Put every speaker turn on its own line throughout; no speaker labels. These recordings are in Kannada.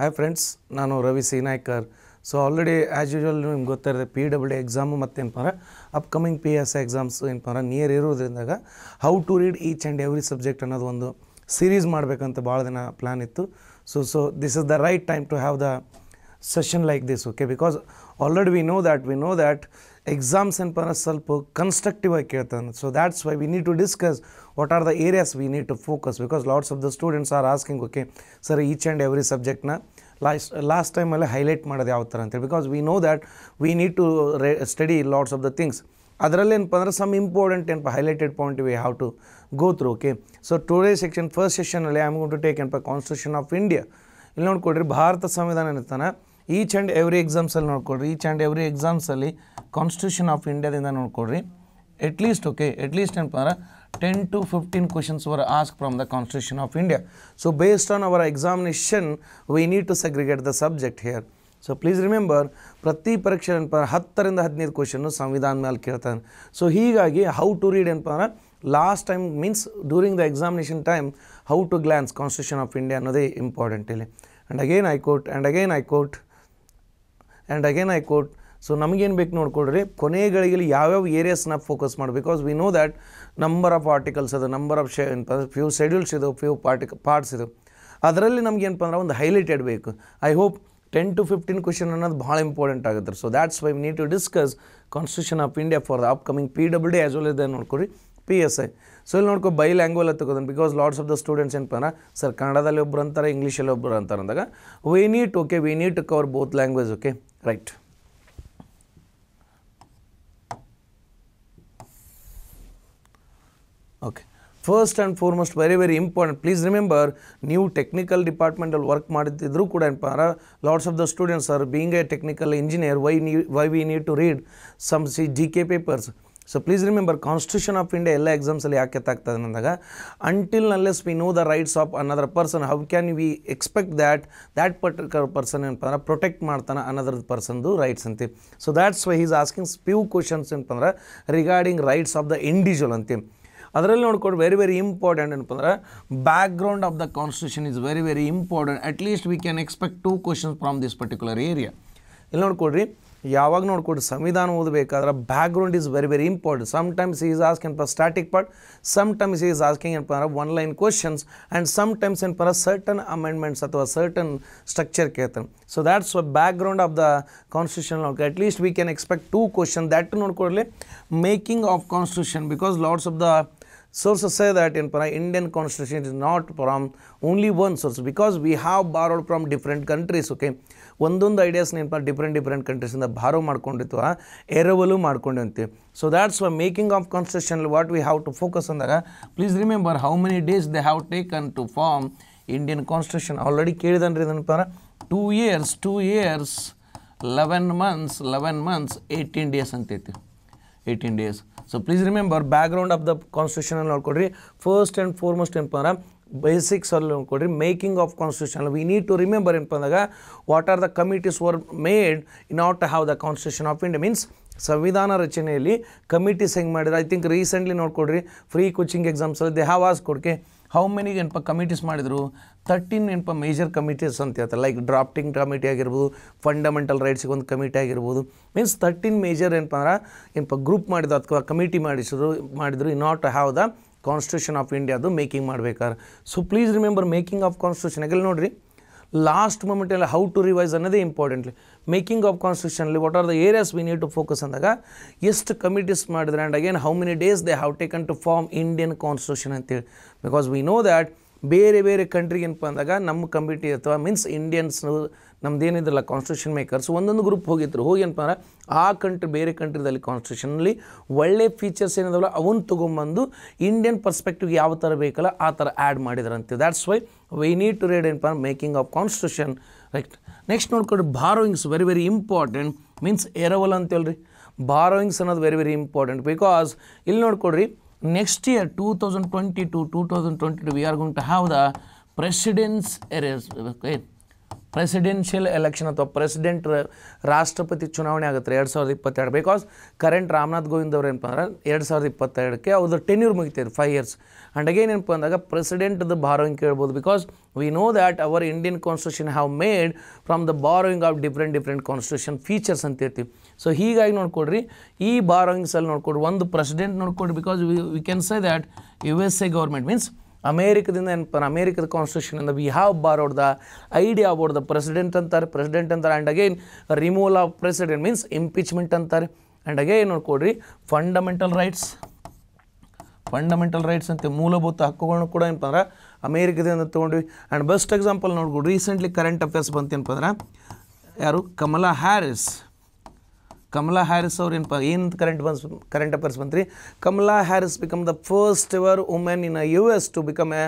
ಹಾಯ್ ಫ್ರೆಂಡ್ಸ್ ನಾನು Ravi Seenaikar so already as usual ನಿಮ್ಗೆ ಗೊತ್ತಿರೋದೆ ಪಿ ಡಬ್ಲ್ಯೂ ಡಿ ಎಕ್ಸಾಮು ಮತ್ತೇನಪ್ಪ up upcoming P S exams ಏನಪ್ಪ ಅಂದ್ರೆ ನಿಯರ್ ಇರೋದ್ರಿಂದ how to read each and every subject ಅನ್ನೋದು ಒಂದು ಸೀರೀಸ್ ಮಾಡಬೇಕಂತ ಭಾಳ ದಿನ ಪ್ಲ್ಯಾನ್ ಇತ್ತು so so this is the right time to have the session like this okay because already we know that we know that exams ಏನಪ್ಪ ಸ್ವಲ್ಪ ಕನ್ಸ್ಟ್ರಕ್ಟಿವ್ ಆಗಿ ಕೇಳ್ತಾನೆ so that's why we need to discuss what are the areas we need to focus because lots of the students are asking okay sir each and every ಸಬ್ಜೆಕ್ಟ್ನ ಲಾಸ್ಟ್ ಲಾಸ್ಟ್ ಟೈಮಲ್ಲಿ ಹೈಲೈಟ್ ಮಾಡೋದು ಯಾವ ಥರ ಅಂತೇಳಿ because we know that we need to restudy lots of the things ಅದರಲ್ಲಿ ಏನಪ್ಪ ಅಂದ್ರೆ ಸಮ್ ಇಂಪಾರ್ಟೆಂಟ್ ಏನಪ್ಪ highlighted point we have to go through okay so today section first ಸೆಷನಲ್ಲಿ I am going to take ಏನಪ್ಪ ಕಾನ್ಸ್ಟಿಟ್ಯೂಷನ್ ಆಫ್ ಇಂಡಿಯಾ ಇಲ್ಲಿ ನೋಡ್ಕೊಡ್ರಿ ಭಾರತ ಸಂವಿಧಾನ ಏನಿರ್ತಾನೆ ಈಚ್ ಆ್ಯಂಡ್ ಎವ್ರಿ ಎಕ್ಸಾಮ್ಸಲ್ಲಿ ನೋಡ್ಕೊಳ್ರಿ ಈಚ್ ಆ್ಯಂಡ್ ಎವ್ರಿ ಎಕ್ಸಾಮ್ಸಲ್ಲಿ ಕಾನ್ಸ್ಟಿಟ್ಯೂಷನ್ ಆಫ್ ಇಂಡಿಯಾದಿಂದ ನೋಡ್ಕೊಳ್ರಿ ಲೀಸ್ಟ್ ಓಕೆ ಲೀಸ್ಟ್ ಏನಪ್ಪ ಅಂದ್ರೆ ten to fifteen questions were ask from the constitution of India so based on our examination we need to segregate the subject here so please remember ಪ್ರತಿ ಪರೀಕ್ಷೆ ಏನಪ್ಪ ಅಂದ್ರೆ ಹತ್ತರಿಂದ ಹದಿನೈದು ಕ್ವಶನ್ನು ಸಂವಿಧಾನ ಮೇಲೆ ಕೇಳ್ತಾನೆ ಸೊ ಹೀಗಾಗಿ ಹೌ ಟು ರೀಡ್ ಏನಪ್ಪ ಅಂದ್ರೆ last time means during the examination time how to glance constitution of India ಅನ್ನೋದೇ ಇಂಪಾರ್ಟೆಂಟ್ ಇಲ್ಲಿ and again I quote and again I quote and again I quote so ನಮಗೇನು ಬೇಕು ನೋಡ್ಕೊಳ್ರಿ ಕೊನೆಯ ಗಳಿಗೆಲಿ ಯಾವ್ಯಾವ ಏರಿಯಾಸ್ನ ಫೋಕಸ್ ಮಾಡಿ because we know that number of articles ಅದು ನಂಬರ್ ಆಫ್ ಶೇ ಫ್ಯೂ ಶೆಡ್ಯೂಲ್ಸ್ ಇದು ಫ್ಯೂ ಪಾರ್ಟಿ ಪಾರ್ಟ್ಸ್ ಇದು ಅದರಲ್ಲಿ ನಮ್ಗೆ ಏನಪ್ಪ ಅಂದ್ರೆ ಒಂದು ಹೈಲೈಟೆಡ್ ಬೇಕು I hope ten to fifteen question ಅನ್ನೋದು ಭಾಳ ಇಂಪಾರ್ಟೆಂಟ್ ಆಗುತ್ತೆ so that's why need to discuss constitution of India for the upcoming P W D as well ಇದೆ ನೋಡ್ಕೊಳ್ರಿ ಪಿ ಎಸ್ ಐ ಸೊ ಇಲ್ಲಿ ನೋಡ್ಕೊ ಬೈ ಲ್ಯಾಂಗ್ವೇಜ್ ತಗೋದನ್ because lots of the students ಏನಪ್ಪ ಅಂದ್ರೆ ಸರ್ ಕನ್ನಡದಲ್ಲಿ ಒಬ್ಬರು ಅಂತಾರೆ ಇಂಗ್ಲೀಷಲ್ಲಿ ಒಬ್ಬರು ಅಂತಾರೆ ಅಂದಾಗ we need okay we need cover both language okay right Okay. First and foremost very very important please remember ನೀವು ಟೆಕ್ನಿಕಲ್ ಡಿಪಾರ್ಟ್ಮೆಂಟಲ್ಲಿ ವರ್ಕ್ ಮಾಡಿದ್ರೂ ಕೂಡ ಏನಪ್ಪಾರ lots of the students are being a technical engineer why need why we need to read some C G K papers so please remember constitution of India ಎಲ್ಲ ಎಕ್ಸಾಮ್ಸಲ್ಲಿ ಯಾಕೆ ಎತ್ತಾಗ್ತದೆ ಅಂದಾಗ until unless we know the rights of another person how can we expect that that particular person ಏನಪ್ಪ ಅಂದ್ರೆ ಪ್ರೊಟೆಕ್ಟ್ ಮಾಡ್ತಾನೆ ಅನದರ್ ಪರ್ಸನ್ದು ರೈಟ್ಸ್ ಅಂತೀವಿ so that's why is askings few questions ಏನಪ್ಪಂದ್ರೆ regarding rights of the individual ಅಂತೀವಿ ಅದರಲ್ಲಿ ನೋಡ್ಕೊಂಡು ವೆರಿ ವೆರಿ ಇಂಪಾರ್ಟೆಂಟ್ ಏನಪ್ಪ ಅಂದ್ರೆ background of the constitution is very very important at least we can expect two questions from this particular area ಇಲ್ಲಿ ನೋಡ್ಕೊಡ್ರಿ ಯಾವಾಗ ನೋಡ್ಕೊಡ್ರಿ ಸಂವಿಧಾನ ಓದಬೇಕಾದ್ರೆ background is very very important some sometimes is ask ಏನಪ್ಪ static part sometimes is asking ಏನಪ್ಪ ಅಂದ್ರೆ one line questions and sometimes ಏನಪ್ಪ ಸರ್ಟನ್ ಅಮೆಂಡ್ಮೆಂಟ್ಸ್ ಅಥವಾ ಸರ್ಟನ್ ಸ್ಟ್ರಕ್ಚರ್ ಕೇಳ್ತಾನೆ so that's background of the constitution ನೋಡ್ಕೊ at least we can expect two question that ನೋಡ್ಕೊಳ್ಳಿ making of constitution because lords of the sources say that in Indian constitution is not from only one source because we have borrowed from different countries okay ಒಂದೊಂದು ಐಡಿಯಾಸ್ ಏನಪ್ಪ ಡಿಫ್ರೆಂಟ್ ಡಿಫ್ರೆಂಟ್ ಕಂಟ್ರೀಸಿಂದ ಭಾರೋ ಮಾಡ್ಕೊಂಡಿತ್ತು ಎರವಲು ಮಾಡ್ಕೊಂಡು ಅಂತೀವಿ ಸೊ ದ್ಯಾಟ್ಸ್ ವ making of constitution what we have to focus ಅಂದಾಗ please remember how many days they have taken to form Indian constitution already ಕೇಳಿದನ್ರಿ ಇದನ್ಪರ two years two years eleven months eleven months eighteen days ಅಂತೈತಿ eighteen days so please remember background of the ಕಾನ್ಸ್ಟಿಟ್ಯೂಷನಲ್ಲಿ ನೋಡ್ಕೊಡ್ರಿ ಫಸ್ಟ್ ಆ್ಯಂಡ್ ಫಾರ್ಮೋಸ್ಟ್ ಏನಪ್ಪ ಅಂದ್ರೆ basics solution making of constitution we we to remember remember ಅಂದಾಗ what are the the were made in not at have the constitution India means means ಸಂವಿಧಾನ ರಚನೆಯಲ್ಲಿ ಕಮಿಟೀಸ್ ಹೆಂಗೆ ಮಾಡಿದ್ರು ಐ ಥಿಂಕ್ ರೀಸೆಂಟ್ಲಿ ನೋಡ್ಕೊಡ್ರಿ free coaching exams they have as ಕೊಡ್ಕೆ ಹೌ ಮೆನಿ ಏನಪ್ಪ ಕಮಿಟೀಸ್ ಮಾಡಿದರು ತರ್ಟೀನ್ ಏನಪ್ಪ ಮೇಜರ್ ಕಮಿಟೀಸ್ ಅಂತ ಹೇಳ್ತಾರೆ ಲೈಕ್ ಡ್ರಾಫ್ಟಿಂಗ್ ಕಮಿಟಿ ಆಗಿರ್ಬೋದು ಫಂಡಮೆಂಟಲ್ ರೈಟ್ಸ್ಗೆ ಒಂದು ಕಮಿಟಿ ಆಗಿರ್ಬೋದು ಮೀನ್ಸ್ ತರ್ಟೀನ್ ಮೇಜರ್ ಏನಪ್ಪ ಅಂದ್ರೆ ಏನಪ್ಪ ಗ್ರೂಪ್ ಮಾಡಿದ್ರು ಅಥವಾ ಕಮಿಟಿ ಮಾಡಿಸಿದ್ರು ಮಾಡಿದ್ರು in not have the constitution of ಇಂಡಿಯಾದು ಮೇಕಿಂಗ್ ಮಾಡ್ಬೇಕಾರೆ so please remember making of constitution ಆಗಲಿ ನೋಡಿರಿ ಲಾಸ್ಟ್ ಎಲ್ಲ ಹೌ ಟು ರಿವೈಸ್ ಅನ್ನೋದೇ ಇಂಪಾರ್ಟೆಂಟ್ಲಿ ಮೇಕಿಂಗ್ ಆಫ್ ಕಾನ್ಸ್ಟಿಟ್ಯೂಷನಲ್ಲಿ what are the areas we need to focus ಅಂದಾಗ ಎಷ್ಟು ಕಮಿಟೀಸ್ ಮಾಡಿದ್ರೆ and again how many days they have taken to form Indian constitution ಅಂತೇಳಿ ಬಿಕಾಸ್ ವಿ ನೋ ದ್ಯಾಟ್ ಬೇರೆ ಬೇರೆ ಕಂಟ್ರಿಗೆ ಏನಪ್ಪ ಅಂದಾಗ ನಮ್ಮ ಕಮಿಟಿ ಅಥವಾ ಮೀನ್ಸ್ ಇಂಡಿಯನ್ಸ್ ನಮ್ಮದೇನಿದ್ರಲ್ಲ ಕಾನ್ಸ್ಟಿಟ್ಯೂಷನ್ ಮೇಕರ್ಸ್ ಒಂದೊಂದು ಗ್ರೂಪ್ ಹೋಗಿದ್ರು ಹೋಗಿ ಏನಪ್ಪ ಅಂದ್ರೆ ಆ ಕಂಟ್ರಿ ಬೇರೆ ಕಂಟ್ರಿದಲ್ಲಿ ಕಾನ್ಸ್ಟಿಟ್ಯೂಷನಲ್ಲಿ ಒಳ್ಳೆ ಫೀಚರ್ಸ್ ಏನಿದಾವಲ್ಲ ಅವನ್ನು ತೊಗೊಂಬಂದು ಇಂಡಿಯನ್ ಪರ್ಸ್ಪೆಕ್ಟಿವ್ ಯಾವ ಥರ ಬೇಕಲ್ಲ ಆ ಥರ ಆ್ಯಡ್ ಮಾಡಿದ್ರಂತೆ that's why why need to read ಏನಪ್ಪ making of constitution right next ನೋಡ್ಕೊಂಡು borrowings very very important means ಎರವಲ್ ಅಂತೇಳ್ರಿ ಬಾರೋಯಿಂಗ್ಸ್ ಅನ್ನೋದು ವೆರಿ ವೆರಿ ಇಂಪಾರ್ಟೆಂಟ್ ಬಿಕಾಸ್ ಇಲ್ಲಿ ನೋಡ್ಕೊಡ್ರಿ next year 2022 2022 we are going to have the precedence errors presidential election ಅಥವಾ ಪ್ರೆಸಿಡೆಂಟ್ ರಾಷ್ಟ್ರಪತಿ ಚುನಾವಣೆ ಆಗುತ್ತೆ ಎರಡು ಸಾವಿರದ ಇಪ್ಪತ್ತೆರಡು ಬಿಕಾಸ್ ಕರೆಂಟ್ ರಾಮನಾಥ್ ಕೋವಿಂದ್ ಅವ್ರು ಏನಪ್ಪ ಅಂದ್ರೆ ಎರಡು ಸಾವಿರದ ಇಪ್ಪತ್ತೆರಡಕ್ಕೆ ಅವ್ರದ್ದು ಟೆನ್ಯೂರ್ ಮುಗಿತೈತೆ ಫೈವ್ ಇಯರ್ಸ್ ಆ್ಯಂಡ್ ಅಗೇನ್ ಏನಪ್ಪ ಅಂದಾಗ ಪ್ರೆಸಿಡೆಂಟ್ದು ಬಾರೋಯಿಂಗ್ ಕೇಳ್ಬೋದು because we know that our Indian constitution have made from the borrowing of different different constitution features ಅಂತ ಇರ್ತೀವಿ ಸೊ ಹೀಗಾಗಿ ನೋಡ್ಕೊಡ್ರಿ ಈ ಬಾರೋಯಿಂಗ್ಸಲ್ಲಿ ನೋಡ್ಕೊಡ್ರಿ ಒಂದು ಪ್ರೆಸಿಡೆಂಟ್ ನೋಡ್ಕೊಡ್ರಿ because we we can say that U S A government means ಅಮೇರಿಕದಿಂದ ಏನಪ್ಪ ಅಮೇರಿಕದ ಕಾನ್ಸ್ಟಿಟ್ಯೂಷನಿಂದ we have borrowed the idea about the president ಅಂತಾರೆ ಪ್ರೆಸಿಡೆಂಟ್ ಅಂತಾರೆ and again removal of president means impeachment ಅಂತಾರೆ ಆ್ಯಂಡ್ ಅಗೇನ್ ನೋಡ್ಕೊಡ್ರಿ ಫಂಡಮೆಂಟಲ್ ರೈಟ್ಸ್ ಫಂಡಮೆಂಟಲ್ ರೈಟ್ಸ್ ಅಂತ ಮೂಲಭೂತ ಹಕ್ಕುಗಳನ್ನು ಕೂಡ ಏನಪ್ಪ ಅಂದ್ರೆ ಅಮೇರಿಕದಿಂದ ತೊಗೊಂಡ್ವಿ ಆ್ಯಂಡ್ ಬೆಸ್ಟ್ ಎಕ್ಸಾಂಪಲ್ ನೋಡ್ಕೊಡ್ರಿ ರೀಸೆಂಟ್ಲಿ ಕರೆಂಟ್ ಅಫೇರ್ಸ್ ಬಂತೇನಪ್ಪ ಅಂದ್ರೆ ಯಾರು ಕಮಲಾ ಹ್ಯಾರಿಸ್ ಕಮಲಾ ಹ್ಯಾರಿಸ್ ಅವ್ರು ಪ ಏನು ಕರೆಂಟ್ ಬನ್ಸ್ ಕರೆಂಟ್ ಅಫೇರ್ಸ್ ಬಂತ್ರಿ Kamala Harris become the first ever women in U S to become a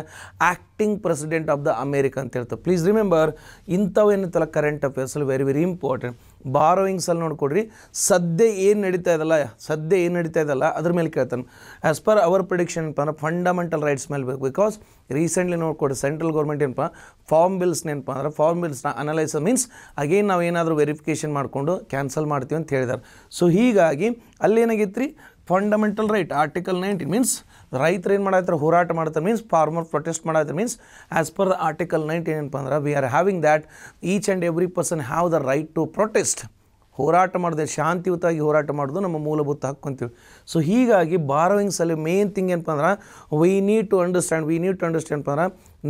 act acting president of the America ಅಂತ ಹೇಳ್ತಾರೆ ಪ್ಲೀಸ್ ರಿಮೆಂಬರ್ ಇಂಥವು ಏನಿತ್ತಲ್ಲ ಕರೆಂಟ್ ಅಫೇರ್ಸಲ್ಲಿ ವೆರಿ ವೆರಿ ಇಂಪಾರ್ಟೆಂಟ್ ಬಾರೋಯಿಂಗ್ಸಲ್ಲಿ ನೋಡಿಕೊಡ್ರಿ ಸದ್ಯ ಏನು ನಡೀತಾ ಇದಲ್ಲ ಸದ್ಯ ಏನು ನಡೀತಾ ಇದಲ್ಲ ಅದ್ರ ಮೇಲೆ ಕೇಳ್ತಾನೆ ಆ್ಯಸ್ ಪರ್ ಅವರ್ ಪ್ರಿಡಿಕ್ಷನ್ ಏನಪ್ಪ ಅಂದ್ರೆ ಫಂಡಮೆಂಟಲ್ ರೈಟ್ಸ್ ಮೇಲೆ ಬೇಕು ಬಿಕಾಸ್ ರೀಸೆಂಟ್ಲಿ ನೋಡ್ಕೊಡ್ರಿ ಸೆಂಟ್ರಲ್ ಗೌರ್ಮೆಂಟ್ ಏನಪ್ಪ ಫಾರ್ಮ್ ಬಿಲ್ಸ್ ಏನಪ್ಪ ಅಂದ್ರೆ ಫಾರ್ಮ್ ಬಿಲ್ಸ್ನ ಅನಲೈಸ್ ಮೀನ್ಸ್ ಅಗೇನ್ ನಾವು ಏನಾದರೂ ವೆರಿಫಿಕೇಷನ್ ಮಾಡಿಕೊಂಡು ಕ್ಯಾನ್ಸಲ್ ಮಾಡ್ತೀವಿ ಅಂತ ಹೇಳಿದ್ದಾರೆ ಸೊ ಹೀಗಾಗಿ ಅಲ್ಲಿ ಅಲ್ಲೇನಾಗಿತ್ತು ರೀ fundamental right article ninety means ರೈತರು ಏನು ಮಾಡತ್ತಾರೆ ಹೋರಾಟ ಮಾಡ್ತಾರೆ ಮೀನ್ಸ್ ಫಾರ್ಮರ್ ಪ್ರೊಟೆಸ್ಟ್ ಮಾಡ್ತಾರೆ means as per the article nineteen ಏನಪ್ಪ ಅಂದ್ರೆ we are having that each and every person have the right to protest ಹೋರಾಟ ಮಾಡಿದೆ ಶಾಂತಿಯುತವಾಗಿ ಹೋರಾಟ ಮಾಡೋದು ನಮ್ಮ ಮೂಲಭೂತ ಹಾಕ್ಕೊಂತೀವಿ ಸೊ ಹೀಗಾಗಿ ಬಾರೋಯಿಂಗ್ಸಲ್ಲಿ ಮೇನ್ ಥಿಂಗ್ ಏನಪ್ಪ ಅಂದ್ರೆ we need to understand we need to understand ಅಂದ್ರೆ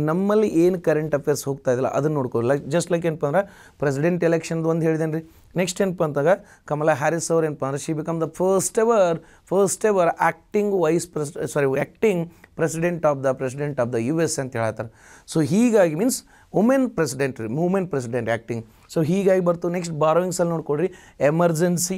ನಮ್ಮಲ್ಲಿ ಏನು ಕರೆಂಟ್ ಅಫೇರ್ಸ್ ಹೋಗ್ತಾ ಇದ್ದಿಲ್ಲ ಅದನ್ನು ನೋಡ್ಕೊಳ್ಳಿ ಲೈಕ್ ಜಸ್ಟ್ ಲೈಕ್ ಏನಪ್ಪ ಅಂದ್ರೆ ಪ್ರೆಸಿಡೆಂಟ್ ಎಲೆಕ್ಷನ್ದು ಒಂದು ಹೇಳಿದೇನೆ ರೀ ನೆಕ್ಸ್ಟ್ ಏನಪ್ಪ ಅಂತಾಗ ಕಮಲಾ ಹ್ಯಾರಿಸ್ ಅವ್ರು ಏನಪ್ಪ ಅಂದ್ರೆ she become the first ever first ever acting vice pres sorry acting president of the president of the U S ಅಂತ ಹೇಳ್ತಾರೆ ಸೊ ಹೀಗಾಗಿ ಮೀನ್ಸ್ ವುಮೆನ್ ಪ್ರೆಸಿಡೆಂಟ್ ರೀ ವುಮೆನ್ ಪ್ರೆಸಿಡೆಂಟ್ ಆ್ಯಕ್ಟಿಂಗ್ ಸೊ ಹೀಗಾಗಿ ಬರ್ತು ನೆಕ್ಸ್ಟ್ ಬಾರೋವಿಂಗ್ಸಲ್ಲಿ ನೋಡ್ಕೊಡ್ರಿ ಎಮರ್ಜೆನ್ಸಿ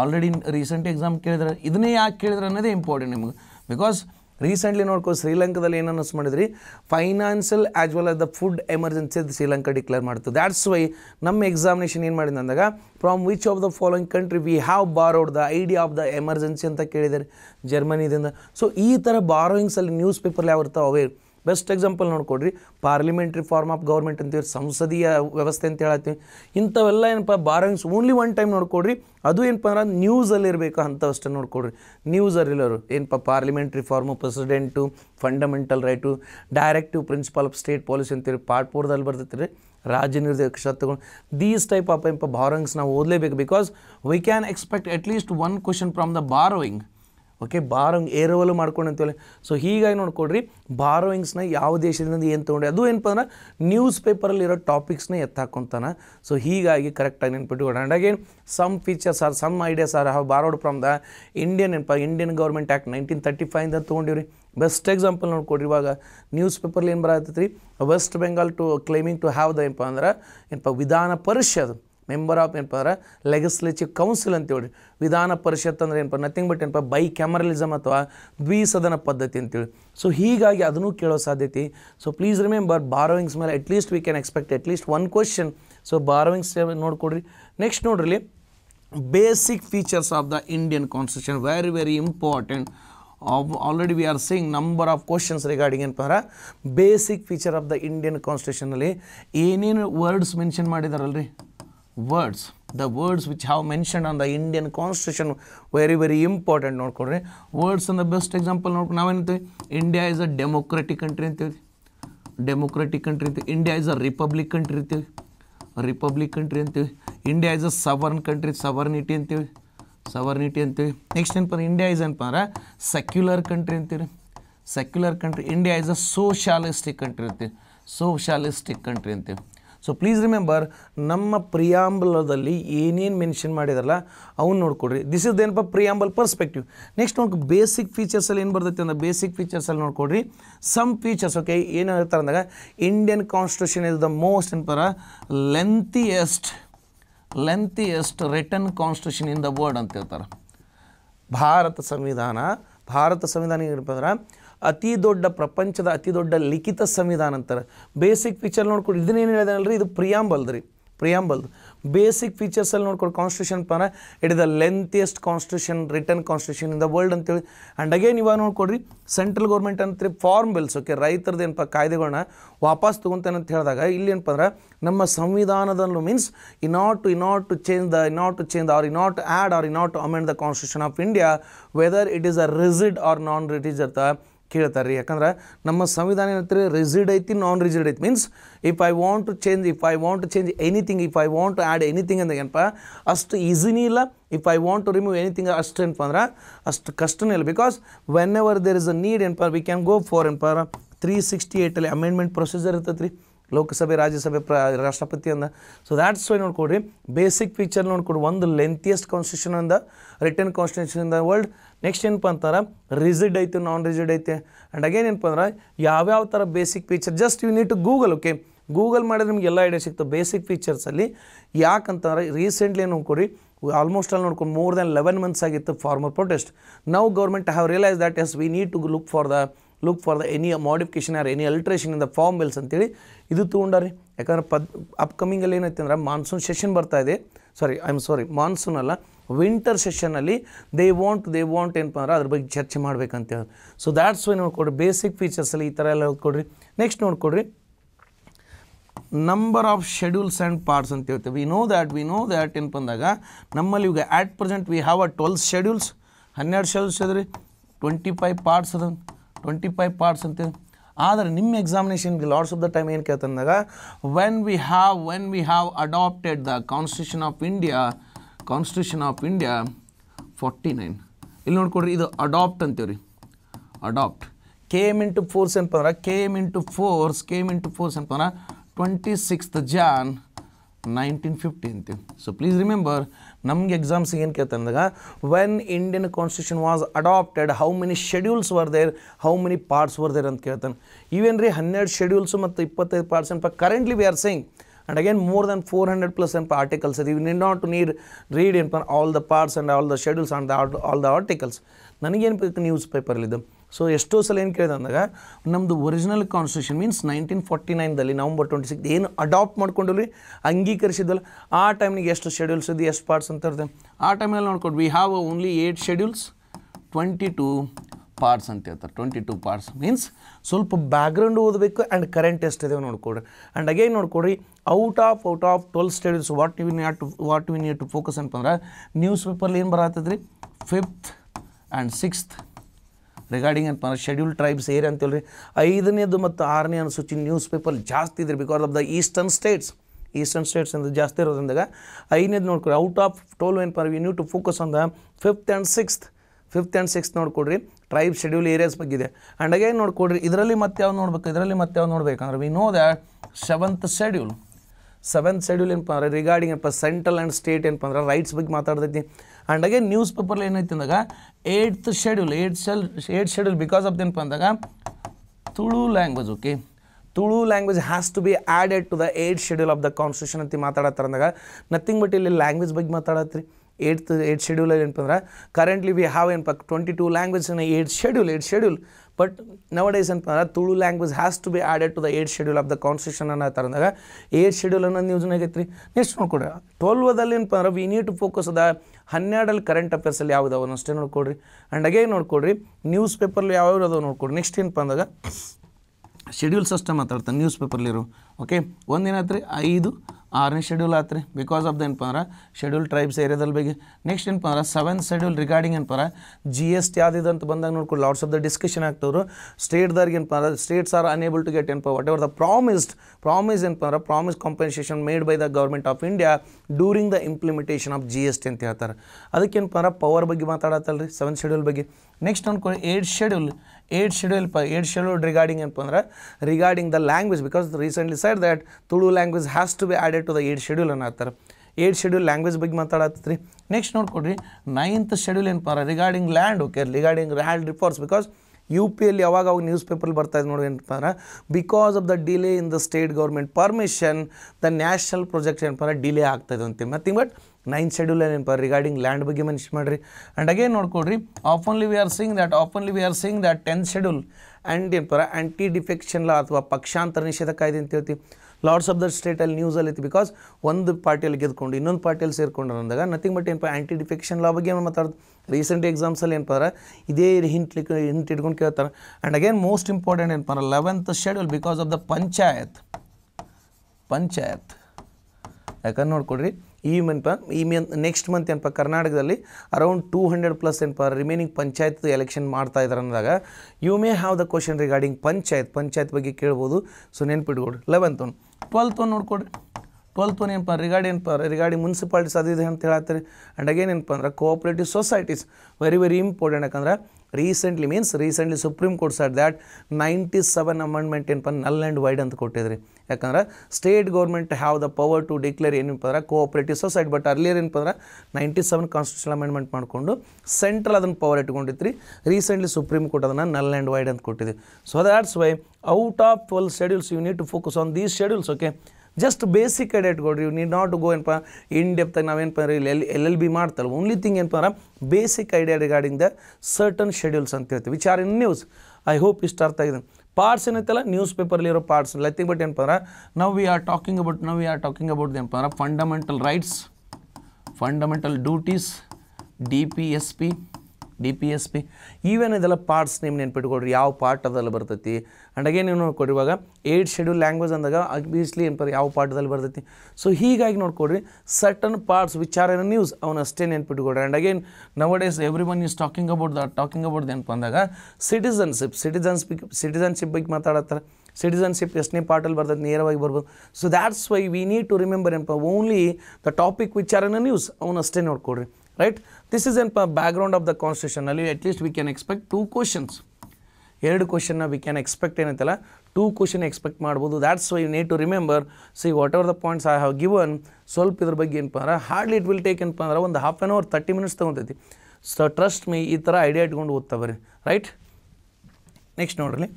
ಆಲ್ರೆಡಿ ರೀಸೆಂಟ್ ಎಕ್ಸಾಮ್ ಕೇಳಿದ್ರೆ ಇದನ್ನೇ ಯಾಕೆ ಕೇಳಿದ್ರೆ ಅನ್ನೋದೇ ಇಂಪಾರ್ಟೆಂಟ್ ನಿಮಗೆ ಬಿಕಾಸ್ ರೀಸೆಂಟ್ಲಿ ನೋಡ್ಕೋ ಶ್ರೀಲಂಕಾದಲ್ಲಿ ಏನು ಅನೌನ್ಸ್ ಮಾಡಿದ್ರಿ financial as well as the food emergency ಅದು ಶ್ರೀಲಂಕಾ ಡಿಕ್ಲೇರ್ ಮಾಡ್ತು ದ್ಯಾಟ್ಸ್ ವೈ ನಮ್ಮ ಎಕ್ಸಾಮಿನೇಷನ್ ಏನು ಮಾಡಿದ ಅಂದಾಗ from which of the following country we have borrowed the idea of the emergency ಅಂತ ಕೇಳಿದ್ದಾರೆ ಜರ್ಮನಿದಿಂದ ಸೊ ಈ ಥರ ಬಾರೋಯಿಂಗ್ಸಲ್ಲಿ ನ್ಯೂಸ್ ಪೇಪರ್ಲ್ಲಿ ಯಾವ ಇರ್ತಾವೆ ಅವೇ ಬೆಸ್ಟ್ ಎಕ್ಸಾಂಪಲ್ ನೋಡ್ಕೊಡ್ರಿ ಪಾರ್ಲಿಮೆಂಟ್ರಿ ಫಾರ್ಮ್ ಆಫ್ ಗೌರ್ಮೆಂಟ್ ಅಂತೀವಿ ಸಂಸದೀಯ ವ್ಯವಸ್ಥೆ ಅಂತ ಹೇಳತ್ತೀವಿ ಇಂಥವೆಲ್ಲ ಏನಪ್ಪ ಬಾರಂಗ್ಸ್ ಓನ್ಲಿ ಒನ್ ಟೈಮ್ ನೋಡ್ಕೊಡ್ರಿ ಅದು ಏನಪ್ಪ ಅಂದ್ರೆ ನ್ಯೂಸಲ್ಲಿ ಇರಬೇಕು ಅಂಥವಷ್ಟೇ ನೋಡ್ಕೊಡ್ರಿ ನ್ಯೂಸ್ ಅರಿಲ್ಲರು ಏನಪ್ಪ parliamentary form president fundamental right directive principal of state policy ಅಂತೀರಿ ಪಾರ್ಟ್ ಫೋರ್ದಲ್ಲಿ ಬರ್ತೈತೆ ರೀ ರಾಜ್ಯ ತಗೊಂಡು ದೀಸ್ ಟೈಪ್ ಆಫ್ ಏನಪ್ಪ ಬಾರಂಗ್ಸ್ ನಾವು ಓದಲೇಬೇಕು because we can expect at least one question from the borrowing okay borrowing ಏರೋವಲು ಮಾಡ್ಕೊಂಡು ಅಂತೇಳಿ ಸೊ ಹೀಗಾಗಿ ನೋಡ್ಕೊಡ್ರಿ ಬಾರೋಯಿಂಗ್ಸ್ನ ಯಾವ ದೇಶದಿಂದ ಏನು ತೊಗೊಂಡ್ರಿ ಅದು ಏನಪ್ಪ ಅಂದ್ರೆ ನ್ಯೂಸ್ ಪೇಪರಲ್ಲಿರೋ ಟಾಪಿಕ್ಸ್ನ ಎತ್ತಾಕೊಂತಾನೆ ಸೊ ಹೀಗಾಗಿ ಕರೆಕ್ಟಾಗಿ ನೆನ್ಪಿಟ್ಕೊಂಡು and again some features are some ideas are have borrowed from the Indian ಏನಪ್ಪ Indian government act nineteen thirty ಅಂತ ತೊಗೊಂಡಿವ್ರಿ ಬೆಸ್ಟ್ ಎಕ್ಸಾಂಪಲ್ ನೋಡ್ಕೊಡ್ರಿ ಇವಾಗ ನ್ಯೂಸ್ ಪೇಪರ್ಲಿ ಏನು ಬರತ್ತೈತ್ರಿ West Bengal to claiming to have the ಏನಪ್ಪ ಅಂದ್ರೆ ಏನಪ್ಪ ವಿಧಾನ ಪರಿಷತ್ ಮೆಂಬರ್ ಆಫ್ ಏನಪ್ಪ ಅಂದ್ರೆ ಲೆಗಿಸ್ಲೇಟಿವ್ ಕೌನ್ಸಿಲ್ ಅಂತೇಳಿ ವಿಧಾನ ಪರಿಷತ್ ಅಂದರೆ ಏನಪ್ಪ ನಥಿಂಗ್ ಬಟ್ ಏನಪ್ಪ ಬೈ ಕ್ಯಾಮರಲಿಸಮ್ ಅಥವಾ ದ್ವಿಸದನ ಪದ್ಧತಿ ಅಂತೇಳಿ ಸೊ ಹೀಗಾಗಿ ಅದನ್ನು ಕೇಳೋ ಸಾಧ್ಯತೆ ಸೊ ಪ್ಲೀಸ್ ರಿಮೆಂಬರ್ ಬಾರೋವಿಂಗ್ಸ್ ಮೇಲೆ least we can expect at least one question so borrowings ನೋಡ್ಕೊಡ್ರಿ ನೆಕ್ಸ್ಟ್ ನೋಡ್ರಿ basic features of the Indian constitution very very important already we are seeing number of questions regarding ಏನಪ್ಪ ಅಂದ್ರೆ basic feature of the Indian ಕಾನ್ಸ್ಟಿಟ್ಯೂಷನಲ್ಲಿ ಏನೇನು ವರ್ಡ್ಸ್ ಮೆನ್ಷನ್ ಮಾಡಿದಾರಲ್ರಿ words the words which have mentioned on the Indian constitution very very important nodkodre words on the best example ನೋಡ್ ನಾವೇನಂತೀವಿ India is a democratic country ಅಂತೀವಿ democratic country ಅಂತೀವಿ India is a republic country ಅಂತೀವಿ republic country ಅಂತೀವಿ India is a sovereign country sovereignty ಅಂತೀವಿ sovereignty ಅಂತೀವಿ ನೆಕ್ಸ್ಟ್ ಏನಪ್ಪ India is ಏನಪ್ಪ ಅಂದ್ರೆ secular country ಅಂತೀವಿ secular country India is a socialistic country ಅಂತೀವಿ socialistic country ಅಂತೀವಿ ಸೊ ಪ್ಲೀಸ್ ರಿಮೆಂಬರ್ ನಮ್ಮ ಪ್ರಿಯಾಂಬಲದಲ್ಲಿ ಏನೇನು ಮೆನ್ಷನ್ ಮಾಡಿದಾರಲ್ಲ ಅವ್ನು ನೋಡ್ಕೊಡ್ರಿ ದಿಸ್ ಇಸ್ ಏನಪ್ಪ ಪ್ರಿಯಾಂಬಲ್ ಪರ್ಸ್ಪೆಕ್ಟಿವ್ ನೆಕ್ಸ್ಟ್ ನೋಡ್ಕೊ ಬೇಸಿಕ್ ಫೀಚರ್ಸಲ್ಲಿ ಏನು ಬರ್ತೈತೆ ಅಂದ್ರೆ ಬೇಸಿಕ್ ಫೀಚರ್ಸಲ್ಲಿ ನೋಡ್ಕೊಡ್ರಿ ಸಮ್ ಫೀಚರ್ಸ್ ಓಕೆ ಏನು ಹೇಳ್ತಾರೆ ಅಂದಾಗ Indian constitution is the most ಏನಪ್ಪ lengthiest lengthiest written constitution in the world ಅಂತ ಹೇಳ್ತಾರೆ ಭಾರತ ಸಂವಿಧಾನ ಭಾರತ ಸಂವಿಧಾನ ಏನಪ್ಪ ಅಂದ್ರೆ ಅತಿ ದೊಡ್ಡ ಪ್ರಪಂಚದ ಅತಿ ದೊಡ್ಡ ಲಿಖಿತ ಸಂವಿಧಾನ ಅಂತಾರೆ ಬೇಸಿಕ್ ಫೀಚರ್ ನೋಡ್ಕೊಂಡು ಇದನ್ನೇನು ಹೇಳಿದನಲ್ರಿ ಇದು ಪ್ರಿಯಾಂಬಲ್ ರೀ ಪ್ರಿಯಾಂಬಲ್ ಬೇಸಿಕ್ ಫೀಚರ್ಸಲ್ಲಿ ನೋಡ್ಕೊಂಡು ಕಾನ್ಸ್ಟಿಟ್ಯೂಷನ್ ಪರ it is the lengthiest constitution written constitution in the world ಅಂತೇಳಿ ಆ್ಯಂಡ್ ಅಗೇನ್ ಇವಾಗ ನೋಡ್ಕೊಡ್ರಿ ಸೆಂಟ್ರಲ್ ಗೌರ್ಮೆಂಟ್ ಅಂತಾರೆ ಫಾರ್ಮ್ ಬಿಲ್ಸ್ ಓಕೆ ರೈತರದ್ದು ಏನಪ್ಪ ಕಾಯ್ದೆಗಳನ್ನ ವಾಪಸ್ ತೊಗೊತಾನೆ ಅಂತ ಹೇಳಿದಾಗ ಇಲ್ಲಿ ಏನಪ್ಪ ಅಂದ್ರೆ ನಮ್ಮ ಸಂವಿಧಾನದಲ್ಲೂ means not to not to change the ಇ not to change or or ಇನಾಟ್ ಆ್ಯಡ್ ಆರ್ ಇನಾಟ್ amend the constitution of India whether it is a rigid or non ರಿಟಿಜ್ ಅಂತ ಕೇಳ್ತಾರೆ ರೀ ಯಾಕಂದ್ರೆ ನಮ್ಮ ಸಂವಿಧಾನ ಏನಂತಾರೆ ರಿಜಿಡ್ ಐತಿ ನಾನ್ ರಿಜಿಡ್ ಐತಿ means if I want to change if I want to change anything if I want to add anything ಅಂದಾಗ ಏನಪ್ಪ ಅಷ್ಟು ಈಸಿನಿ ಇಲ್ಲ if I want to remove anything ಅಷ್ಟು ಏನಪ್ಪ ಅಂದ್ರೆ ಅಷ್ಟು ಕಷ್ಟನೇ ಇಲ್ಲ because whenever there is a need ಏನಪ್ಪ ವಿ ಕ್ಯಾನ್ ಗೋ ಫಾರ್ ಏನಪ್ಪ ತ್ರೀ ಸಿಕ್ಸ್ಟಿ ಏಯ್ಟಲ್ಲಿ ಅಮೆಂಡ್ಮೆಂಟ್ ಪ್ರೊಸೀಜರ್ ಇರ್ತೈತೆ ರೀ ಲೋಕಸಭೆ ರಾಜ್ಯಸಭೆ ಪ್ರ ರಾಷ್ಟ್ರಪತಿ ಸೊ ದ್ಯಾಟ್ಸ್ ವೈ ನೋಡ್ಕೊಡ್ರಿ ಬೇಸಿಕ್ ಫೀಚರ್ ನೋಡ್ಕೊಡಿ ಒಂದು ಲೆಂತಿಯಸ್ಟ್ ಅಂದ ರಿಟರ್ನ್ ದ ವರ್ಲ್ಡ್ ನೆಕ್ಸ್ಟ್ ಏನಪ್ಪ ಅಂತಾರೆ ರಿಜಿಡ್ ಐತೆ ನಾನ್ ರಿಜಿಡ್ ಐತೆ ಆ್ಯಂಡ್ ಅಗೇನ್ ಏನಪ್ಪ ಅಂದ್ರೆ ಯಾವ್ಯಾವ ಥರ basic feature just you need to Google okay Google ಮಾಡಿದ್ರೆ ನಿಮ್ಗೆ ಎಲ್ಲ ಐಡಿಯಾ ಸಿಗ್ತವೆ ಬೇಸಿಕ್ ಫೀಚರ್ಸಲ್ಲಿ ಯಾಕಂತಂದ್ರೆ ರೀಸೆಂಟ್ಲಿ ಏನು ಆಲ್ಮೋಸ್ಟ್ ಅಲ್ಲಿ ನೋಡ್ಕೊಂಡು ಮೋರ್ ದ್ಯಾನ್ ಲೆವೆನ್ ಮಂತ್ಸ್ ಆಗಿತ್ತು farmer protest now government have realise that as we need to look for the look for the any modification or any alteration in the farm bills ಅಂತೇಳಿ ಇದು ತೊಗೊಂಡಾರಿ ಯಾಕಂದ್ರೆ ಪದ್ ಅಪ್ಕಮಿಂಗಲ್ಲಿ ಏನೈತೆ ಅಂದ್ರೆ ಮಾನ್ಸೂನ್ ಸೆಷನ್ ಬರ್ತಾ ಇದೆ sorry I am sorry monsoon ಅಲ್ಲ ವಿಂಟರ್ ಸೆಷನಲ್ಲಿ ದೇ ವಾಂಟ್ ದೇ ವಾಂಟ್ ಏನಪ್ಪ ಅಂದ್ರೆ ಅದ್ರ ಬಗ್ಗೆ ಚರ್ಚೆ ಹೇಳಿ ಸೊ ದ್ಯಾಟ್ಸ್ ವೈ ನೋಡ್ಕೊಡ್ರಿ ಬೇಸಿಕ್ ಫೀಚರ್ಸಲ್ಲಿ ಈ ಥರ ಎಲ್ಲ ಓದ್ಕೊಡ್ರಿ ನೆಕ್ಸ್ಟ್ ನೋಡ್ಕೊಡ್ರಿ number of schedules and parts ಅಂತ ಹೇಳ್ತೀವಿ we know that we know that ಏನಪ್ಪ ಅಂದಾಗ ನಮ್ಮಲ್ಲಿ ಇವಾಗ at present we have a twelve schedules ಹನ್ನೆರಡು ಶೆಡ್ಯೂಲ್ಸ್ ಅದ್ರಿ ಟ್ವೆಂಟಿ ಫೈವ್ ಪಾರ್ಟ್ಸ್ ಅದ ಟ್ವೆಂಟಿ ಫೈವ್ ಪಾರ್ಟ್ಸ್ ಅಂತೇಳಿ ಆದರೆ ನಿಮ್ಮ ಎಕ್ಸಾಮಿನೇಷನ್ಗೆ ಲಾರ್ಡ್ಸ್ ಆಫ್ ದ ಟೈಮ್ ಏನು ಕೇಳ್ತಂದಾಗ when we have when we have adopted the constitution of India constitution of India forty nine ಇಲ್ಲಿ ನೋಡ್ಕೊಡ್ರಿ ಇದು ಅಡಾಪ್ಟ್ ಅಂತೀವ್ರಿ ಅಡಾಪ್ಟ್ ಕೇಮ್ ಇಂಟು ಫೋರ್ಸ್ ಏನಪ್ಪ came into force came into force ಏನಪ್ಪ ಅಂದ್ರೆ twenty sixth Jan nineteen fifty ಅಂತೀವಿ ಸೊ ಪ್ಲೀಸ್ ರಿಮೆಂಬರ್ ನಮ್ಗೆ ಎಕ್ಸಾಮ್ಸ್ ಏನು ಕೇಳ್ತಾನೆ ಅಂದಾಗ when Indian constitution was adopted how many schedules were there how many parts var ಅಂತ ಕೇಳ್ತಾನೆ ಇವೇನು ರೀ ಹನ್ನೆರಡು ಶೆಡ್ಯೂಲ್ಸ್ ಮತ್ತು ಇಪ್ಪತ್ತೈದು ಪಾರ್ಟ್ಸ್ ಅಂತ currently we are saying and again more than four hundred plus ಎನ್ಪ ಆರ್ಟಿಕಲ್ಸ್ ಅದು ಇವ್ ನಿಡ್ ನಾಟ್ ನೀಡ್ ರೀಡ್ ಏನು all the parts and all the schedules and all the articles ನನಗೇನು ಬೇಕು ನ್ಯೂಸ್ ಪೇಪರಲ್ಲಿದ್ದು ಸೊ ಎಷ್ಟೋ ಸಲ ಏನು ಕೇಳಿದೆ ಅಂದಾಗ ನಮ್ಮದು original constitution means nineteen forty ನೈನ್ದಲ್ಲಿ ನವಂಬರ್ ಟ್ವೆಂಟಿ ಸಿಕ್ಸ್ ಏನು ಅಡಾಪ್ಟ್ ಮಾಡ್ಕೊಂಡಿವ್ರಿ ಅಂಗೀಕರಿಸಿದ್ದಲ್ಲ ಆ ಟೈಮ್ನಿಗೆ ಎಷ್ಟು ಶೆಡ್ಯೂಲ್ಸ್ ಇದೆ ಎಷ್ಟು ಪಾರ್ಟ್ಸ್ ಅಂತ ಇರ್ತದೆ ಆ ಟೈಮಲ್ಲಿ ನೋಡ್ಕೊಂಡು we have only eight schedules twenty two parts ಅಂತ ಹೇಳ್ತಾರೆ ಟ್ವೆಂಟಿ ಟು ಪಾರ್ಟ್ಸ್ ಮೀನ್ಸ್ ಸ್ವಲ್ಪ ಬ್ಯಾಕ್ಗ್ರೌಂಡ್ ಓದಬೇಕು ಆ್ಯಂಡ್ ಕರೆಂಟ್ ಎಷ್ಟಿದೆ ನೋಡ್ಕೊಡ್ರಿ ಆ್ಯಂಡ್ ಅಗೇನ್ ನೋಡ್ಕೊಡ್ರಿ out of out of twelve studies what you need to what you need to focus ಅಂತಂದ್ರೆ ನ್ಯೂಸ್ ಪೇಪರ್ಲಿ ಏನು ಬರತ್ತದ್ರಿ ಫಿಫ್ತ್ ಆ್ಯಂಡ್ ಸಿಕ್ಸ್ತ್ ರಿಗಾರ್ಡಿಂಗ್ ಅಂತ ಶೆಡ್ಯೂಲ್ ಟ್ರೈಬ್ಸ್ ಏರಿಯಾ ಅಂತೇಳಿ ಐದನೇದು ಮತ್ತು ಆರನೇ ಅನುಸೂಚಿ ನ್ಯೂಸ್ ಪೇಪರ್ ಜಾಸ್ತಿ ಇದ್ರೆ because of the eastern States eastern states ಅಂದರೆ ಜಾಸ್ತಿ ಇರೋದ್ರಿಂದಾಗ ಐದನೇದು ನೋಡ್ಕೊಡಿ ಔಟ್ ಆಫ್ ಟೋಲ್ ಏನು ಪರ್ you need to focus on the fifth and sixth fifth and sixth ನೋಡ್ಕೊಡ್ರಿ ಟ್ರೈಬ್ ಶೆಡ್ಯೂಲ್ ಏರಿಯಾಸ್ ಬಗ್ಗೆ ಆ್ಯಂಡ್ ಅಗೇನ್ ನೋಡ್ಕೊಡ್ರಿ ಇದರಲ್ಲಿ ಮತ್ತೆ ಯಾವ್ದು ನೋಡ್ಬೇಕು ಇದರಲ್ಲಿ ಮತ್ತೆ ಯಾವ ನೋಡ್ಬೇಕಂದ್ರೆ we know that seventh schedule seventh schedule ಏನಪ್ಪ ಅಂದರೆ ರಿಗಾರ್ಡಿಂಗ್ ಏನಪ್ಪ ಸೆಂಟ್ರಲ್ ಆ್ಯಂಡ್ ಸ್ಟೇಟ್ ಏನಪ್ಪ ಅಂದ್ರೆ ರೈಟ್ಸ್ ಬಗ್ಗೆ ಮಾತಾಡ್ತೈತಿ ಆ್ಯಂಡ್ ಅಗೇನ್ ನ್ಯೂಸ್ ಪೇಪರ್ಲಿ ಏನೈತಿ ಅಂದಾಗ ಏಯ್ತ್ ಶೆಡ್ಯೂಲ್ ಏಯ್ಟ್ ಶೆಲ್ ಏಯ್ಟ್ ಶೆಡ್ಯೂಲ್ ಬಿಕಾಸ್ ಆಫ್ ಏನಪ್ಪ ಅಂದಾಗ Tulu language okay Tulu language has to be added to the eight schedule of the constitution ಅಂತ ಮಾತಾಡತ್ತಾರೆ ಅಂದಾಗ ನಥಿಂಗ್ ಬಟ್ ಇಲ್ಲಿ ಲ್ಯಾಂಗ್ವೇಜ್ ಬಗ್ಗೆ ಮಾತಾಡತ್ರಿ ಏಯ್ತ್ ಏಯ್ಟ್ ಶೆಡ್ಯೂಲ್ ಏನಪ್ಪ ಅಂದ್ರೆ ಕರೆಂಟ್ಲಿ ವಿ ಹ್ಯಾವ್ ಏನಪ್ಪ twenty two language eight schedule eight schedule but But ಅಂತಂದ್ರೆ Tulu language has language be added to the eight schedule of the constitution ಅನ್ನೋ ಥರ ಅಂದಾಗ 8th ಶೆಡ್ಯೂಲ್ ಅನ್ನೋದು ಯೂಸ್ ಆಗೈತೆ ರೀ ನೆಕ್ಸ್ಟ್ ನೋಡ್ಕೊಡ್ರಿ ಟ್ವೆಲ್ವದಲ್ಲಿ ಏನಪ್ಪ ಅಂದ್ರೆ ವಿ ನೀಡ್ ಟು ಫೋಕಸ್ ಅದ ಹನ್ನೆರಡಲ್ಲಿ ಕರೆಂಟ್ ಅಫೇರ್ಸಲ್ಲಿ ಯಾವುದವನು ಅಷ್ಟೇ ನೋಡ್ಕೊಡ್ರಿ ಆ್ಯಂಡ್ ಅಗೇನ್ ನೋಡ್ಕೊಡ್ರಿ ನ್ಯೂಸ್ ಪೇಪರ್ಲಿ ಯಾವ್ಯಾವ ಅದಾವ ನೋಡ್ಕೊಡ್ರಿ ನೆಕ್ಸ್ಟ್ ಏನಪ್ಪ ಅಂದಾಗ ಶೆಡ್ಯೂಲ್ ಸಿಸ್ಟಮ್ ಮಾತಾಡ್ತಾನೆ ನ್ಯೂಸ್ ಪೇಪರ್ಲಿರು ಓಕೆ ಒಂದೇನಾಯ್ತು ರೀ ಐದು ಆರನೇ ಶೆಡ್ಯೂಲ್ ಆತ್ರಿ ಬಿಕಾಸ್ ಆಫ್ ದ ಏನಪ್ಪ ಅಂದ್ರೆ ಶೆಡ್ಯೂಲ್ ಟ್ರೈಬ್ಸ್ ಏರಿಯಾದಲ್ಲಿ ಬಗ್ಗೆ ನೆಕ್ಸ್ಟ್ ಏನಪ್ಪ ಅಂದ್ರೆ ಸೆವೆನ್ ಶೆಡ್ಯೂಲ್ ರಿಗಾರ್ಡಿಂಗ್ ಏನಪ್ಪ ಜಿ ಎಸ್ ಟಿ ಆದಿದಂತ ಅಂತ ಬಂದಾಗ ನೋಡ್ಕೊಂಡು ಲಾಟ್ಸ್ ಆಫ್ ದ ಡಿಸ್ಕಷನ್ ಆಗ್ತವ್ರು ಸ್ಟೇಟ್ದಾಗ ಏನಪ್ಪ ಅಂದ್ರೆ states are unable to get ಏನಪ್ಪ whatever the promised promise ಏನಪ್ಪ ಅಂದ್ರೆ promise compensation made by the government of India during the implementation of G S T ಅಂತ ಹೇಳ್ತಾರೆ ಅದಕ್ಕೇನಪ್ಪ ಅಂದ್ರೆ ಪವರ್ ಬಗ್ಗೆ ಮಾತಾಡತ್ತಲ್ಲ ರೀ ಸೆವೆನ್ ಶೆಡ್ಯೂಲ್ ಬಗ್ಗೆ ನೆಕ್ಸ್ಟ್ ಅಂದ್ಕೊಳ್ಳಿ ಏಟ್ ಶೆಡ್ಯೂಲ್ ಏಟ್ ಶೆಡ್ಯೂಲ್ ಪ ಏಟ್ ಶೆಡ್ಯೂಲ್ ರಿಗಾರ್ಡಿಂಗ್ ಏನಪ್ಪ ಅಂದ್ರೆ regarding the language because recently said that Tulu language has to be added to the eight schedule ಅನ್ನತ್ತಾರೆ ಏಟ್ ಶೆಡ್ಯೂಲ್ ಲ್ಯಾಂಗ್ವೇಜ್ ಬಗ್ಗೆ ಮಾತಾಡತ್ತೀರಿ ನೆಕ್ಸ್ಟ್ ನೋಡ್ಕೊಡ್ರಿ ನೈನ್ತ್ ಶೆಡ್ಯೂಲ್ ಏನಪ್ಪ regarding land okay regarding land reforms because U P ಎಲ್ಲಿ ಯಾವಾಗ ಅವಾಗ ನ್ಯೂಸ್ ಪೇಪರ್ ಬರ್ತಾಯಿದೆ ನೋಡಿ ಏನಪ್ಪ ಅಂದ್ರೆ because of the delay in the state government permission the national project ಏನಪ್ಪ ಅಂದ್ರೆ ಡಿಲೇ ಇದೆ ಅಂತೀವಿ ಮತ್ತು ಬಟ್ ನೈನ್ ಶೆಡ್ಯೂಲ್ ಏನೇನಪ್ಪ ರಿಗಾರ್ಡಿಂಗ್ ಲ್ಯಾಂಡ್ ಬಗ್ಗೆ ಮೆನ್ಷನ್ ಮಾಡಿರಿ ಆ್ಯಂಡ್ ಅಗೇನ್ ನೋಡ್ಕೊಡ್ರಿ oftenly we are seeing that oftenly we are seeing that ten schedule and ಏನಪ್ಪ ಆ್ಯಂಟಿ ಡಿಫೆಕ್ಷನ್ ಲಾ ಅಥವಾ ಪಕ್ಷಾಂತರ ನಿಷೇಧ ಕಾಯ್ದೆ ಅಂತ ಹೇಳ್ತಿ ಲಾರ್ಡ್ಸ್ ಆಫ್ ದ ಸ್ಟೇಟಲ್ಲಿ ನ್ಯೂಸಲ್ಲಿ ಐತಿ ಬಿಕಾಸ್ ಒಂದು ಪಾರ್ಟಿಯಲ್ಲಿ ಗೆದ್ಕೊಂಡು ಇನ್ನೊಂದು ಪಾರ್ಟಿಯಲ್ಲಿ ಸೇರ್ಕೊಂಡು ಅಂದಾಗ ನಥಿಂಗ್ ಬಟ್ ಏನಪ್ಪ ಆ್ಯಂಟಿ ಡಿಫೆಕ್ಷನ್ ಲಾ ಬಗ್ಗೆ ಏನು ಮಾತಾಡೋದು ರೀಸೆಂಟ್ ಎಕ್ಸಾಮ್ಸಲ್ಲಿ ಏನಪ್ಪ ಇದೇ ಹಿಂಟ್ಲಿಕ್ಕೆ ಹಿಂಟ್ ಇಟ್ಕೊಂಡು ಕೇಳ್ತಾರೆ ಆ್ಯಂಡ್ ಅಗೇನ್ ಮೋಸ್ಟ್ ಇಂಪಾರ್ಟೆಂಟ್ ಏನಪ್ಪ eleventh schedule because of the panchayat panchayat ಯಾಕಂದ್ರೆ ನೋಡ್ಕೊಡ್ರಿ ಈ ಮೆನ್ಪ ಈ ಮಂತ್ ನೆಕ್ಸ್ಟ್ ಮಂತ್ ಏನಪ್ಪ ಕರ್ನಾಟಕದಲ್ಲಿ ಅರೌಂಡ್ ಟೂ ಹಂಡ್ರೆಡ್ ಪ್ಲಸ್ ಏನಪ್ಪ ರಿಮೇನಿಂಗ್ ಪಂಚಾಯತ್ ಎಲೆಕ್ಷನ್ ಮಾಡ್ತಾ ಇದ್ದಾರೆ ಅಂದಾಗ you may have the question regarding panchayat panchayat ಬಗ್ಗೆ ಕೇಳ್ಬೋದು ಸೊ ನೆನ್ಪಿಟ್ಕೊಡ್ರಿ ಲೆವೆಂತ್ ಒನ್ ಟ್ವೆಲ್ತ್ ಒನ್ ನೋಡ್ಕೊಡ್ರಿ ಟ್ವೆಲ್ತ್ ಒನ್ ಏನಪ್ಪ ರಿಗಾರ್ಡ್ ಏನಪ್ಪ ರಿಗಾರ್ಡಿಂಗ್ ಮುನ್ಸಿಪಾಲ್ಟೀಸ್ ಅದು ಇದೆ ಅಂತ ಹೇಳತ್ತೀರಿ ಆ್ಯಂಡ್ ಅಗೇನ್ ಏನಪ್ಪ ಅಂದ್ರೆ cooperative societies very very important ಯಾಕಂದ್ರೆ recently means recently supreme court said that ninety seven amendment ಏನಪ್ಪ ನಲ್ ಆ್ಯಂಡ್ ವೈಡ್ ಅಂತ ಕೊಟ್ಟಿದ್ರಿ ಯಾಕಂದ್ರೆ state government have the power to declare ಏನಪ್ಪ ಅಂದ್ರೆ ಕೋಆಪ್ರೇಟಿವ್ ಸೊಸೈಟಿ ಬಟ್ ಅರ್ಲಿಯರ್ ಏನಪ್ಪ ಅಂದ್ರೆ ನೈಂಟಿ ಸೆವೆನ್ ಕಾನ್ಸ್ಟಿಟ್ಯೂಷನ್ ಅಮೆಂಡ್ಮೆಂಟ್ ಮಾಡಿಕೊಂಡು ಸೆಂಟ್ರಲ್ ಅದನ್ನು ಪವರ್ ಇಟ್ಕೊಂಡಿತ್ತು ರೀ ರೀಸೆಂಟ್ಲಿ ಸುಪ್ರೀಂ ಕೋರ್ಟ್ ಅದನ್ನು ನಲ್ ಆ್ಯಂಡ್ ವೈಡ್ ಅಂತ ಕೊಟ್ಟಿದೆ so that's why out of twelve schedules you need to focus on these schedules okay just basic ಕಡೆ ಇಟ್ಕೊಡ್ರಿ ಯು ನೀಡ್ ನಾಟ್ ಗೋ ಏನಪ್ಪ ಇನ್ ಡೆಪ್ತಾಗಿ ನಾವೇನಪ್ಪ ಇಲ್ಲಿ ಎಲ್ ಎಲ್ ಎಲ್ ಬಿ ಮಾಡ್ತಲ್ಲ ಓನ್ಲಿ ಥಿಂಗ್ ಏನಪ್ಪ ಅಂದ್ರೆ basic idea regarding the certain schedules ಅಂತ ಹೇಳ್ತೀವಿ which are in news I hope ಇಷ್ಟ ಅರ್ಥ ಆಗಿದೆ ಪಾರ್ಟ್ಸ್ ಏನೈತಲ್ಲ ನ್ಯೂಸ್ ಇರೋ ಪಾರ್ಟ್ಸ್ ಲೈತಿಂಗ್ ಬಟ್ ಏನಪ್ಪ ಅಂದ್ರೆ ನಾವು ವಿ ಆರ್ ಟಾಕಿಂಗ್ ಅಬೌಟ್ ನಾವು ವಿ ಆರ್ ಟಾಕಿಂಗ್ ಅಬೌಟ್ ಏನಪ್ಪ ಅಂದ್ರೆ fundamental rights fundamental duties D P S P D P S P ಇವೇನಿದೆಲ್ಲ ಇದೆಲ್ಲ ಪಾರ್ಟ್ಸ್ ನಿಮ್ಮ ನೆನ್ಪಿಟ್ಕೊಡ್ರಿ ಯಾವ ಪಾರ್ಟ್ ಅದಲ್ಲಿ ಬರ್ತೈತಿ ಆ್ಯಂಡ್ ಅಗೇನ್ ನೀವು ಇವಾಗ ಏಯ್ಟ್ ಶೆಡ್ಯೂಲ್ ಲ್ಯಾಂಗ್ವೇಜ್ ಅಂದಾಗ ಅಬ್ವಿಯಸ್ಲಿ ಏನು ಯಾವ ಪಾರ್ಟ್ದಲ್ಲಿ ಬರ್ತೈತಿ ಸೊ ಹೀಗಾಗಿ ನೋಡ್ಕೊಡ್ರಿ ಸಟನ್ ಪಾರ್ಟ್ಸ್ ವಿಚಾರ ಏನು ನ್ಯೂಸ್ ಅವನ ಅಷ್ಟೇ ನೆನ್ಪಿಟ್ಕೊಡ್ರಿ and again nowadays everyone is talking about the talking about ಏನಪ್ಪ ಅಂದಾಗ ಸಿಟಿಸನ್ಶಿಪ್ ಸಿಟಿಸನ್ಶಿಪ್ ಸಿಟಿಸನ್ಶಿಪ್ ಬಗ್ಗೆ ಮಾತಾಡತ್ತಾರೆ ಸಿಟಿಸನ್ಶಿಪ್ ಎಷ್ಟನೇ ಪಾರ್ಟಲ್ಲಿ ಬರ್ತೈತೆ ನೇರವಾಗಿ ಬರ್ಬೋದು so that's why we need to remember ಏನಪ್ಪ ಓನ್ಲಿ ದ ಟಾಪಿಕ್ ವಿಚಾರನ ನ್ಯೂಸ್ ಅವನಷ್ಟೇ ನೋಡ್ಕೊಡ್ರಿ right this is an background of the ಕಾನ್ಸ್ಟಿಟ್ಯೂಷನಲ್ಲಿ at least we can expect two questions ಎರಡು ಕ್ವಶನ್ನ ವಿ ಕ್ಯಾನ್ ಎಕ್ಸ್ಪೆಕ್ಟ್ ಏನಂತಲ್ಲ ಟೂ ಕ್ವಶನ್ ಎಕ್ಸ್ಪೆಕ್ಟ್ ಮಾಡ್ಬೋದು that's why you need to remember see what are the points I have given ಸ್ವಲ್ಪ ಇದ್ರ ಬಗ್ಗೆ ಏನಪ್ಪ ಅಂದ್ರೆ ಹಾರ್ಡ್ಲಿ ಇಟ್ ವಿಲ್ ಟೇಕ್ ಏನಪ್ಪ ಅಂದ್ರೆ ಒಂದು half an hour thirty minutes ತೊಗೊತೈತಿ ಸೊ ಟ್ರಸ್ಟ್ ಮೀ ಈ ಥರ ಐಡಿಯಾ ಇಟ್ಕೊಂಡು ಓದ್ತಾ ಬರ್ರಿ ರೈಟ್ ನೆಕ್ಸ್ಟ್ ನೋಡ್ರಿ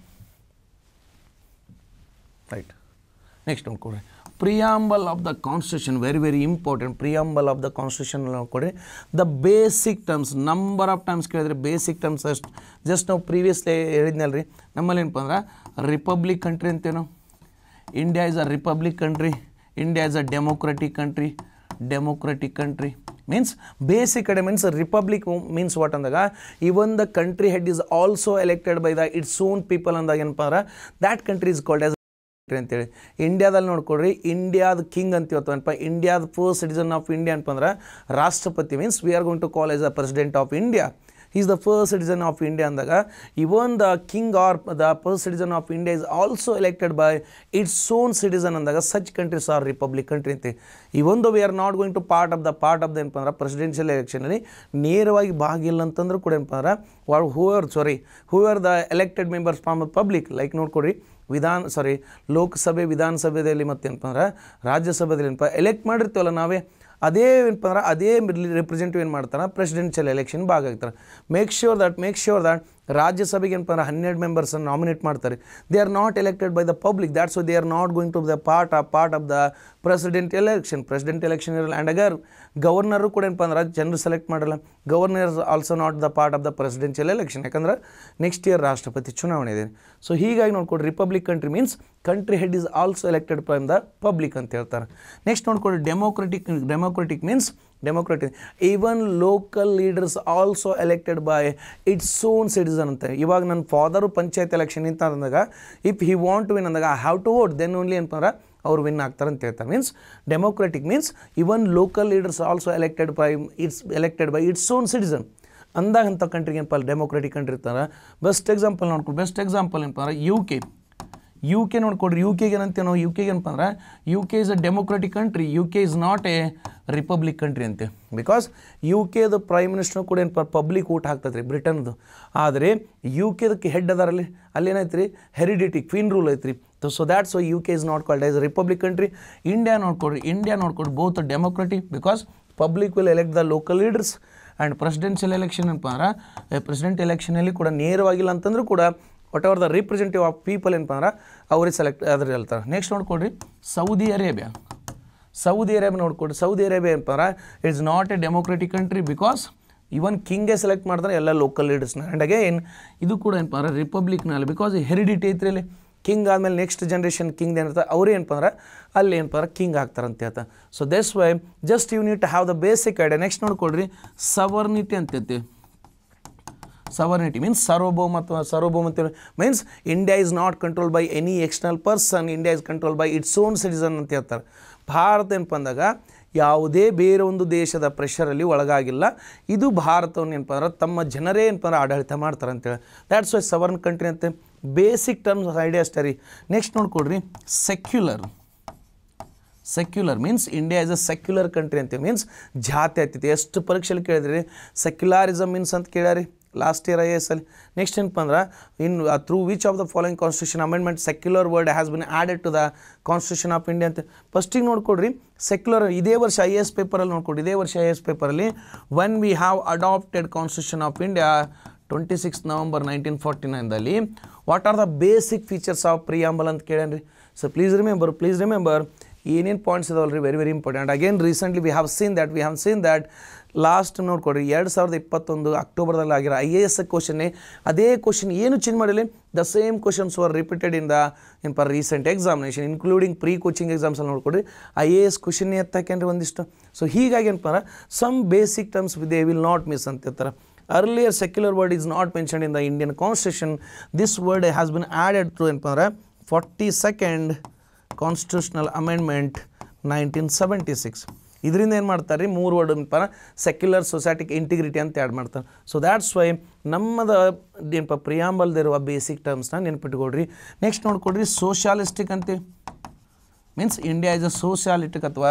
ರೈಟ್ ನೆಕ್ಸ್ಟ್ ನೋಡ್ಕೊಡ್ರಿ preamble of the constitution very very important preamble of the constitution ನೋಡ್ಕೊಡಿ the basic terms number of terms ಕೇಳಿದ್ರೆ ಬೇಸಿಕ್ ಟರ್ಮ್ಸ್ ಅಷ್ಟು ಜಸ್ಟ್ ನಾವು ಪ್ರೀವಿಯಸ್ಲಿ ಹೇಳಿದ್ನಲ್ಲ ರೀ ನಮ್ಮಲ್ಲಿ ಏನಪ್ಪ ಅಂದ್ರೆ ರಿಪಬ್ಲಿಕ್ ಕಂಟ್ರಿ ಅಂತೇನು India is a republic country India is a democratic country democratic country means basic ಕಡೆ ಮೀನ್ಸ್ ರಿಪಬ್ಲಿಕ್ ಮೀನ್ಸ್ ವಾಟ್ ಅಂದಾಗ even the country head is also elected by the its own people ಅಂದಾಗ ಏನಪ್ಪ ಅಂದ್ರೆ that country is called as ಅಂತೇಳಿ ಇಂಡಿಯಾದಲ್ಲಿ ನೋಡ್ಕೊಳ್ರಿ ಇಂಡಿಯಾದ ಕಿಂಗ್ ಅಂತ ಇವತ್ತಪ್ಪ ಇಂಡಿಯಾದ ಫಸ್ಟ್ ಸಿಟಿಸನ್ ಆಫ್ ಇಂಡಿಯಾ ಅಂತಂದ್ರೆ ರಾಷ್ಟ್ರಪತಿ means we are going to call as a president of India is the first citizen of India ಅಂದಾಗ even the king or the first citizen of India is also elected by its own citizen ಅಂದಾಗ such countries are republic country ಅಂತ ಇವೊಂದು we are not going to part of the part of the ಏನಪ್ಪ ಅಂದ್ರೆ ಪ್ರೆಸಿಡೆನ್ಷಿಯಲ್ ಎಲೆಕ್ಷನಲ್ಲಿ ನೇರವಾಗಿ ಭಾಗಿಲ್ಲ ಅಂತಂದ್ರೂ ಕೂಡ ಏನಪ್ಪ ಅಂದ್ರೆ who are sorry who are the elected members from the public like ನೋಡ್ಕೊಡ್ರಿ ವಿಧಾನ ಸಾರಿ ಲೋಕಸಭೆ ವಿಧಾನಸಭೆಯಲ್ಲಿ ಮತ್ತೇನಪ್ಪ ಅಂದ್ರೆ ರಾಜ್ಯಸಭೆಯಲ್ಲಿ ಏನಪ್ಪ ಎಲೆಕ್ಟ್ ಮಾಡಿರ್ತೀವಲ್ಲ ನಾವೇ ಅದೇ ಏನಪ್ಪ ಅಂದ್ರೆ ಅದೇ ರೆಪ್ರೆಸೆಂಟಿವ್ ಏನು ಮಾಡ್ತಾರೆ ಪ್ರೆಸಿಡೆನ್ಷಿಯಲ್ ಎಲೆಕ್ಷನ್ ಭಾಗ ಆಗ್ತಾರೆ make sure that make sure that ರಾಜ್ಯಸಭೆಗೆ ಏನಪ್ಪ ಹನ್ನೆರಡು ಮೆಂಬರ್ಸನ್ನು ನಾಮಿನೇಟ್ ಮಾಡ್ತಾರೆ they are not elected by the public that's why they are not going to the part of part of the president election president election ಇರಲ್ಲ ಆ್ಯಂಡ್ ಅಗರ್ ಗವರ್ನರು ಕೂಡ ಏನಪ್ಪ ಅಂದ್ರೆ ಜನರು ಸೆಲೆಕ್ಟ್ ಮಾಡಲ್ಲ governor also not the part of the presidential election ಯಾಕಂದ್ರೆ ನೆಕ್ಸ್ಟ್ ಇಯರ್ ರಾಷ್ಟ್ರಪತಿ ಚುನಾವಣೆ ಇದೆ ಸೊ ಹೀಗಾಗಿ ನೋಡ್ಕೊಡಿ republic country means country head is also elected by the public ಅಂತ ಹೇಳ್ತಾರೆ ನೆಕ್ಸ್ಟ್ ನೋಡ್ಕೊಂಡು democratic democratic means democratic even local leaders also elected by its own citizen ಅಂತ ಇವಾಗ ನನ್ನ ಫಾದರು ಪಂಚಾಯತ್ ಎಲೆಕ್ಷನ್ ನಿಂತ ಅಂದಾಗ if he want to win ಅಂದಾಗ I have to vote then only ಅಂತಂದ್ರೆ ಅವ್ರು ವಿನ್ ಆಗ್ತಾರೆ ಅಂತ ಹೇಳ್ತಾರೆ means democratic means even local leaders also elected by its elected by its own citizen ಅಂದಾಗ ಕಂಟ್ರಿಗೆ ಏನಪ್ಪ ಡೆಮೋಕ್ರೆಟಿಕ್ ಕಂಟ್ರಿ ಇರ್ತಾರೆ ಬೆಸ್ಟ್ ಎಕ್ಸಾಂಪಲ್ ನೋಡ್ಕೊಂಡು ಬೆಸ್ಟ್ ಎಕ್ಸಾಂಪಲ್ ಏನಪ್ಪ ಯು ಕೆ ಯು ಕೆ ನೋಡ್ಕೊಡ್ರಿ ಯು ಕೆಗೆ ಏನಂತೇನೋ ಯು ಕೆಗೆ ಏನಪ್ಪ ಅಂದ್ರೆ U K is a democratic country U K is not a republic country ಅಂತೆ ಬಿಕಾಸ್ ಯು ಕೆದ ಪ್ರೈಮ್ ಮಿನಿಸ್ಟರ್ ಕೂಡ ಏನಪ್ಪ ಪಬ್ಲಿಕ್ ಊಟ ಹಾಕ್ತದೆ ರೀ ಬ್ರಿಟನ್ದು ಆದರೆ ಯು ಕೆದಕ್ಕೆ ಹೆಡ್ ಅದಾರಲ್ಲಿ ಅಲ್ಲಿ ರೀ ಹೆರಿಡಿಟಿ ಕ್ವೀನ್ ರೂಲ್ ಐತ್ರಿ so that's why U K is not called as republic country India ನೋಡ್ಕೊಡ್ರಿ ಇಂಡಿಯಾ ನೋಡ್ಕೊಡ್ರಿ both democratic because public will elect the local leaders and presidential election ಏನಪ್ಪ ಅಂದ್ರೆ ಪ್ರೆಸಿಡೆಂಟ್ ಎಲೆಕ್ಷನಲ್ಲಿ ಕೂಡ ನೇರವಾಗಿಲ್ಲ ಅಂತಂದ್ರೂ ಕೂಡ whatever the representative of people ಏನಪ್ಪ ಅಂದ್ರೆ ಅವ್ರಿಗೆ ಸೆಲೆಕ್ಟ್ ಅದ್ರ ಹೇಳ್ತಾರೆ ನೆಕ್ಸ್ಟ್ ನೋಡ್ಕೊಡ್ರಿ ಸೌದಿ ಅರೇಬಿಯಾ ಸೌದಿ ಅರೇಬಿಯಾ ನೋಡ್ಕೊಡ್ರಿ ಸೌದಿ ಅರೇಬಿಯಾ ಏನಪ್ಪ ಅಂದ್ರೆ it's not a democratic country because even ಕಿಂಗೇ ಸೆಲೆಕ್ಟ್ ಮಾಡಿದ್ರೆ ಎಲ್ಲ ಲೋಕಲ್ ಲೀಡರ್ಸ್ನ ಆ್ಯಂಡ್ ಅಗೇನ್ ಇದು ಕೂಡ ಏನಪ್ಪ ಅಂದ್ರೆ ರಿಪಬ್ಲಿಕ್ನಲ್ಲಿ ಬಿಕಾಸ್ ಹೆರಿಡಿಟಿ ಐತ್ರಿ ಅಲ್ಲಿ ಕಿಂಗ್ ಆದಮೇಲೆ ನೆಕ್ಸ್ಟ್ ಜನ್ರೇಷನ್ ಕಿಂಗ್ ಏನಿರ್ತಾರೆ ಅವ್ರು ಏನಪ್ಪ ಅಂದ್ರೆ ಅಲ್ಲಿ ಏನಪ್ಪ ಅಂದ್ರೆ ಕಿಂಗ್ ಆಗ್ತಾರೆ ಅಂತ so that's why just you need have the basic idea next ನೋಡ್ಕೊಡ್ರಿ ಸವರ್ನಿಟಿ ಅಂತೈತಿ ಸಾರ್ವಭೌಮ means sarvabhaumatva sarvabhaumatva means India is not control by any external person India is control by its own citizen ಅಂತ ಹೇಳ್ತಾರೆ ಭಾರತ ಏನಪ್ಪ ಅಂದಾಗ ಯಾವುದೇ ಬೇರೆ ಒಂದು ದೇಶದ ಪ್ರೆಷರಲ್ಲಿ ಒಳಗಾಗಿಲ್ಲ ಇದು ಭಾರತವನ್ನು ಏನಪ್ಪ ಅಂದ್ರೆ ತಮ್ಮ ಜನರೇ ಏನಪ್ಪ ಅಂದ್ರೆ ಆಡಳಿತ ಮಾಡ್ತಾರೆ ಅಂತೇಳಿ ದ್ಯಾಟ್ಸ್ ವೈ ಸವರ್ನ್ ಕಂಟ್ರಿ ಅಂತೆ ಬೇಸಿಕ್ ಟರ್ಮ್ಸ್ ಐಡಿಯಾ ಅಷ್ಟೇ ರೀ ನೆಕ್ಸ್ಟ್ ನೋಡ್ಕೊಡ್ರಿ secular secular means India is a secular country ಅಂತೀವಿ ಮೀನ್ಸ್ ಜಾತಿ ಆಗ್ತೈತಿ ಎಷ್ಟು ಪರೀಕ್ಷೆಯಲ್ಲಿ ಕೇಳಿದ್ರಿ ಸೆಕ್ಯುಲಾರಿಸಮ್ ಮೀನ್ಸ್ ಅಂತ ಕೇಳ್ಯಾರಿ ಲಾಸ್ಟ್ ಇಯರ್ ಐ ಎಸ್ ಅಲ್ಲಿ ನೆಕ್ಸ್ಟ್ ಏನಪ್ಪ ಅಂದ್ರೆ in through which of the following constitution amendment secular word has been added to the constitution of India ಅಂತ ಫಸ್ಟಿಗೆ ನೋಡ್ಕೊಡ್ರಿ ಸೆಕ್ಯುಲರ್ ಇದೇ ವರ್ಷ ಐ ಎ ಎಸ್ ಪೇಪರಲ್ಲಿ ನೋಡ್ಕೊಡಿ ಇದೇ ವರ್ಷ ಐ ಎ ಎಸ್ ಪೇಪರಲ್ಲಿ one we have adopted constitution of India twenty six November nineteen forty ನೈನ್ದಲ್ಲಿ what are the basic features of preamble ಅಂತ ಕೇಳೇನ್ರಿ so please remember please remember ಏನೇನು ಪಾಯಿಂಟ್ಸ್ ಇದಾವಲ್ಲ ರೀ very very important again recently we have seen that we have seen that last ನೋಡ್ಕೊಡ್ರಿ ಎರಡು ಸಾವಿರದ ಇಪ್ಪತ್ತೊಂದು ಅಕ್ಟೋಬರ್ದಲ್ಲಿ ಆಗಿರೋ ಐ ಎ ಎಸ್ ಕ್ವಶನ್ನೇ ಅದೇ ಕ್ವಶನ್ ಏನು ಚೇಂಜ್ ಮಾಡಿಲ್ಲ the same questions were repeated in the per recent examination including pre coaching ಎಕ್ಸಾಮ್ಸಲ್ಲಿ ನೋಡ್ಕೊಡ್ರಿ ಐ ಎ ಎಸ್ ಕ್ವಶನ್ನೇ ಎತ್ತಾಕೇನ್ರಿ ಒಂದಿಷ್ಟು ಸೊ ಹೀಗಾಗಿ ಏನಪ್ಪ some basic terms we they will not miss ಅಂತ ಇರ್ತಾರೆ earlier secular word is not mention in the Indian constitution this word has been added to ಏನಪ್ಪ ಅಂದ್ರೆ forty second constitutional amendment nineteen seventy six ಇದರಿಂದ ಏನು ಮಾಡ್ತಾರೆ ರೀ ಮೂರು ವರ್ಡ್ ಏನಪ್ಪ ಸೆಕ್ಯುಲರ್ ಸೊಸೈಟಿಕ್ ಇಂಟಿಗ್ರಿಟಿ ಅಂತ ಆ್ಯಡ್ ಮಾಡ್ತಾರೆ ಸೊ ದ್ಯಾಟ್ಸ್ ವೈ ನಮ್ಮದ ಏನಪ್ಪ ಪ್ರಿಯಾಂಬಲ್ದಿರುವ ಬೇಸಿಕ್ ಟರ್ಮ್ಸ್ನ ನೆನ್ಪಿಟ್ಕೊಡ್ರಿ ನೆಕ್ಸ್ಟ್ ನೋಡ್ಕೊಡ್ರಿ ಸೋಷಿಯಾಲಿಸ್ಟಿಕ್ ಅಂತೀವಿ means India is a socialistic ಅಥವಾ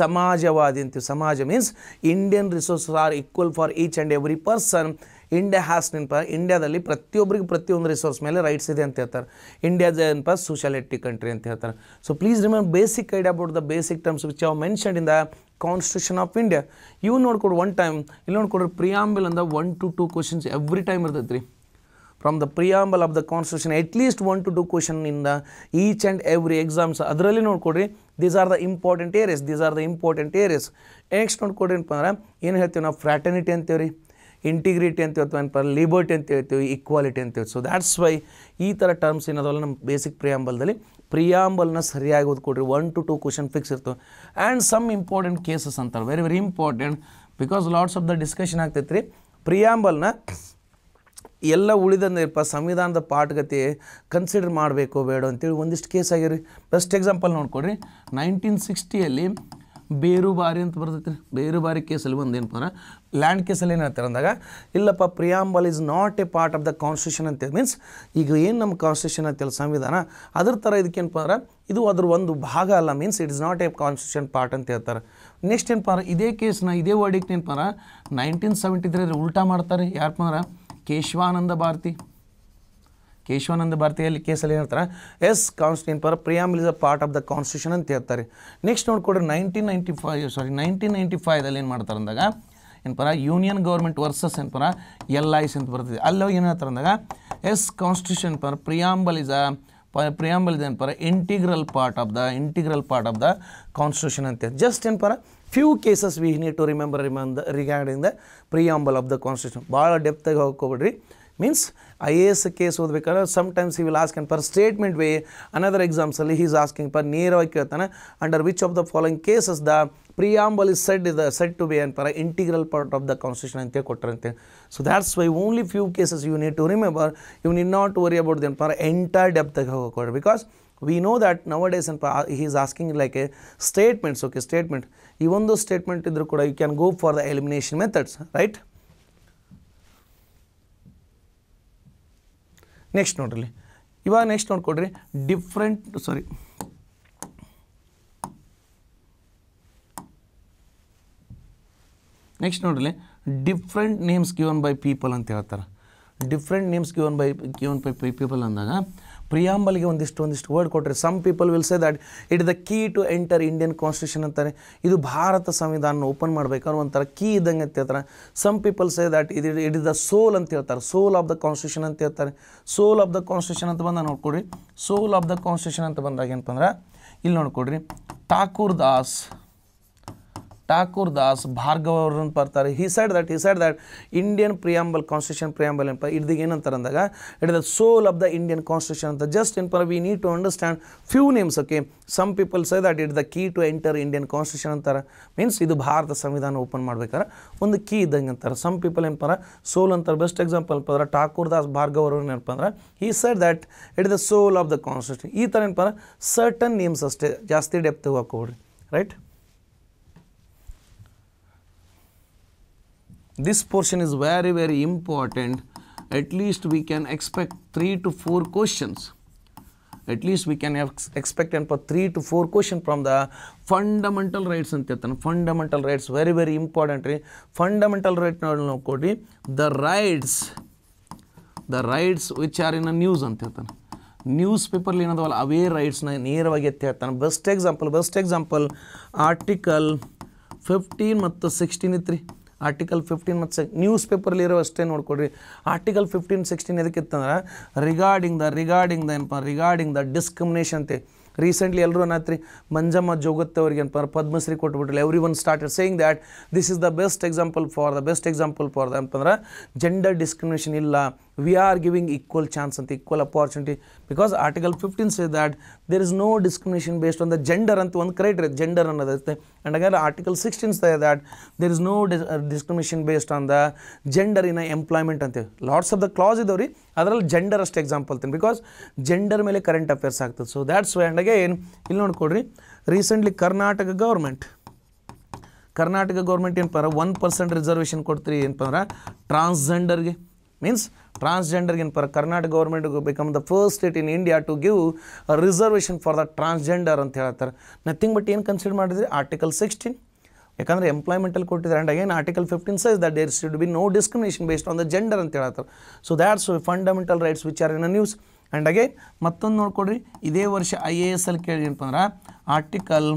ಸಮಾಜವಾದಿ ಅಂತೀವಿ ಸಮಾಜ means Indian resources are equal for each and every person India has ನೆನಪ ಇಂಡ್ಯಾದಲ್ಲಿ ಪ್ರತಿಯೊಬ್ಬರಿಗೆ ಪ್ರತಿಯೊಂದು ರಿಸೋರ್ಸ್ ಮೇಲೆ ರೈಟ್ಸ್ ಇದೆ ಅಂತ ಹೇಳ್ತಾರೆ ಇಂಡಿಯಾ ಏನಪ್ಪ ಸೋಷಿಯಾಲಿಟಿ ಕಂಟ್ರಿ ಅಂತ ಹೇಳ್ತಾರೆ so please remember basic idea about the basic terms which ಯಾವ mention in the constitution of India ಇವು ನೋಡ್ಕೊಡು ಒನ್ ಟೈಮ್ ಇಲ್ಲಿ ನೋಡ್ಕೊಡ್ರಿ ಪ್ರಿಯಾಂಬಲ್ ಅಂದ one to two questions every time ಇರ್ತೈತೆ ರೀ from the preamble of the constitution at least one to two ಕ್ವಶನ್ನಿಂದ ಈಚ್ ಆ್ಯಂಡ್ ಎವ್ರಿ ಎಕ್ಸಾಮ್ಸ್ ಅದರಲ್ಲಿ ನೋಡ್ಕೊಡ್ರಿ these are the important areas these are the important areas next ನೋಡ್ಕೊಡ್ರಿ ಏನಪ್ಪ ಅಂದ್ರೆ ಏನು ಹೇಳ್ತೀವಿ ನಾವು ಫ್ರ್ಯಾಟರ್ನಿಟಿ ಅಂತೀವಿ ರೀ ಇಂಟಿಗ್ರಿಟಿ ಅಂತ ಹೇಳ್ತೀವಿ ಏನಪ್ಪ ಲಿಬರ್ಟಿ ಅಂತ ಹೇಳ್ತೀವಿ ಈಕ್ವಾಲಿಟಿ ಅಂತ ಹೇಳ್ತೀವಿ ಸೊ ದ್ಯಾಟ್ಸ್ ವೈ ಈ ಥರ ಟರ್ಮ್ಸ್ ಏನದಲ್ಲ ನಮ್ಮ ಬೇಸಿಕ್ ಪ್ರಿಯಾಂಬಲ್ದಲ್ಲಿ ಪ್ರಿಯಾಂಬಲ್ನ ಸರಿಯಾಗಿ ಓದ್ಕೊಡ್ರಿ one to two question fix ಇರ್ತವೆ ಆ್ಯಂಡ್ ಸಮ್ ಇಂಪಾರ್ಟೆಂಟ್ ಕೇಸಸ್ ಅಂತಾರೆ very very important because lots of the discussion ಆಗ್ತೈತೆ ರೀ ಪ್ರಿಯಾಂಬಲ್ನ ಎಲ್ಲ ಉಳಿದಂದಿರಪ್ಪ ಸಂವಿಧಾನದ ಪಾಠಗತಿ ಕನ್ಸಿಡರ್ ಮಾಡಬೇಕು ಬೇಡ ಅಂತೇಳಿ ಒಂದಿಷ್ಟು ಕೇಸ್ ಆಗ್ಯಾವ ಬೆಸ್ಟ್ ಎಕ್ಸಾಂಪಲ್ ನೋಡ್ಕೊಡ್ರಿ ನೈನ್ಟೀನ್ ಸಿಕ್ಸ್ಟಿಯಲ್ಲಿ ಬೇರು ಬಾರಿ ಅಂತ ಬರ್ತೈತೆ ರೀ ಬಾರಿ ಕೇಸಲ್ಲಿ ಒಂದು ಏನಪ್ಪ ಅಂದ್ರೆ ಲ್ಯಾಂಡ್ ಕೇಸಲ್ಲಿ ಏನು ಹೇಳ್ತಾರೆ ಅಂದಾಗ ಇಲ್ಲಪ್ಪ preamble is not a part of the constitution ಅಂತ ಮೀನ್ಸ್ ಈಗ ಏನು ನಮ್ಮ ಕಾನ್ಸ್ಟಿಟ್ಯೂಷನ್ ಅಂತೇಳಿ ಸಂವಿಧಾನ ಅದ್ರ ಥರ ಇದಕ್ಕೇನಪ್ಪ ಅಂದ್ರೆ ಇದು ಅದ್ರ ಒಂದು ಭಾಗ ಅಲ್ಲ means it is not a constitution part ಅಂತ ಹೇಳ್ತಾರೆ ನೆಕ್ಸ್ಟ್ ಏನಪ್ಪ ಅಂದ್ರೆ ಇದೇ ಕೇಸ್ನ ಇದೇ ವರ್ಡಿಗೆ ಏನಪ್ಪ ಅಂದ್ರೆ ನೈನ್ಟೀನ್ ಸೆವೆಂಟಿ ತ್ರೀ ಉಲ್ಟಾ ಮಾಡ್ತಾರೆ ಯಾರಪ್ಪ ಅಂದ್ರೆ ಕೇಶವಾನಂದ ಭಾರತಿ ಕೇಶವಾನಂದ ಭಾರತೀಯಲ್ಲಿ ಕೇಸಲ್ಲಿ ಹೇಳ್ತಾರೆ as constitution per preamble is a part of the constitution ಅಂತ ಹೇಳ್ತಾರೆ ನೆಕ್ಸ್ಟ್ ನೋಡ್ಕೊಡ್ರಿ nineteen ninety five sorry nineteen ninety ಫೈವ್ದಲ್ಲಿ ಏನು ಮಾಡ್ತಾರೆ ಅಂದಾಗ ಏನಪ್ಪ ಯೂನಿಯನ್ ಗೌರ್ಮೆಂಟ್ ವರ್ಸಸ್ ಏನಪ್ಪ ಎಲ್ ಐಸ್ ಅಂತ ಬರ್ತದೆ ಅಲ್ಲಿ ಏನು ಹೇಳ್ತಾರೆ ಅಂದಾಗ as constitution per preamble is a preamble ಇದೆ ಏನಪ್ಪ integral part of the integral part of the constitution ಅಂತ ಜಸ್ಟ್ ಏನಪ್ಪ few cases we need to remember regarding the preamble of the constitution ಭಾಳ ಡೆಪ್ತಾಗಿ ಹೋಗ್ಕೊಬಿಡ್ರಿ ಮೀನ್ಸ್ ಐ ಎಸ್ ಕೇಸ್ ಓದಬೇಕಾದ್ರೆ some times he will ask and per statement way another ಎಕ್ಸಾಮ್ಸಲ್ಲಿ ಹೀಸ್ ಆಸ್ಕಿಂಗ್ ಪರ್ ನೇರವಾಗಿ ಕೇಳ್ತಾನೆ under which of the following cases the preamble is said ಇದ ಸೆಟ್ ಟು ಬಿ ಅನ್ ಪರ integral part of the constitution ಅಂತೇಳಿ ಕೊಟ್ಟರಂತೆ so that's why only few cases you need to remember you need not worry about then ಪರ entire ಡೆಪ್ತಾಗಿ ಹೋಗೋಕೊಡ್ರಿ because we know that nowadays ಅನ್ಪ he is asking like a statements okay statement ಈ ಒಂದು ಸ್ಟೇಟ್ಮೆಂಟ್ ಇದ್ದರೂ ಕೂಡ you can go for the elimination methods right next ನೋಡ್ರಿ ಇವಾಗ ನೆಕ್ಸ್ಟ್ ನೋಡ್ಕೊಡ್ರಿ ಡಿಫ್ರೆಂಟ್ ಸಾರಿ ನೆಕ್ಸ್ಟ್ ನೋಡ್ರಿ different names given by people ಅಂತ ಹೇಳ್ತಾರೆ different names given by given by people ಅಂದಾಗ ಪ್ರಿಯಾಂಬಲ್ಗೆ ಒಂದಿಷ್ಟು ಒಂದಿಷ್ಟು ವರ್ಡ್ ಕೊಟ್ಟರೆ some people will say that it the key to enter Indian constitution ಅಂತಾರೆ ಇದು ಭಾರತ ಸಂವಿಧಾನ ಓಪನ್ ಮಾಡಬೇಕಾದ್ರೆ ಒಂಥರ ಕೀ ಇದ್ದಂಗೆ ಅಂತ ಹೇಳ್ತಾರೆ ಸಮ್ ಪೀಪಲ್ ಸೇ ದಟ್ ಇದು ಇಟ್ ಇಸ್ ದ ಸೋಲ್ ಅಂತ ಹೇಳ್ತಾರೆ ಸೋಲ್ ಆಫ್ ದ ಕಾನ್ಸ್ಟಿಟ್ಯೂಷನ್ ಅಂತ ಹೇಳ್ತಾರೆ ಸೋಲ್ ಆಫ್ ದ ಕಾನ್ಸ್ಟಿಟ್ಯೂಷನ್ ಅಂತ ಬಂದಾಗ ನೋಡ್ಕೊಡ್ರಿ ಸೋಲ್ ಆಫ್ ದ ಕಾನ್ಸ್ಟಿಟ್ಯೂಷನ್ ಅಂತ ಬಂದಾಗ ಏನಪ್ಪ ಇಲ್ಲಿ ನೋಡ್ಕೊಡ್ರಿ ಠಾಕೂರ್ ದಾಸ್ ಠಾಕೂರ್ ದಾಸ್ ಭಾರ್ಗವ್ ಅವ್ರನ್ನ ಬರ್ತಾರೆ he said that he said that Indian preamble constitution preamble ಏನಪ್ಪ ಇಡ್ದು ಏನಂತಾರೆ ಅಂದಾಗ it the soul of the Indian constitution ಅಂತ just in per we need to understand few names okay some people that it the key to enter Indian constitution ಅಂತಾರೆ ಮೀನ್ಸ್ ಇದು ಭಾರತ ಸಂವಿಧಾನ ಓಪನ್ ಮಾಡ್ಬೇಕಾದ್ರೆ ಒಂದು ಕೀ ಇದ್ದಂಗೆ ಅಂತಾರೆ ಸಮ್ ಪೀಪಲ್ ಏನಪ್ಪ ಸೋಲ್ ಅಂತಾರೆ ಬೆಸ್ಟ್ ಎಕ್ಸಾಂಪಲ್ ಅಂತಂದ್ರೆ ಠಾಕೂರ್ ದಾಸ್ ಭಾರ್ಗವ್ ಅವರು ಏನಪ್ಪ ಅಂದ್ರೆ ಈ said that it the soul of the constitution ಈ ಥರ ಏನಪ್ಪ ಸರ್ಟನ್ ನೇಮ್ಸ್ ಅಷ್ಟೇ ಜಾಸ್ತಿ ಡೆಪ್ತ್ ಹೋಗೋಕೆ right this portion is very very important at least we can expect three to four questions at least we can ex expect and for 3 to 4 question from the fundamental rights ಅಂತ ಹೇಳ್ತಾನೆ fundamental rights very very important ರೀ ಫಂಡಮೆಂಟಲ್ ರೈಟ್ ನಾವು ಕೊಡ್ರಿ the rides the rights which are in a news ಅಂತ ಹೇಳ್ತಾನೆ ನ್ಯೂಸ್ ಪೇಪರ್ಲಿ ಏನದವಲ್ಲ ಅವೇ ರೈಟ್ಸ್ನ ನೇರವಾಗಿ ಎತ್ತಿ ಹೇಳ್ತಾನೆ best example best example article fifteen ಮತ್ತು ಸಿಕ್ಸ್ಟೀನ್ ಇತ್ತು ಆರ್ಟಿಕಲ್ ಫಿಫ್ಟೀನ್ ಮತ್ತು ಸೆಕ್ ನ್ಯೂಸ್ ಇರೋ ಅಷ್ಟೇ ನೋಡ್ಕೊಳ್ರಿ ಆರ್ಟಿಕಲ್ ಫಿಫ್ಟೀನ್ ಸಿಕ್ಸ್ಟೀನ್ ಎದಕ್ಕಿತ್ತಂದ್ರೆ ರಿಗಾರ್ಡಿಂಗ್ ದ ರಿಗಾರ್ಡಿಂಗ್ ದ ಏನಪ್ಪ ರಿಗಾರ್ಡಿಂಗ್ ದ ಡಿಸ್ಕ್ರಿಮಿನೇಷನ್ ರೀಸೆಂಟ್ಲಿ ಎಲ್ಲರೂ ಅನ್ನತ್ರಿ ಮಂಜಮ್ಮ ಜೋಗತ್ತೆ ಅವ್ರಿಗೆ ಏನಪ್ಪ ಪದ್ಮಶ್ರೀ ಕೊಟ್ಬಿಟ್ರಲ್ಲ everyone started saying that this is the best example for the best example for the ಅಂತಂದ್ರೆ ಜೆಂಡರ್ ಡಿಸ್ಕ್ರಿಮಿನೇಷನ್ ಇಲ್ಲ we are giving equal chance and equal opportunity because article 15 says that there is no discrimination based on the gender and one criteria gender another and again article 16 says that there is no discrimination based on the gender in employment and lots of the clause ಇದಾವ್ರಿ ಅದರಲ್ಲಿ gender ಅಷ್ಟೇ example thing because gender mele current affairs ಆಗ್ತದೆ so that's why and again ಇಲ್ಲಿ ನೋಡ್ಕೊಡ್ರಿ recently karnataka government Karnataka government ಏನಪ್ಪ ಅಂದ್ರೆ ಒನ್ ಪರ್ಸೆಂಟ್ ರಿಸರ್ವೇಷನ್ ಕೊಡ್ತೀರಿ ಏನಪ್ಪ ಅಂದ್ರೆ ಟ್ರಾನ್ಸ್ಜೆಂಡರ್ಗೆ ಮೀನ್ಸ್ ಟ್ರಾನ್ಸ್ಜೆಂಡರ್ಗೆ ಏನು Karnataka Karnataka government become the first state in India to give a reservation for the transgender ಅಂತ ಹೇಳ್ತಾರೆ ನಥಿಂಗ್ ಬಟ್ ಏನು ಕನ್ಸಿಡರ್ ಮಾಡಿದ್ರೆ ಆರ್ಟಿಕಲ್ ಸಿಕ್ಸ್ಟೀನ್ ಯಾಕಂದರೆ ಎಂಪ್ಲಾಯ್ಮೆಂಟಲ್ಲಿ ಕೊಟ್ಟಿದ್ದಾರೆ and again article fifteen says that there should be no discrimination based on the gender ಅಂತ ಹೇಳ್ತಾರೆ so that's fundamental rights which are in news and again ಮತ್ತೊಂದು ನೋಡ್ಕೊಡ್ರಿ ಇದೇ ವರ್ಷ ಐ ಎ ಎಸ್ ಅಲ್ಲಿ ಕೇಳಿ ಏನಪ್ಪ ಅಂದ್ರೆ article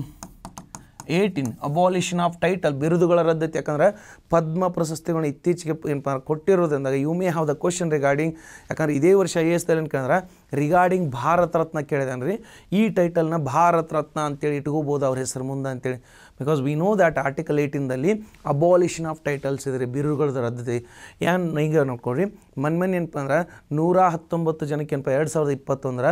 eighteen abolition of title ಬಿರುದುಗಳ ರದ್ದತಿ ಯಾಕಂದರೆ ಪದ್ಮ ಪ್ರಶಸ್ತಿಗಳನ್ನ ಇತ್ತೀಚೆಗೆ ಏನು ಕೊಟ್ಟಿರೋದ್ರಿಂದ you may have the question regarding ಯಾಕಂದರೆ ಇದೇ ವರ್ಷ ಐ ಎಸ್ ದಲ್ಲಿ ಕೇಳಿದ್ರೆ ರಿಗಾರ್ಡಿಂಗ್ ಭಾರತ ರತ್ನ ಕೇಳಿದೆ ಅನ್ರಿ ಈ ಟೈಟಲ್ನ ಭಾರತ ರತ್ನ ಅಂತೇಳಿ ಇಟ್ಕೋಬೋದು ಅವ್ರ ಹೆಸರು ಮುಂದೆ ಅಂತೇಳಿ because we know that article ಏಯ್ಟೀನ್ದಲ್ಲಿ ಅಬಾಲಿಷನ್ ಆಫ್ ಟೈಟಲ್ಸ್ ಇದ್ರೆ ಬಿರುಗಳ ರದ್ದತಿ ಏನು ಈಗ ನೋಡ್ಕೊಳ್ರಿ ಮನ್ಮನ್ ಏನಪ್ಪ ಅಂದ್ರೆ ನೂರ ಹತ್ತೊಂಬತ್ತು ಜನಕ್ಕೆ ಏನಪ್ಪ ಎರಡು ಸಾವಿರದ ಇಪ್ಪತ್ತೊಂದರ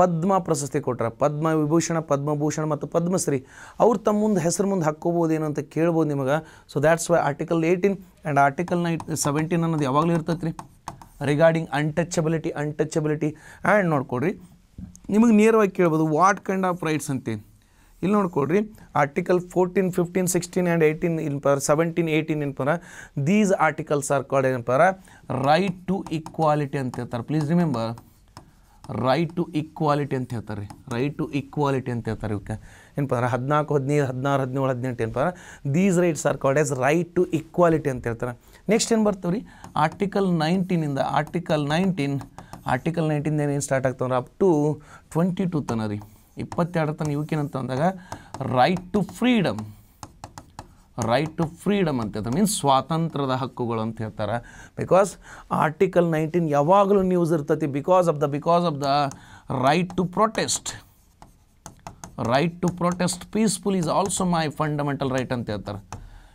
ಪದ್ಮ ಪ್ರಶಸ್ತಿ ಕೊಟ್ಟರೆ ಪದ್ಮ ವಿಭೂಷಣ ಪದ್ಮಭೂಷಣ ಮತ್ತು ಪದ್ಮಶ್ರೀ ಅವ್ರು ತಮ್ಮ ಮುಂದೆ ಹೆಸರು ಮುಂದೆ ಹಾಕ್ಕೋಬೋದು ಏನು ಅಂತ ಕೇಳ್ಬೋದು ನಿಮಗೆ so that's why article eighteen and article night seventeen ಅನ್ನೋದು ಯಾವಾಗಲೂ ಇರ್ತೈತೆ ರೀ ರಿಗಾರ್ಡಿಂಗ್ ಅನ್ಟಚಬಿಲಿಟಿ ಅನ್ಟಚಬಿಲಿಟಿ ಆ್ಯಂಡ್ ನೋಡ್ಕೊಡ್ರಿ ನಿಮಗೆ ನೇರವಾಗಿ ಕೇಳ್ಬೋದು ವಾಟ್ ಕೈಂಡ್ ಆಫ್ ರೈಟ್ಸ್ ಅಂತೇನು ಇಲ್ಲಿ ನೋಡ್ಕೊಡ್ರಿ article fourteen fifteen sixteen and eighteen in per seventeen eighteen in these articles are called in right to equality ಅಂತ ಹೇಳ್ತಾರೆ please remember right to equality ಅಂತ ಹೇಳ್ತಾರೆ ರೀ ರೈಟ್ ಟು ಈಕ್ವಾಲಿಟಿ ಅಂತ ಹೇಳ್ತಾರೆ ಇವಕ್ಕೆ ಏನಪ್ಪ ಅಂದ್ರೆ ಹದಿನಾಲ್ಕು ಹದಿನೈದು ಹದಿನಾರು ಹದಿನೇಳು ಹದಿನೆಂಟು ಏನಪ್ಪ ಅಂದ್ರೆ these rights are called as right to equality ಅಂತ ಹೇಳ್ತಾರೆ ನೆಕ್ಸ್ಟ್ ಏನು ಬರ್ತವೆ ರೀ ಆರ್ಟಿಕಲ್ ನೈನ್ಟೀನಿಂದ ಆರ್ಟಿಕಲ್ ನೈನ್ಟೀನ್ ಆರ್ಟಿಕಲ್ ನೈನ್ಟೀನ್ ಏನೇನು ಸ್ಟಾರ್ಟ್ ಆಗ್ತವ್ರೆ ಅಪ್ ಟು ಟ್ವೆಂಟಿ ಟು ತನ ರೀ ಇಪ್ಪತ್ತೆರಡು ತನಕ ಅಂತ ಅಂದಾಗ right to freedom right to freedom ಅಂತ ಹೇಳ್ತಾರೆ ಮೀನ್ಸ್ ಸ್ವಾತಂತ್ರ್ಯದ ಹಕ್ಕುಗಳು ಅಂತ ಹೇಳ್ತಾರೆ ಬಿಕಾಸ್ ಆರ್ಟಿಕಲ್ ನೈನ್ಟೀನ್ ಯಾವಾಗಲೂ ನ್ಯೂಸ್ ಇರ್ತೈತಿ because of the because of the right to protest right to protest peaceful is also my fundamental right ಅಂತ ಹೇಳ್ತಾರೆ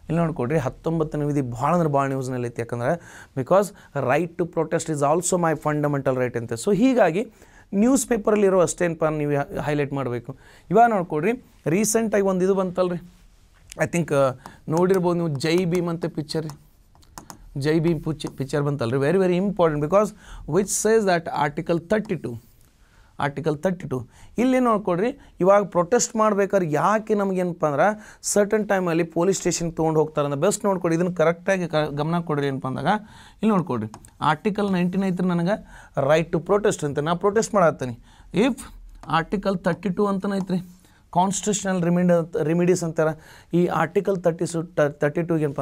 ಇಲ್ಲಿ ನೋಡ್ಕೊಡ್ರಿ ಹತ್ತೊಂಬತ್ತನೇ ವಿಧಿ ಭಾಳ ಅಂದ್ರೆ ಭಾಳ ನ್ಯೂಸ್ನಲ್ಲಿ ಐತಿ ಯಾಕಂದ್ರೆ because right to protest is also my fundamental right ಅಂತೆ ಸೊ ಹೀಗಾಗಿ ನ್ಯೂಸ್ ಪೇಪರಲ್ಲಿರೋ ಅಷ್ಟೇನಪ್ಪ ನೀವು ಹೈಲೈಟ್ ಮಾಡಬೇಕು ಇವಾಗ ನೋಡ್ಕೊಡ್ರಿ ರೀಸೆಂಟಾಗಿ ಒಂದು ಇದು ಬಂತಲ್ರಿ ಐ ಥಿಂಕ್ ನೋಡಿರ್ಬೋದು ನೀವು ಜೈ ಭೀಮ್ ಅಂತ ಪಿಕ್ಚರ್ ರೀ ಜೈ ಭೀಮ್ ಪಿಕ್ಚರ್ ಬಂತಲ್ರಿ very very important because which says that article thirty two article thirty two ಇಲ್ಲಿ ನೋಡ್ಕೊಡ್ರಿ ಇವಾಗ ಪ್ರೊಟೆಸ್ಟ್ ಮಾಡ್ಬೇಕಾದ್ರೆ ಯಾಕೆ ನಮಗೇನಪ್ಪ ಅಂದ್ರೆ ಸರ್ಟನ್ ಟೈಮಲ್ಲಿ ಪೊಲೀಸ್ ಸ್ಟೇಷನ್ ತೊಗೊಂಡು ಹೋಗ್ತಾರೆ ಅಂದ್ರೆ ಬೆಸ್ಟ್ ನೋಡ್ಕೊಡಿ ಇದನ್ನು ಕರೆಕ್ಟಾಗಿ ಗಮನ ಕೊಡ್ರಿ ಏನಪ್ಪ ಅಂದಾಗ ಇಲ್ಲಿ ನೋಡ್ಕೊಡ್ರಿ ಆರ್ಟಿಕಲ್ ನೈನ್ಟೀನ್ ಐತ್ರಿ ನನಗೆ ರೈಟ್ ಟು ಪ್ರೊಟೆಸ್ಟ್ ಅಂತ ನಾ ಪ್ರೊಟೆಸ್ಟ್ ಮಾಡತ್ತೀನಿ ಇಫ್ ಆರ್ಟಿಕಲ್ ತರ್ಟಿ ಟು ಅಂತನೈತ್ರಿ ಕಾನ್ಸ್ಟಿಟ್ಯೂಷನಲ್ ರಿಮಿಂಡ್ ರಿಮಿಡೀಸ್ ಅಂತಾರೆ ಈ ಆರ್ಟಿಕಲ್ ತರ್ಟಿ ಸು ತರ್ಟಿ ಟೂಗೆ ಏನಪ್ಪ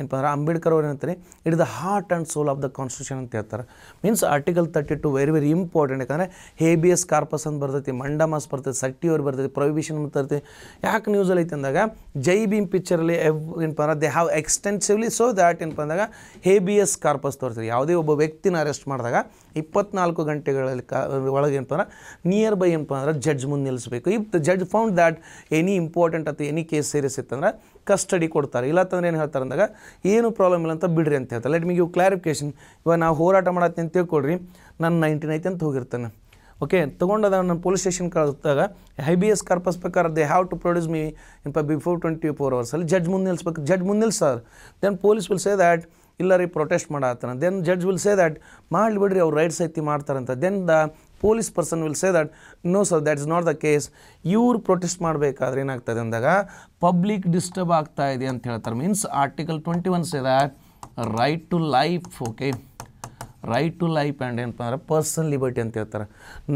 ಏನಪ್ಪ ಅಂದ್ರೆ ಅಂಬೇಡ್ಕರ್ ಅವ್ರು ಏನಂತಾರೆ it is the heart and soul of the constitution ಅಂತ ಹೇಳ್ತಾರೆ means article thirty two very very important ಯಾಕಂದರೆ ಹೇಬಿಯಸ್ ಕಾರ್ಪಸ್ ಅಂತ ಬರ್ತೈತಿ ಮಂಡಮಾಸ್ ಬರ್ತೈತಿ ಸಟ್ಟಿಯವ್ರು ಬರ್ತೈತಿ ಪ್ರೊಹಿಬಿಷನ್ ಅಂತ ಬರ್ತೈತಿ ಯಾಕೆ ನ್ಯೂಸಲ್ಲಿ ಐತೆ ಅಂದಾಗ ಜೈ ಭೀಮ್ ಪಿಕ್ಚರಲ್ಲಿ ಎವ್ ಏನಪ್ಪ ಅಂದ್ರೆ they have extensively so that ಏನಪ್ಪ ಅಂದಾಗ ಹೇಬಿಯಸ್ ಕಾರ್ಪಸ್ ತೋರಿಸ್ತಾರೆ ಯಾವುದೇ ಒಬ್ಬ ವ್ಯಕ್ತಿನ ಅರೆಸ್ಟ್ ಮಾಡಿದಾಗ ಇಪ್ಪತ್ನಾಲ್ಕು ಗಂಟೆಗಳಲ್ಲಿ ಕಾ ಒಳಗೆ ಏನಪ್ಪ ಅಂದ್ರೆ ನಿಯರ್ ಬೈ ಏನಪ್ಪ ಅಂದ್ರೆ ಜಡ್ಜ್ ಮುಂದೆ ನಿಲ್ಲಿಸಬೇಕು if the judge found that any important ಅಥವಾ ಎನಿ ಕೇಸ್ ಸೀರಿಯಸ್ ಇತ್ತಂದ್ರೆ ಕಸ್ಟಡಿ ಕೊಡ್ತಾರೆ ಇಲ್ಲಾಂತಂದ್ರೆ ಏನು ಹೇಳ್ತಾರೆ ಅಂದಾಗ ಏನು ಪ್ರಾಬ್ಲಮ್ ಇಲ್ಲ ಅಂತ ಬಿಡ್ರಿ ಅಂತ ಹೇಳ್ತಾರೆ ಲೆಟ್ ಮಿ ಗಿವ್ ಕ್ಲಾರಿಫಿಕೇಶನ್ ಇವಾಗ ನಾವು ಹೋರಾಟ ಮಾಡತ್ತೆ ಅಂತ ತಿಳ್ಕೊಡ್ರಿ ನಾನು ನೈಂಟಿ ನೈತ್ ಅಂತ ಹೋಗಿರ್ತಾನೆ ಓಕೆ ತೊಗೊಂಡದ ನಾನು ಪೊಲೀಸ್ ಸ್ಟೇಷನ್ ಕಳಿಸಿದಾಗ ಹೈ ಬಿ ಎಸ್ ಕಾರ್ಪಸ್ ಪ್ರಕಾರ they have to produce me in ಪ ಬಿಫೋರ್ ಟ್ವೆಂಟಿ ಫೋರ್ ಅವರ್ಸಲ್ಲಿ ಜಡ್ಜ್ ಮುಂದೆ ನಿಲ್ಸ್ಬೇಕು ಜಡ್ಜ್ ಮುಂದೆ sir then police will say that ಇಲ್ಲ ರೀ ಪ್ರೊಟೆಸ್ಟ್ ಮಾಡತ್ತಾನ then judge will say that ಮಾಡಿಬಿಡ್ರಿ ಅವ್ರು ರೈಟ್ಸ್ ಐತಿ ಮಾಡ್ತಾರಂತ then the police person will say that no sir that is not the case ಇವ್ರು ಪ್ರೊಟೆಸ್ಟ್ ಮಾಡಬೇಕಾದ್ರೆ ಏನಾಗ್ತದೆ ಅಂದಾಗ ಪಬ್ಲಿಕ್ ಡಿಸ್ಟರ್ಬ್ ಆಗ್ತಾ ಇದೆ ಅಂತ ಹೇಳ್ತಾರೆ ಮೀನ್ಸ್ ಆರ್ಟಿಕಲ್ ಟ್ವೆಂಟಿ ಒನ್ಸ್ ಇದೆ right to life okay right to life and ಏನಪ್ಪ ಅಂದರೆ ಪರ್ಸನ್ ಲಿಬರ್ಟಿ ಅಂತ ಹೇಳ್ತಾರೆ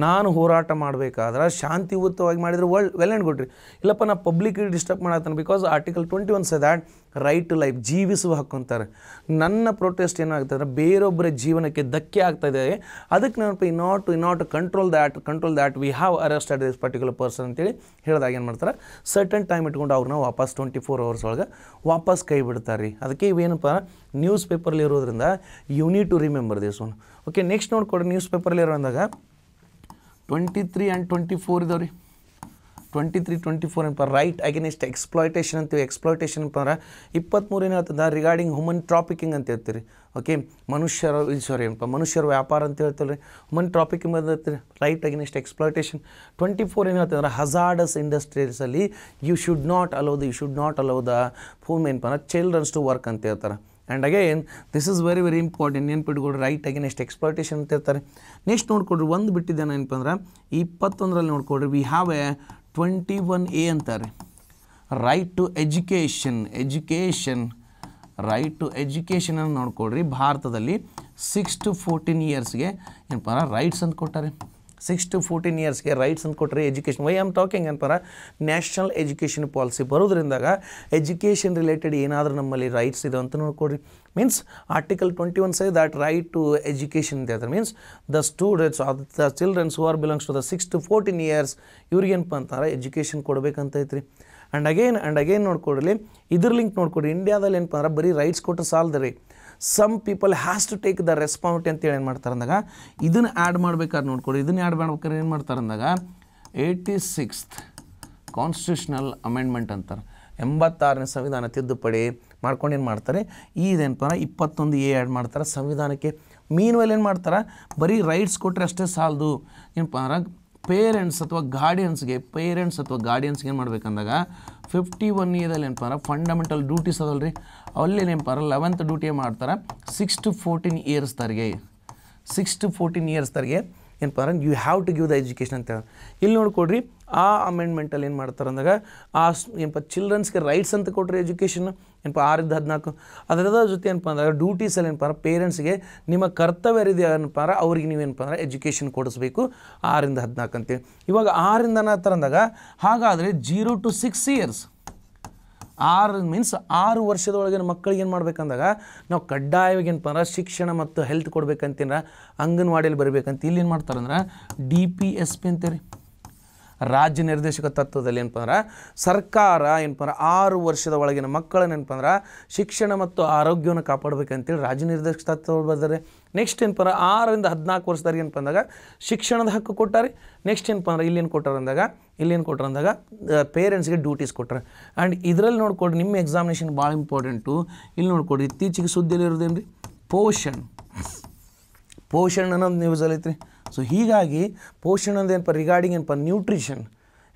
ನಾನು ಹೋರಾಟ ಮಾಡಬೇಕಾದ್ರೆ ಶಾಂತಿಯುತವಾಗಿ ಮಾಡಿದರೆ ವರ್ಲ್ಡ್ ವೆಲ್ ಆ್ಯಂಡ್ ಗುಡ್ ಇಲ್ಲಪ್ಪ ನಾ ಪಬ್ಲಿಕ್ ಡಿಸ್ಟರ್ಬ್ ಮಾಡತ್ತಾನೆ because article twenty ones that right to life ಜೀವಿಸುವ ಹಕ್ಕು ಅಂತಾರೆ ನನ್ನ ಪ್ರೊಟೆಸ್ಟ್ ಏನಾಗ್ತದೆ ಬೇರೊಬ್ಬರ ಜೀವನಕ್ಕೆ ಧಕ್ಕೆ ಇದೆ ಅದಕ್ಕೆ ನೆನಪು ಇ ನಾಟ್ ಇ not control that control that we have arrested this particular person ಅಂತೇಳಿ ಹೇಳಿದಾಗ ಏನು ಮಾಡ್ತಾರೆ ಸರ್ಟನ್ ಟೈಮ್ ಇಟ್ಕೊಂಡು ಅವ್ರನ್ನ ವಾಪಸ್ ಟ್ವೆಂಟಿ ಫೋರ್ ಅವರ್ಸ್ ಒಳಗೆ ವಾಪಸ್ ಕೈ ಬಿಡ್ತಾರೆ ರೀ ಅದಕ್ಕೆ ಇವೇನಪ್ಪ ನ್ಯೂಸ್ ಪೇಪರ್ಲಿ ಇರೋದ್ರಿಂದ you need to remember this one okay next ನೋಡ್ಕೊಡ್ರಿ ನ್ಯೂಸ್ ಪೇಪರ್ಲಿ ಅಂದಾಗ twenty three and twenty four ಇದಾವೆ ರೀ ಟ್ವೆಂಟಿ ತ್ರೀ ಟ್ವೆಂಟಿ ಫೋರ್ ಏನಪ್ಪ ರೈಟ್ ಅಗೇನಿಸ್ಟ್ ಎಕ್ಸ್ಪ್ಲಾಯ್ಟೇಷನ್ ಅಂತೀವಿ ಎಕ್ಸ್ಪ್ಲಾಯ್ಟೇಷನ್ ಅಂತ ಅಂದ್ರೆ ಇಪ್ಪತ್ತ್ಮೂರು ಏನು ಹೇಳ್ತದ ರಿಗಾರ್ಡಿಂಗ್ ಹ್ಯೂಮನ್ ಟ್ರಾಪಿಕಿಂಗ್ ಅಂತ ಹೇಳ್ತೀರಿ ಓಕೆ ಮನುಷ್ಯರ ಸಾರಿ ಏನಪ್ಪ ಮನುಷ್ಯರ ವ್ಯಾಪಾರ ಅಂತ ಹೇಳ್ತೀವಿ ಹ್ಯೂಮನ್ ಟ್ರಾಫಿಕಿಂಗ್ ಅಂತ right against exploitation twenty four ಏನು ಹೇಳ್ತಂದ್ರೆ ಅಂದ್ರೆ ಹಜಾರ್ಡಸ್ ಇಂಡಸ್ಟ್ರೀಸಲ್ಲಿ you should not allow the you should not allow the ಫೂಮ್ ಏನಪ್ಪ ಅಂದ್ರೆ ಚಿಲ್ಡ್ರನ್ಸ್ ಟು ವರ್ಕ್ ಅಂತ ಹೇಳ್ತಾರೆ and again this is very very important ನೆನ್ಪಿಟ್ಕೊಡ್ರಿ ರೈಟ್ ಅಗೇನ್ ಎಷ್ಟು ಎಕ್ಸ್ಪ್ಲೈಟೇಷನ್ ಅಂತ ಹೇಳ್ತಾರೆ ನೆಕ್ಸ್ಟ್ ನೋಡ್ಕೊಡ್ರಿ ಒಂದು ಬಿಟ್ಟಿದ್ದೇನೆ ಏನಪ್ಪ ಅಂದ್ರೆ ಇಪ್ಪತ್ತೊಂದರಲ್ಲಿ ನೋಡ್ಕೊಡ್ರಿ we have a twenty one A ಅಂತಾರೆ right to education education right to ಎಜುಕೇಷನನ್ನು ನೋಡ್ಕೊಳ್ರಿ ಭಾರತದಲ್ಲಿ ಸಿಕ್ಸ್ ಟು ಫೋರ್ಟೀನ್ ಇಯರ್ಸ್ಗೆ ಏನಪ್ಪ ರೈಟ್ಸ್ ಅಂತ ಕೊಟ್ಟಾರೆ ಸಿಕ್ಸ್ ಟು ಫೋರ್ಟೀನ್ ಇಯರ್ಸ್ಗೆ ರೈಟ್ಸ್ ಅಂತ ಕೊಟ್ಟರೆ ಎಜುಕೇಷನ್ ವೈ ಆಮ್ ಟಾಕಿಂಗ್ ಏನಪ್ಪ ನ್ಯಾಷನಲ್ ಎಜುಕೇಷನ್ ಪಾಲಿಸಿ ಬರೋದ್ರಿಂದಾಗ ಎಜುಕೇಷನ್ ರಿಲೇಟೆಡ್ ಏನಾದರೂ ನಮ್ಮಲ್ಲಿ ರೈಟ್ಸ್ ಇದೆ ಅಂತ ನೋಡ್ಕೊಡ್ರಿ Means Article 21 says that right to education the other means the students or the childrens who are belongs to the 6 to 14 years ಇವ್ರಿಗೆ ಏನಪ್ಪ ಅಂತಾರೆ ಎಜುಕೇಷನ್ ಕೊಡಬೇಕಂತ ರೀ ಆ್ಯಂಡ್ ಅಗೇನ್ ಆ್ಯಂಡ್ ಅಗೇನ್ ನೋಡ್ಕೊಡ್ಲಿ ಇದ್ರ ಲಿಂಕ್ ನೋಡ್ಕೊಡಿ ಇಂಡಿಯಾದಲ್ಲಿ ಏನಪ್ಪ ಅಂದ್ರೆ ಬರೀ ರೈಟ್ಸ್ ಕೊಟ್ಟರೆ ಸಾಲದ ರೀ some people has to take the responsibility ಅಂತೇಳಿ ಏನು ಮಾಡ್ತಾರೆ ಅಂದಾಗ ಇದನ್ನು ಆ್ಯಡ್ ಮಾಡ್ಬೇಕಾದ್ರೆ ನೋಡ್ಕೊಡಿ ಇದನ್ನು ಆ್ಯಡ್ ಮಾಡ್ಬೇಕಾದ್ರೆ ಏನು ಮಾಡ್ತಾರೆ ಅಂದಾಗ ಏಯ್ಟಿ ಸಿಕ್ಸ್ತ್ ಕಾನ್ಸ್ಟಿಟ್ಯೂಷನಲ್ ಅಮೆಂಡ್ಮೆಂಟ್ ಅಂತಾರೆ ಎಂಬತ್ತಾರನೇ ಸಂವಿಧಾನ ತಿದ್ದುಪಡಿ ಮಾಡ್ಕೊಂಡು ಏನು ಮಾಡ್ತಾರೆ ಇದೇನಪ್ಪ ಇಪ್ಪತ್ತೊಂದು ಎ ಆ್ಯಡ್ ಮಾಡ್ತಾರೆ ಸಂವಿಧಾನಕ್ಕೆ ಮೀನು ಮೇಲೆ ಏನು ಮಾಡ್ತಾರೆ ಬರೀ ರೈಟ್ಸ್ ಕೊಟ್ಟರೆ ಅಷ್ಟೇ ಸಾಲದು ಏನಪ್ಪ ಅಂದ್ರೆ ಪೇರೆಂಟ್ಸ್ ಅಥವಾ ಗಾರ್ಡಿಯನ್ಸ್ಗೆ ಪೇರೆಂಟ್ಸ್ ಅಥವಾ ಗಾರ್ಡಿಯನ್ಸ್ಗೆ ಏನು ಮಾಡ್ಬೇಕಂದಾಗ ಫಿಫ್ಟಿ ಒನ್ ಇಯರ್ದಲ್ಲಿ ಏನಪ್ಪ ಅಂದ್ರೆ ಫಂಡಮೆಂಟಲ್ ಡ್ಯೂಟೀಸ್ ಅದಲ್ಲ ರೀ ಏನಪ್ಪ ಅಂದ್ರೆ ಲೆವೆಂತ್ ಡ್ಯೂಟಿ ಮಾಡ್ತಾರೆ ಸಿಕ್ಸ್ ಟು ಫೋರ್ಟೀನ್ ಇಯರ್ಸ್ ತರ್ಗೆ ಸಿಕ್ಸ್ ಟು ಫೋರ್ಟೀನ್ ಇಯರ್ಸ್ ತರ್ಗೆ ಏನಪ್ಪ ಅಂದ್ರೆ you have to give the education ಅಂತ ಇಲ್ಲಿ ನೋಡ್ಕೊಡ್ರಿ ಆ ಅಮೆಂಡ್ಮೆಂಟಲ್ಲಿ ಏನು ಮಾಡ್ತಾರೆ ಅಂದಾಗ ಆ ಏನಪ್ಪ ಚಿಲ್ಡ್ರನ್ಸ್ಗೆ ರೈಟ್ಸ್ ಅಂತ ಕೊಟ್ಟರೆ ಎಜುಕೇಷನ್ ಏನಪ್ಪ ಆರಿಂದ ಹದಿನಾಲ್ಕು ಅದರದ ಜೊತೆ ಏನಪ್ಪ ಅಂದಾಗ ಡ್ಯೂಟೀಸಲ್ಲಿ ಏನಪ್ಪ ಅಂದ್ರೆ ಪೇರೆಂಟ್ಸ್ಗೆ ನಿಮ್ಮ ಕರ್ತವ್ಯ ರೀತಿ ಏನಪ್ಪ ಅಂದ್ರೆ ಅವ್ರಿಗೆ ಏನಪ್ಪ ಅಂದ್ರೆ ಎಜುಕೇಷನ್ ಕೊಡಿಸ್ಬೇಕು ಆರಿಂದ ಹದಿನಾಲ್ಕು ಅಂತೇಳಿ ಇವಾಗ ಆರಿಂದ ಹತ್ತರ ಅಂದಾಗ ಹಾಗಾದರೆ ಜೀರೋ ಟು ಸಿಕ್ಸ್ ಇಯರ್ಸ್ ಆರು ಮೀನ್ಸ್ ಆರು ವರ್ಷದೊಳಗಿನ ಮಕ್ಕಳಿಗೆ ಏನು ಮಾಡ್ಬೇಕಂದಾಗ ನಾವು ಕಡ್ಡಾಯವಾಗಿ ಏನಪ್ಪ ಅಂದ್ರೆ ಶಿಕ್ಷಣ ಮತ್ತು ಹೆಲ್ತ್ ಕೊಡ್ಬೇಕಂತೀನ ಅಂಗನವಾಡಿಯಲ್ಲಿ ಬರಬೇಕಂತ ಇಲ್ಲಿ ಏನು ಮಾಡ್ತಾರಂದ್ರೆ ಡಿ ಪಿ ಎಸ್ ಪಿ ಅಂತೀರಿ ರಾಜ್ಯ ನಿರ್ದೇಶಕ ತತ್ವದಲ್ಲಿ ಏನಪ್ಪ ಅಂದ್ರೆ ಸರ್ಕಾರ ಏನಪ್ಪ ಅಂದ್ರೆ ಆರು ವರ್ಷದ ಒಳಗಿನ ಮಕ್ಕಳನ್ನ ಏನಪ್ಪ ಅಂದ್ರೆ ಶಿಕ್ಷಣ ಮತ್ತು ಆರೋಗ್ಯವನ್ನು ಕಾಪಾಡಬೇಕಂತೇಳಿ ರಾಜ್ಯ ನಿರ್ದೇಶಕ ತತ್ವ ಬರ್ತಾರೆ ನೆಕ್ಸ್ಟ್ ಏನಪ್ಪ ಆರರಿಂದ ಹದಿನಾಲ್ಕು ವರ್ಷದವರೆಗೆ ಏನಪ್ಪ ಅಂದಾಗ ಶಿಕ್ಷಣದ ಹಕ್ಕು ಕೊಟ್ಟಾರೆ ನೆಕ್ಸ್ಟ್ ಏನಪ್ಪ ಅಂದ್ರೆ ಇಲ್ಲೇನು ಕೊಟ್ಟಾರಂದಾಗ ಅಂದಾಗ ಇಲ್ಲೇನು ಕೊಟ್ಟರೆ ಅಂದಾಗ ಪೇರೆಂಟ್ಸ್ಗೆ ಡ್ಯೂಟೀಸ್ ಕೊಟ್ಟರೆ ಆ್ಯಂಡ್ ಇದರಲ್ಲಿ ನೋಡ್ಕೊಡಿ ನಿಮ್ಮ ಎಕ್ಸಾಮಿನೇಷನ್ ಭಾಳ ಇಂಪಾರ್ಟೆಂಟು ಇಲ್ಲಿ ನೋಡ್ಕೊಡಿ ಇತ್ತೀಚೆಗೆ ಸುದ್ದಿಯಲ್ಲಿರೋದೇನು ರೀ ಪೋಷಣ್ ಪೋಷಣ್ ಅನ್ನೋದು ನ್ಯೂಸಲ್ಲಿ ಐತ್ರಿ ಸೊ ಹೀಗಾಗಿ ಅಂದರೆ ಏನಪ್ಪ ರಿಗಾರ್ಡಿಂಗ್ ಏನಪ್ಪ ನ್ಯೂಟ್ರಿಷನ್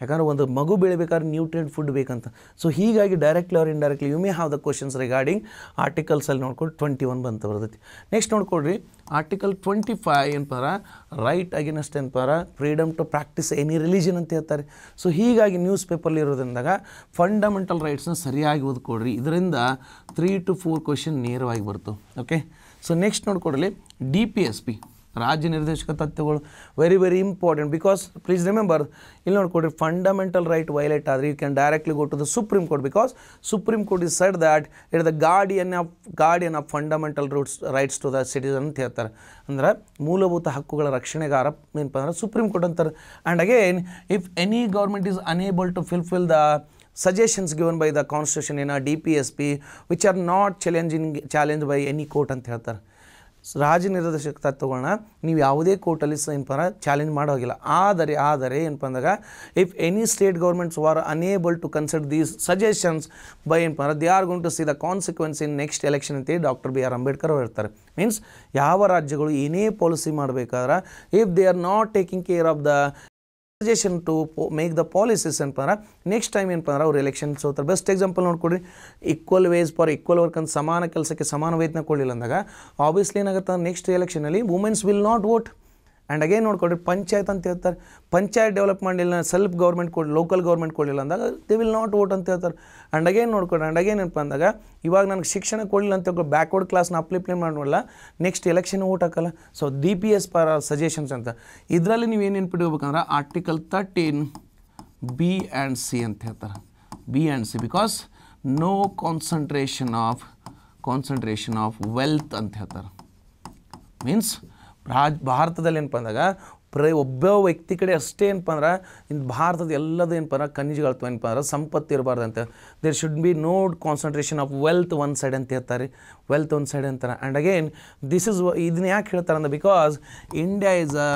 ಯಾಕಂದರೆ ಒಂದು ಮಗು ಬೆಳಿಬೇಕಾದ್ರೆ ನ್ಯೂಟ್ರಿಯೆಂಟ್ ಫುಡ್ ಬೇಕಂತ ಸೊ ಹೀಗಾಗಿ ಡೈರೆಕ್ಟ್ಲಿ ಅವ್ರು indirectly you may have the questions regarding ಆರ್ಟಿಕಲ್ಸಲ್ಲಿ ನೋಡ್ಕೊಂಡು ಟ್ವೆಂಟಿ ಒನ್ ಬಂತು ಬರ್ತೈತಿ ನೆಕ್ಸ್ಟ್ ನೋಡ್ಕೊಳ್ರಿ ಆರ್ಟಿಕಲ್ ಟ್ವೆಂಟಿ ಫೈವ್ ಏನಪ್ಪಾರ ರೈಟ್ ಅಗೇನಸ್ಟ್ ಏನಪ್ಪಾರ freedom to practise any religion ಅಂತ ಹೇಳ್ತಾರೆ ಸೊ ಹೀಗಾಗಿ ನ್ಯೂಸ್ ಪೇಪರ್ಲಿ ಇರೋದ್ರಿಂದಾಗ ಫಂಡಮೆಂಟಲ್ ರೈಟ್ಸ್ನ ಸರಿಯಾಗಿ ಓದ್ಕೊಡ್ರಿ ಇದರಿಂದ ತ್ರೀ ಟು ಫೋರ್ ಕ್ವಶನ್ ನೇರವಾಗಿ ಬರ್ತು ಓಕೆ ಸೊ ನೆಕ್ಸ್ಟ್ ನೋಡ್ಕೊಡ್ರಿ ಡಿ ಪಿ ಎಸ್ ಪಿ ರಾಜ್ಯ ನಿರ್ದೇಶಕ ತತ್ವಗಳು very very important because please remember ಇಲ್ಲಿ ನೋಡ್ಕೊಡ್ರಿ ಫಂಡಮೆಂಟಲ್ ರೈಟ್ ವೈಲೇಟ್ ಆದರೆ you can directly go to the supreme Court because Supreme Court is said that it the guardian of guardian of fundamental roots rights to the citizen ಅಂತ ಹೇಳ್ತಾರೆ ಅಂದ್ರೆ ಮೂಲಭೂತ ಹಕ್ಕುಗಳ ರಕ್ಷಣೆಗಾರ ಏನಪ್ಪ ಅಂದ್ರೆ ಸುಪ್ರೀಂ ಕೋರ್ಟ್ ಅಂತಾರೆ and again if any government is unable to fulfil the suggestions given by the constitution ಏನೋ D P S P which are not challenging challenge by any court ಅಂತ ಹೇಳ್ತಾರೆ ರಾಜ್ಯ ನಿರ್ದೇಶಕ ತತ್ವಗಳನ್ನ ನೀವು ಯಾವುದೇ ಕೋರ್ಟಲ್ಲಿ ಸಹ ಏನಪ್ಪ ಚಾಲೆಂಜ್ ಮಾಡೋಗಿಲ್ಲ ಆದರೆ ಆದರೆ ಏನಪ್ಪ ಅಂದಾಗ if any state governments were unable to consider these suggestions by ಏನಪ್ಪ ಅಂದ್ರೆ they are gone to see the consequence in next election ಅಂತೇಳಿ ಡಾಕ್ಟರ್ ಬಿ ಆರ್ ಅಂಬೇಡ್ಕರ್ ಅವರು ಇರ್ತಾರೆ ಮೀನ್ಸ್ ಯಾವ ರಾಜ್ಯಗಳು ಏನೇ ಪಾಲಿಸಿ ಮಾಡಬೇಕಾದ್ರೆ if they are not taking care of the suggestion to make the policies ಅಂತಂದ್ರೆ ನೆಕ್ಸ್ಟ್ ಟೈಮ್ ಏನಪ್ಪ ಅಂದ್ರೆ ಅವ್ರು ಎಲೆಕ್ಷನ್ ಸೋತಾರೆ ಬೆಸ್ಟ್ ಎಕ್ಸಾಂಪಲ್ ನೋಡ್ಕೊಡ್ರಿ equal wages for equal work ಅಂತ ಸಮಾನ ಕೆಲಸಕ್ಕೆ ಸಮಾನ ವೇತನ ಕೊಡಲಿಲ್ಲ ಅಂದಾಗ ಆಬ್ವಿಯಸ್ಲಿ ಏನಾಗುತ್ತೆ ನೆಕ್ಸ್ಟ್ ಎಲೆಕ್ಷನಲ್ಲಿ womens will not vote and again ನೋಡ್ಕೊಳ್ರಿ ಪಂಚಾಯತ್ ಅಂತ ಹೇಳ್ತಾರೆ ಪಂಚಾಯತ್ ಡೆವಲಪ್ ಇಲ್ಲ ಸೆಲ್ಫ್ ಗೌರ್ಮೆಂಟ್ ಕೊಡಿ ಲೋಕಲ್ ಗೌರ್ಮೆಂಟ್ ಕೊಡಲಿಲ್ಲ ಅಂದಾಗ ದಿ ವಿಲ್ ನಾಟ್ ವೋಟ್ ಅಂತ ಹೇಳ್ತಾರೆ ಆ್ಯಂಡ್ ಅಗೇನ್ ನೋಡ್ಕೊಳ್ರಿ ಆ್ಯಂಡ್ ಅಗೇನ್ ಏನಪ್ಪ ಅಂದಾಗ ಇವಾಗ ನನಗೆ ಶಿಕ್ಷಣ ಕೊಡಲಿಲ್ಲ ಅಂತ ಬ್ಯಾಕ್ವರ್ಡ್ ಕ್ಲಾಸ್ನ ಅಪ್ಲಿಪ್ಲೇ ಮಾಡೋಲ್ಲ ನೆಕ್ಸ್ಟ್ ಎಲೆಕ್ಷನ್ ವೋಟ್ ಹಾಕಲ್ಲ so D P S P suggestions ಅಂತ ಇದರಲ್ಲಿ ನೀವು ಏನು ನೆನ್ಪಿಡ್ಬೇಕಂದ್ರೆ article thirteen B and C ಅಂತ ಹೇಳ್ತಾರೆ B and C because no concentration of concentration of wealth ಅಂತ ಹೇಳ್ತಾರೆ ಮೀನ್ಸ್ ರಾಜ್ ಭಾರತದಲ್ಲಿ ಏನಪ್ಪ ಅಂದಾಗ ಪ್ರ ಒಬ್ಬ ವ್ಯಕ್ತಿ ಕಡೆ ಅಷ್ಟೇ ಏನಪ್ಪ ಅಂದ್ರೆ ಇನ್ನು ಭಾರತದ ಎಲ್ಲದ ಏನಪ್ಪ ಅಂದ್ರೆ ಖನಿಜಗಳು ಏನಪ್ಪ ಅಂದ್ರೆ ಸಂಪತ್ತು ಇರಬಾರ್ದು ಅಂತ there should be no concentration of wealth one side ಅಂತ ಹೇಳ್ತಾರೆ ವೆಲ್ತ್ ಒನ್ ಸೈಡ್ ಅಂತಾರೆ ಆ್ಯಂಡ್ ಅಗೇನ್ ದಿಸ್ ಇಸ್ ಇದನ್ನ ಯಾಕೆ ಹೇಳ್ತಾರೆ ಅಂದ್ರೆ because India is a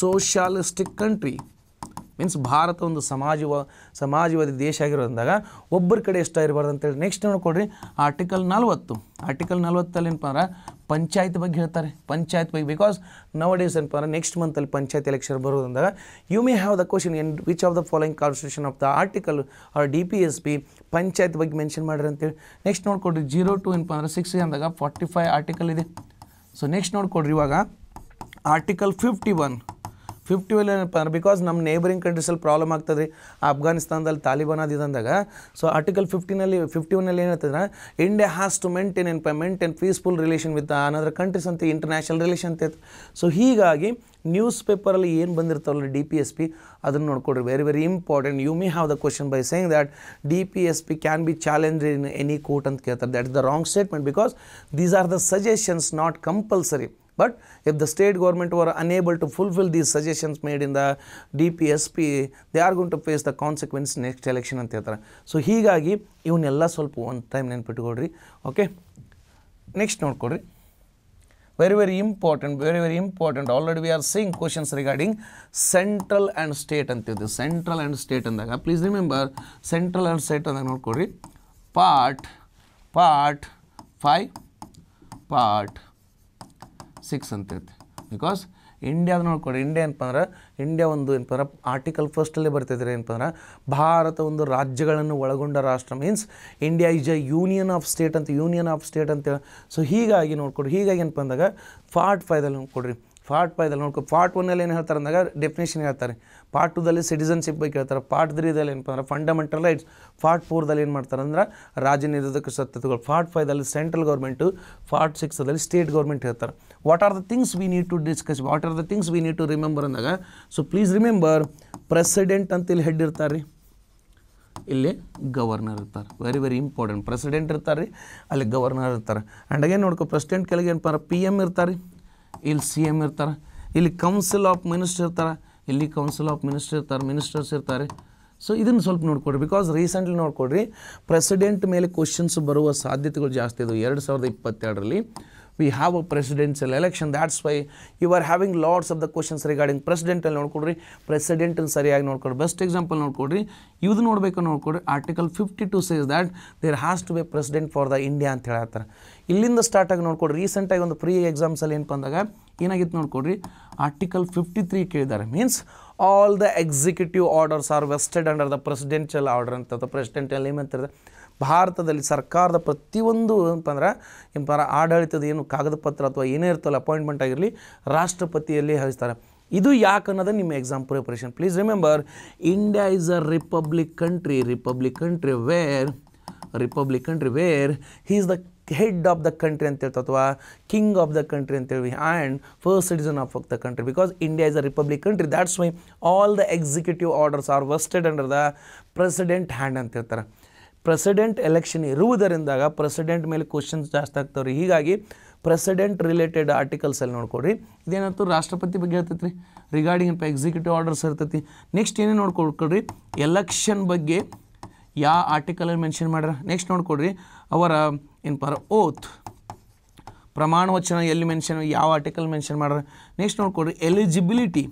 socialistic country means Bharat ಒಂದು ಸಮಾಜವ ಸಮಾಜವಾದಿ ದೇಶ ಆಗಿರೋದಂದಾಗ ಒಬ್ಬರ ಕಡೆ ಇಷ್ಟ ಇರಬಾರ್ದು ಅಂತೇಳಿ ನೆಕ್ಸ್ಟ್ ನೋಡ್ಕೊಡ್ರಿ ಆರ್ಟಿಕಲ್ ನಲ್ವತ್ತು ಆರ್ಟಿಕಲ್ ನಲ್ವತ್ತಲ್ಲಿ ಏನಪ್ಪ ಅಂದ್ರೆ ಪಂಚಾಯತ್ ಬಗ್ಗೆ ಹೇಳ್ತಾರೆ ಪಂಚಾಯತ್ ಬಗ್ಗೆ ಬಿಕಾಸ್ ನವ ಡೇಸ್ ಏನಪ್ಪ ಅಂದರೆ ನೆಕ್ಸ್ಟ್ ಮಂತಲ್ಲಿ ಪಂಚಾಯತ್ ಎಲೆಕ್ಷನ್ ಅಂದಾಗ you may have the question in which of the following constitution of the article or D P S P panchayat ಬಗ್ಗೆ ಮೆನ್ಷನ್ ಮಾಡಿರಿ ಅಂತೇಳಿ ನೆಕ್ಸ್ಟ್ ನೋಡ್ಕೊಡ್ರಿ ಜೀರೋ ಟು ಏನಪ್ಪ ಅಂದರೆ ಸಿಕ್ಸ್ ಅಂದಾಗ ಫಾರ್ಟಿ ಫೈವ್ ಆರ್ಟಿಕಲ್ ಇದೆ ಸೊ ನೆಕ್ಸ್ಟ್ ನೋಡ್ಕೊಡ್ರಿ ಇವಾಗ article fifty one fifty million ಅಂದ್ರೆ ಬಿಕಾಸ್ ನಮ್ಮ ನೇಬರಿಂಗ್ ಕಂಟ್ರೀಸಲ್ಲಿ ಪ್ರಾಬ್ಲಮ್ ಆಗ್ತದೆ ಅಫ್ಘಾನಿಸ್ತಾನದಲ್ಲಿ ತಾಲಿಬಾನ್ ಅದು ಇದಂದಾಗ ಸೊ ಆರ್ಟಿಕಲ್ ಫಿಫ್ಟಿನಲ್ಲಿ ಫಿಫ್ಟಿ ಒನ್ನಲ್ಲಿ ಏನಾಗ್ತದೆ India has to maintain and by maintain peaceful relation with another countries ಅಂತ ಇಂಟರ್ನ್ಯಾಷನಲ್ ರಿಲೇಷನ್ ಅಂತ ಸೊ ಹೀಗಾಗಿ ನ್ಯೂಸ್ ಪೇಪರಲ್ಲಿ ಏನು ಬಂದಿರ್ತಾವಲ್ಲ ಡಿ ಪಿ ಎಸ್ ಪಿ ಅದನ್ನು ನೋಡ್ಕೊಡ್ರಿ very very important you may have the question by saying that D P S P can be challenge in any court ಅಂತ ಕೇಳ್ತಾರೆ that is the wrong statement because these are the suggestions not compulsory But if the state government were unable to fulfill these suggestions made D P S P are going to face the consequence next election ಅಂತ ಹೇಳ್ತಾರೆ ಸೊ ಹೀಗಾಗಿ ಇವನ್ನೆಲ್ಲ ಸ್ವಲ್ಪ ಒಂದು ಟೈಮ್ ನೆನ್ಪಿಟ್ಕೊಡ್ರಿ ಓಕೆ ನೆಕ್ಸ್ಟ್ ನೋಡ್ಕೊಡಿರಿ very very important very very important already we are seeing questions regarding central and state ಅಂತಿದ್ದು ಸೆಂಟ್ರಲ್ ಆ್ಯಂಡ್ ಸ್ಟೇಟ್ ಅಂದಾಗ please remember central and state ಅಂದಾಗ ನೋಡ್ಕೊಡ್ರಿ part part five part six ಅಂತೈತಿ ಬಿಕಾಸ್ ಇಂಡಿಯಾದ ನೋಡ್ಕೊಡಿ ಇಂಡಿಯಾ ಏನಪ್ಪ ಅಂದ್ರೆ ಇಂಡಿಯಾ ಒಂದು ಏನಪ್ಪ ಅಂದ್ರೆ ಆರ್ಟಿಕಲ್ ಫಸ್ಟಲ್ಲಿ ಬರ್ತೈತೆ ಏನಪ್ಪ ಅಂದ್ರೆ ಭಾರತ ಒಂದು ರಾಜ್ಯಗಳನ್ನು ಒಳಗೊಂಡ ರಾಷ್ಟ್ರ means India is a union of state ಅಂತ ಯೂನಿಯನ್ ಆಫ್ ಸ್ಟೇಟ್ ಅಂತೇಳಿ ಸೊ ಹೀಗಾಗಿ ನೋಡ್ಕೊಡಿ ಹೀಗಾಗಿ ಏನಪ್ಪ ಅಂದಾಗ ಫಾರ್ಟ್ ಫೈದಲ್ಲಿ ನೋಡ್ಕೊಡ್ರಿ ಪಾರ್ಟ್ ಫೈದಲ್ಲಿ ನೋಡ್ಕೊ ಪಾರ್ಟ್ ಒನ್ನಲ್ಲಿ ಏನು ಹೇಳ್ತಾರೆ ಅಂದಾಗ ಡೆಫಿನೇಷನ್ ಹೇಳ್ತಾರೆ ಪಾರ್ಟ್ ಟೂದಲ್ಲಿ ಸಿಟಿಸನ್ಶಿಪ್ ಬಗ್ಗೆ ಹೇಳ್ತಾರೆ ಪಾರ್ಟ್ ತ್ರೀದಲ್ಲಿ ಏನಪ್ಪ ಅಂದರೆ ಫಂಡಮೆಂಟಲ್ ರೈಟ್ಸ್ ಪಾರ್ಟ್ ಫೋರ್ದಲ್ಲಿ ಏನು ಮಾಡ್ತಾರೆ ಅಂದ್ರೆ ರಾಜ್ಯ ನಿರೋಧಕ ಪಾರ್ಟ್ ಪಾರ್ಟ್ ಫೈದಲ್ಲಿ ಸೆಂಟ್ರಲ್ ಗೌರ್ಮೆಂಟು ಪಾರ್ಟ್ ಸಿಕ್ಸ್ದಲ್ಲಿ ಸ್ಟೇಟ್ ಗೌರ್ಮೆಂಟ್ ಹೇಳ್ತಾರೆ what are the things we need to discuss what are the things we need to remember ಅಂದಾಗ ಸೊ ಪ್ಲೀಸ್ ರಿಮೆಂಬರ್ ಪ್ರೆಸಿಡೆಂಟ್ ಅಂತ ಇಲ್ಲಿ ಹೆಡ್ ಇರ್ತಾರೆ ರೀ ಇಲ್ಲಿ ಗವರ್ನರ್ ಇರ್ತಾರೆ ವೆರಿ ವೆರಿ ಇಂಪಾರ್ಟೆಂಟ್ ಪ್ರೆಸಿಡೆಂಟ್ ಇರ್ತಾರೆ ರೀ ಅಲ್ಲಿ ಗವರ್ನರ್ ಇರ್ತಾರೆ ಆ್ಯಂಡ್ ಅಗೇನ್ ನೋಡ್ಕೊ ಪ್ರೆಸಿಡೆಂಟ್ ಕೆಳಗೆ ಏನಪ್ಪ ಪಿ ಎಮ್ ಇರ್ತಾರೆ ರೀ ಇಲ್ಲಿ ಸಿ ಎಮ್ ಇರ್ತಾರೆ ಇಲ್ಲಿ ಕೌನ್ಸಿಲ್ ಆಫ್ ಮಿನಿಸ್ಟರ್ ಇರ್ತಾರೆ ಇಲ್ಲಿ ಕೌನ್ಸಿಲ್ ಆಫ್ ಮಿನಿಸ್ಟರ್ ಇರ್ತಾರೆ ಮಿನಿಸ್ಟರ್ಸ್ ಇರ್ತಾರೆ ಸೊ ಇದನ್ನು ಸ್ವಲ್ಪ ನೋಡ್ಕೊಡ್ರಿ ಬಿಕಾಸ್ ರೀಸೆಂಟ್ಲಿ ನೋಡ್ಕೊಡ್ರಿ ಪ್ರೆಸಿಡೆಂಟ್ ಮೇಲೆ ಕ್ವಶನ್ಸ್ ಬರುವ ಸಾಧ್ಯತೆಗಳು ಜಾಸ್ತಿ ಇದ್ದವು ಎರಡು ಸಾವಿರದ ಇಪ್ಪತ್ತೆರಡರಲ್ಲಿ we have a presidential election that's why you are having lots of the questions regarding ಪ್ರೆಸಿಡೆಂಟಲ್ಲಿ ನೋಡ್ಕೊಡ್ರಿ ಪ್ರೆಸಿಡೆಂಟನ್ನು ಸರಿಯಾಗಿ ನೋಡ್ಕೊಡ್ರಿ ಬೆಸ್ಟ್ ಎಕ್ಸಾಂಪಲ್ ನೋಡ್ಕೊಡ್ರಿ ಇದು ನೋಡಬೇಕು ನೋಡ್ಕೊಡ್ರಿ article fifty two says that there has to be president for the India ಅಂತ ಹೇಳತ್ತಾರೆ ಇಲ್ಲಿಂದ ಸ್ಟಾರ್ಟಾಗಿ ನೋಡ್ಕೊಡ್ರಿ ರೀಸೆಂಟಾಗಿ ಒಂದು ಪ್ರೀ ಎಕ್ಸಾಮ್ಸಲ್ಲಿ ಏನು ಬಂದಾಗ ಏನಾಗಿತ್ತು ನೋಡ್ಕೊಡ್ರಿ ಆರ್ಟಿಕಲ್ ಫಿಫ್ಟಿ ತ್ರೀ ಕೇಳಿದ್ದಾರೆ means all the executive orders are vested under the presidential order ಅಂತ ಪ್ರೆಸಿಡೆಂಟಿಯಲ್ ಏಮಂತಿರೋದು ಭಾರತದಲ್ಲಿ ಸರ್ಕಾರದ ಪ್ರತಿಯೊಂದು ಅಂತಂದ್ರೆ ಏನಪ್ಪ ಆಡಳಿತದ ಏನು ಕಾಗದ ಪತ್ರ ಅಥವಾ ಏನೇ ಇರ್ತಲ್ಲ ಅಪಾಯಿಂಟ್ಮೆಂಟ್ ಆಗಿರಲಿ ರಾಷ್ಟ್ರಪತಿಯಲ್ಲಿ ಹರಿಸ್ತಾರೆ ಇದು ಯಾಕೆ ಅನ್ನೋದು ನಿಮ್ಮ exam preparation please remember India is a republic country republic country where republic country where he is the head of the country ಅಂತೇಳ್ತು ಅಥವಾ ಕಿಂಗ್ ಆಫ್ ದ ಕಂಟ್ರಿ ಅಂತೇಳಿ and first citizen of the country because India is a republic country that's why all the executive orders are vested under the president hand ಅಂತ ಹೇಳ್ತಾರೆ ಪ್ರೆಸಿಡೆಂಟ್ ಎಲೆಕ್ಷನ್ ಇರುವುದರಿಂದಾಗ ಪ್ರೆಸಿಡೆಂಟ್ ಮೇಲೆ ಕ್ವಶನ್ಸ್ ಜಾಸ್ತಿ ಆಗ್ತಾವೆ ರೀ ಹೀಗಾಗಿ ಪ್ರೆಸಿಡೆಂಟ್ ರಿಲೇಟೆಡ್ ಆರ್ಟಿಕಲ್ಸಲ್ಲಿ ನೋಡ್ಕೊಡ್ರಿ ಇದೇನಂತೂ ರಾಷ್ಟ್ರಪತಿ ಬಗ್ಗೆ ಹೇಳ್ತೈತ್ರಿ ರಿಗಾರ್ಡಿಂಗ್ ಎಕ್ಸಿಕ್ಯೂಟಿವ್ ಆರ್ಡರ್ಸ್ ಇರ್ತೈತಿ ನೆಕ್ಸ್ಟ್ ಏನೇ ನೋಡ್ಕೊಳ್ಕೊಡ್ರಿ ಎಲೆಕ್ಷನ್ ಬಗ್ಗೆ ಯಾವ ಆರ್ಟಿಕಲಲ್ಲಿ ಮೆನ್ಷನ್ ಮಾಡ್ರ ನೆಕ್ಸ್ಟ್ ನೋಡ್ಕೊಡ್ರಿ ಅವರ ಏನಪ್ಪ ಓತ್ ಪ್ರಮಾಣವಚನ ಎಲ್ಲಿ ಮೆನ್ಷನ್ ಯಾವ ಆರ್ಟಿಕಲ್ ಮೆನ್ಷನ್ ಮಾಡ್ರೆ ನೆಕ್ಸ್ಟ್ ನೋಡ್ಕೊಡ್ರಿ ಎಲಿಜಿಬಿಲಿಟಿ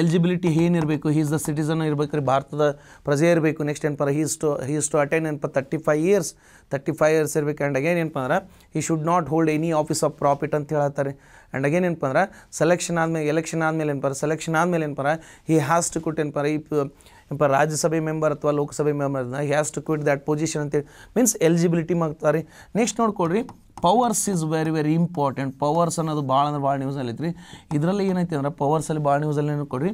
ಎಲಿಜಿಬಿಲಿಟಿ ಏನಿರಬೇಕು ಹೀಸ್ ದ ಸಿಟಿಸನ್ ಇರಬೇಕು ರೀ ಭಾರತದ ಪ್ರಜೆ ಇರಬೇಕು ನೆಕ್ಸ್ಟ್ ಏನಪ್ಪ he's to he's to attend ಏನಪ್ಪ thirty five years thirty five years ಇರಬೇಕು ಆ್ಯಂಡ್ ಅಗೇನ್ ಏನಪ್ಪ ಅಂದ್ರೆ he should not hold any office of profit ಅಂತ ಹೇಳತ್ತಾರೆ ಆ್ಯಂಡ್ ಅಗೇನ್ ಏನಪ್ಪ ಅಂದ್ರೆ ಸೆಲೆಕ್ಷನ್ ಆದಮೇಲೆ ಎಲೆಕ್ಷನ್ ಆದಮೇಲೆ ಏನಪ್ಪ ಸೆಲೆಕ್ಷನ್ ಆದಮೇಲೆ ಏನಪ್ಪ ಈ ಹ್ಯಾಸ್ ಟು ಕುಟ್ ಏನಪ್ಪ ಈ ಇಪ್ಪ ರಾಜ್ಯಸಭೆ ಮೆಂಬರ್ ಅಥವಾ ಲೋಕಸಭೆ ಮೆಂಬರ್ನ has to quit that position ಅಂತೇಳಿ ಮೀನ್ಸ್ ಎಲಿಜಿಬಿಲಿಟಿ ಮಾಡ್ತಾರೆ ನೆಕ್ಸ್ಟ್ ನೋಡ್ಕೊಳ್ರಿ powers is very very important powers ಅನ್ನೋದು ಭಾಳ ಅಂದ್ರೆ ಭಾಳ ನ್ಯೂಸಲ್ಲಿ ಐತ್ರಿ ಇದರಲ್ಲಿ ಏನೈತೆ ಅಂದ್ರೆ ಪವರ್ಸಲ್ಲಿ ಭಾಳ ನ್ಯೂಸಲ್ಲಿ ಕೊಡ್ರಿ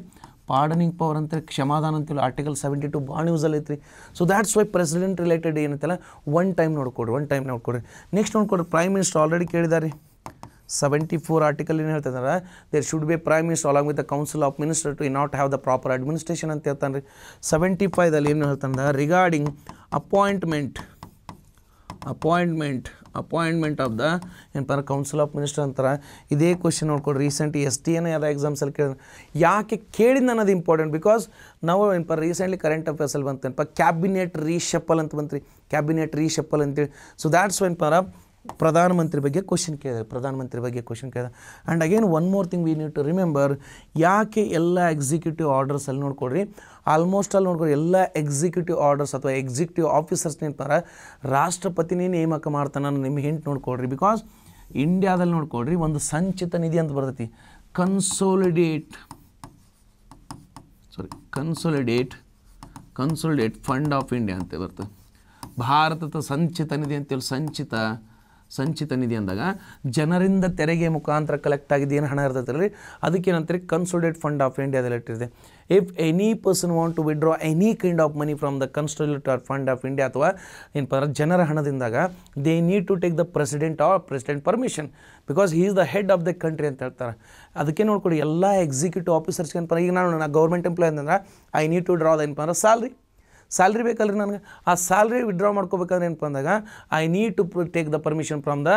ಪಾರ್ಡನಿಂಗ್ ಪವರ್ ಅಂತ ಕ್ಷಮಾದಾನ ಅಂತೇಳಿ ಆರ್ಟಿಕಲ್ ಸೆವೆಂಟಿ ಟು ಭಾಳ ನ್ಯೂಸಲ್ಲಿ ಐತ್ರಿ so that's why president related ಏನೈತಲ್ಲ ಒನ್ ಟೈಮ್ ನೋಡ್ಕೊಡ್ರಿ ಒನ್ ಟೈಮ್ ನೋಡ್ಕೊಡ್ರಿ ನೆಕ್ಸ್ಟ್ ನೋಡ್ಕೊಡ್ರಿ ಪ್ರೈಮ್ ಮಿನಿಸ್ಟರ್ ಆಲ್ರೆಡಿ ಕೇಳಿದಾರೆ ಸೆವೆಂಟಿ ಫೋರ್ ಆರ್ಟಿಕಲ್ ಏನು ಹೇಳ್ತಿದ್ದಾರೆ there should be prime minister along with the council of minister to ಇ not have the proper administration ಅಂತ ಹೇಳ್ತಾನೆ ರೀ ಸೆವೆಂಟಿ ಫೈವ್ದಲ್ಲಿ ಏನು ಹೇಳ್ತಂದ್ರೆ regarding appointment appointment appointment of the ಏನಪ್ಪ ಕೌನ್ಸಿಲ್ ಆಫ್ ಮಿನಿಸ್ಟರ್ ಅಂತಾರೆ ಇದೇ ಕ್ವಶನ್ ನೋಡ್ಕೊಂಡು ರೀಸೆಂಟ್ ಎಸ್ ಟಿ ಎನ ಯಾವ ಎಕ್ಸಾಮ್ಸಲ್ಲಿ ಕೇಳಿದ್ರೆ ಯಾಕೆ ಕೇಳಿದ್ದು ಅನ್ನೋದು ಇಂಪಾರ್ಟೆಂಟ್ ಬಿಕಾಸ್ ನಾವು ಏನಪ್ಪ ರೀಸೆಂಟ್ಲಿ ಕರೆಂಟ್ ಅಫೇರ್ಸಲ್ಲಿ ಬಂತೇನಪ್ಪ ಕ್ಯಾಬಿನೆಟ್ ರೀಶಪ್ಪಲ್ ಅಂತ ಬಂತು ರೀ ಕ್ಯಾಬಿನೆಟ್ ರೀಶಪ್ಪಲ್ ಅಂತೇಳಿ ಸೊ ದ್ಯಾಟ್ಸ್ ಏನಪ್ಪ ಪ್ರಧಾನಮಂತ್ರಿ ಬಗ್ಗೆ ಕ್ವಶನ್ ಕೇಳಿದೆ ಪ್ರಧಾನಮಂತ್ರಿ ಬಗ್ಗೆ ಕ್ವಶನ್ ಕೇಳಿದೆ and again one more thing we need to remember ಯಾಕೆ ಎಲ್ಲ ಎಕ್ಸಿಕ್ಯೂಟಿವ್ ಆರ್ಡರ್ಸಲ್ಲಿ ನೋಡ್ಕೊಡ್ರಿ ಆಲ್ಮೋಸ್ಟ್ ಅಲ್ಲಿ ನೋಡ್ಕೊಳ್ರಿ ಎಲ್ಲ ಎಕ್ಸಿಕ್ಯೂಟಿವ್ ಆರ್ಡರ್ಸ್ ಅಥವಾ ಎಕ್ಸಿಕ್ಯೂಟಿವ್ ಆಫೀಸರ್ಸ್ ನಿಂತಾರೆ ರಾಷ್ಟ್ರಪತಿನೇ ನೇಮಕ ಮಾಡ್ತಾನೆ ನಾನು ನಿಮ್ಗೆ ಹಿಂಟ್ ನೋಡ್ಕೊಳ್ರಿ ಬಿಕಾಸ್ ಇಂಡಿಯಾದಲ್ಲಿ ನೋಡ್ಕೊಡ್ರಿ ಒಂದು ಸಂಚಿತ ನಿಧಿ ಅಂತ ಬರ್ತೈತಿ consolidate sorry consolidate consolidate fund of India ಅಂತ ಬರ್ತದೆ ಭಾರತದ ಸಂಚಿತ ನಿಧಿ ಅಂತೇಳಿ ಸಂಚಿತ ಸಂಚಿತ ನಿಧಿ ಅಂದಾಗ ಜನರಿಂದ ತೆರಿಗೆ ಮುಖಾಂತರ ಕಲೆಕ್ಟ್ ಆಗಿದ್ದು ಏನು ಹಣ ಇರ್ತೈತಲ್ಲ ರೀ ಏನಂತ ಕನ್ಸೋಲಿಡೇಟ್ ಫಂಡ್ ಆಫ್ ಇಂಡಿಯಾದಲ್ಲಿ ಇಟ್ಟಿದೆ if any person want to withdraw any kind of money from the consolidate fund of India ಅಥವಾ ಏನು ಪಂದ್ರೆ ಜನರ ಹಣದಿಂದಾಗ they need to take the president of president permission because he is the head of the country ಅಂತ ಹೇಳ್ತಾರೆ ಅದಕ್ಕೆ ನೋಡ್ಕೊಡಿ ಎಲ್ಲ ಎಕ್ಸಿಕ್ಯೂಟಿವ್ ಆಫೀಸರ್ಸ್ಗೆ ಏನಪ್ಪ ಈಗ ನಾನು ಗೌರ್ಮೆಂಟ್ ಎಂಪ್ಲಾಯ್ ಅಂತಂದ್ರೆ I need to draw the ಏನಪ್ಪ ಅಂದ್ರೆ ಸ್ಯಾಲ್ರಿ ಸ್ಯಾಲ್ರಿ ಬೇಕಲ್ರಿ ನನಗೆ ಆ ಸ್ಯಾಲ್ರಿ ವಿಡ್ರಾ ಮಾಡ್ಕೋಬೇಕಾದ್ರೆ ಏನಪ್ಪ ಅಂದಾಗ I need to take the permission from the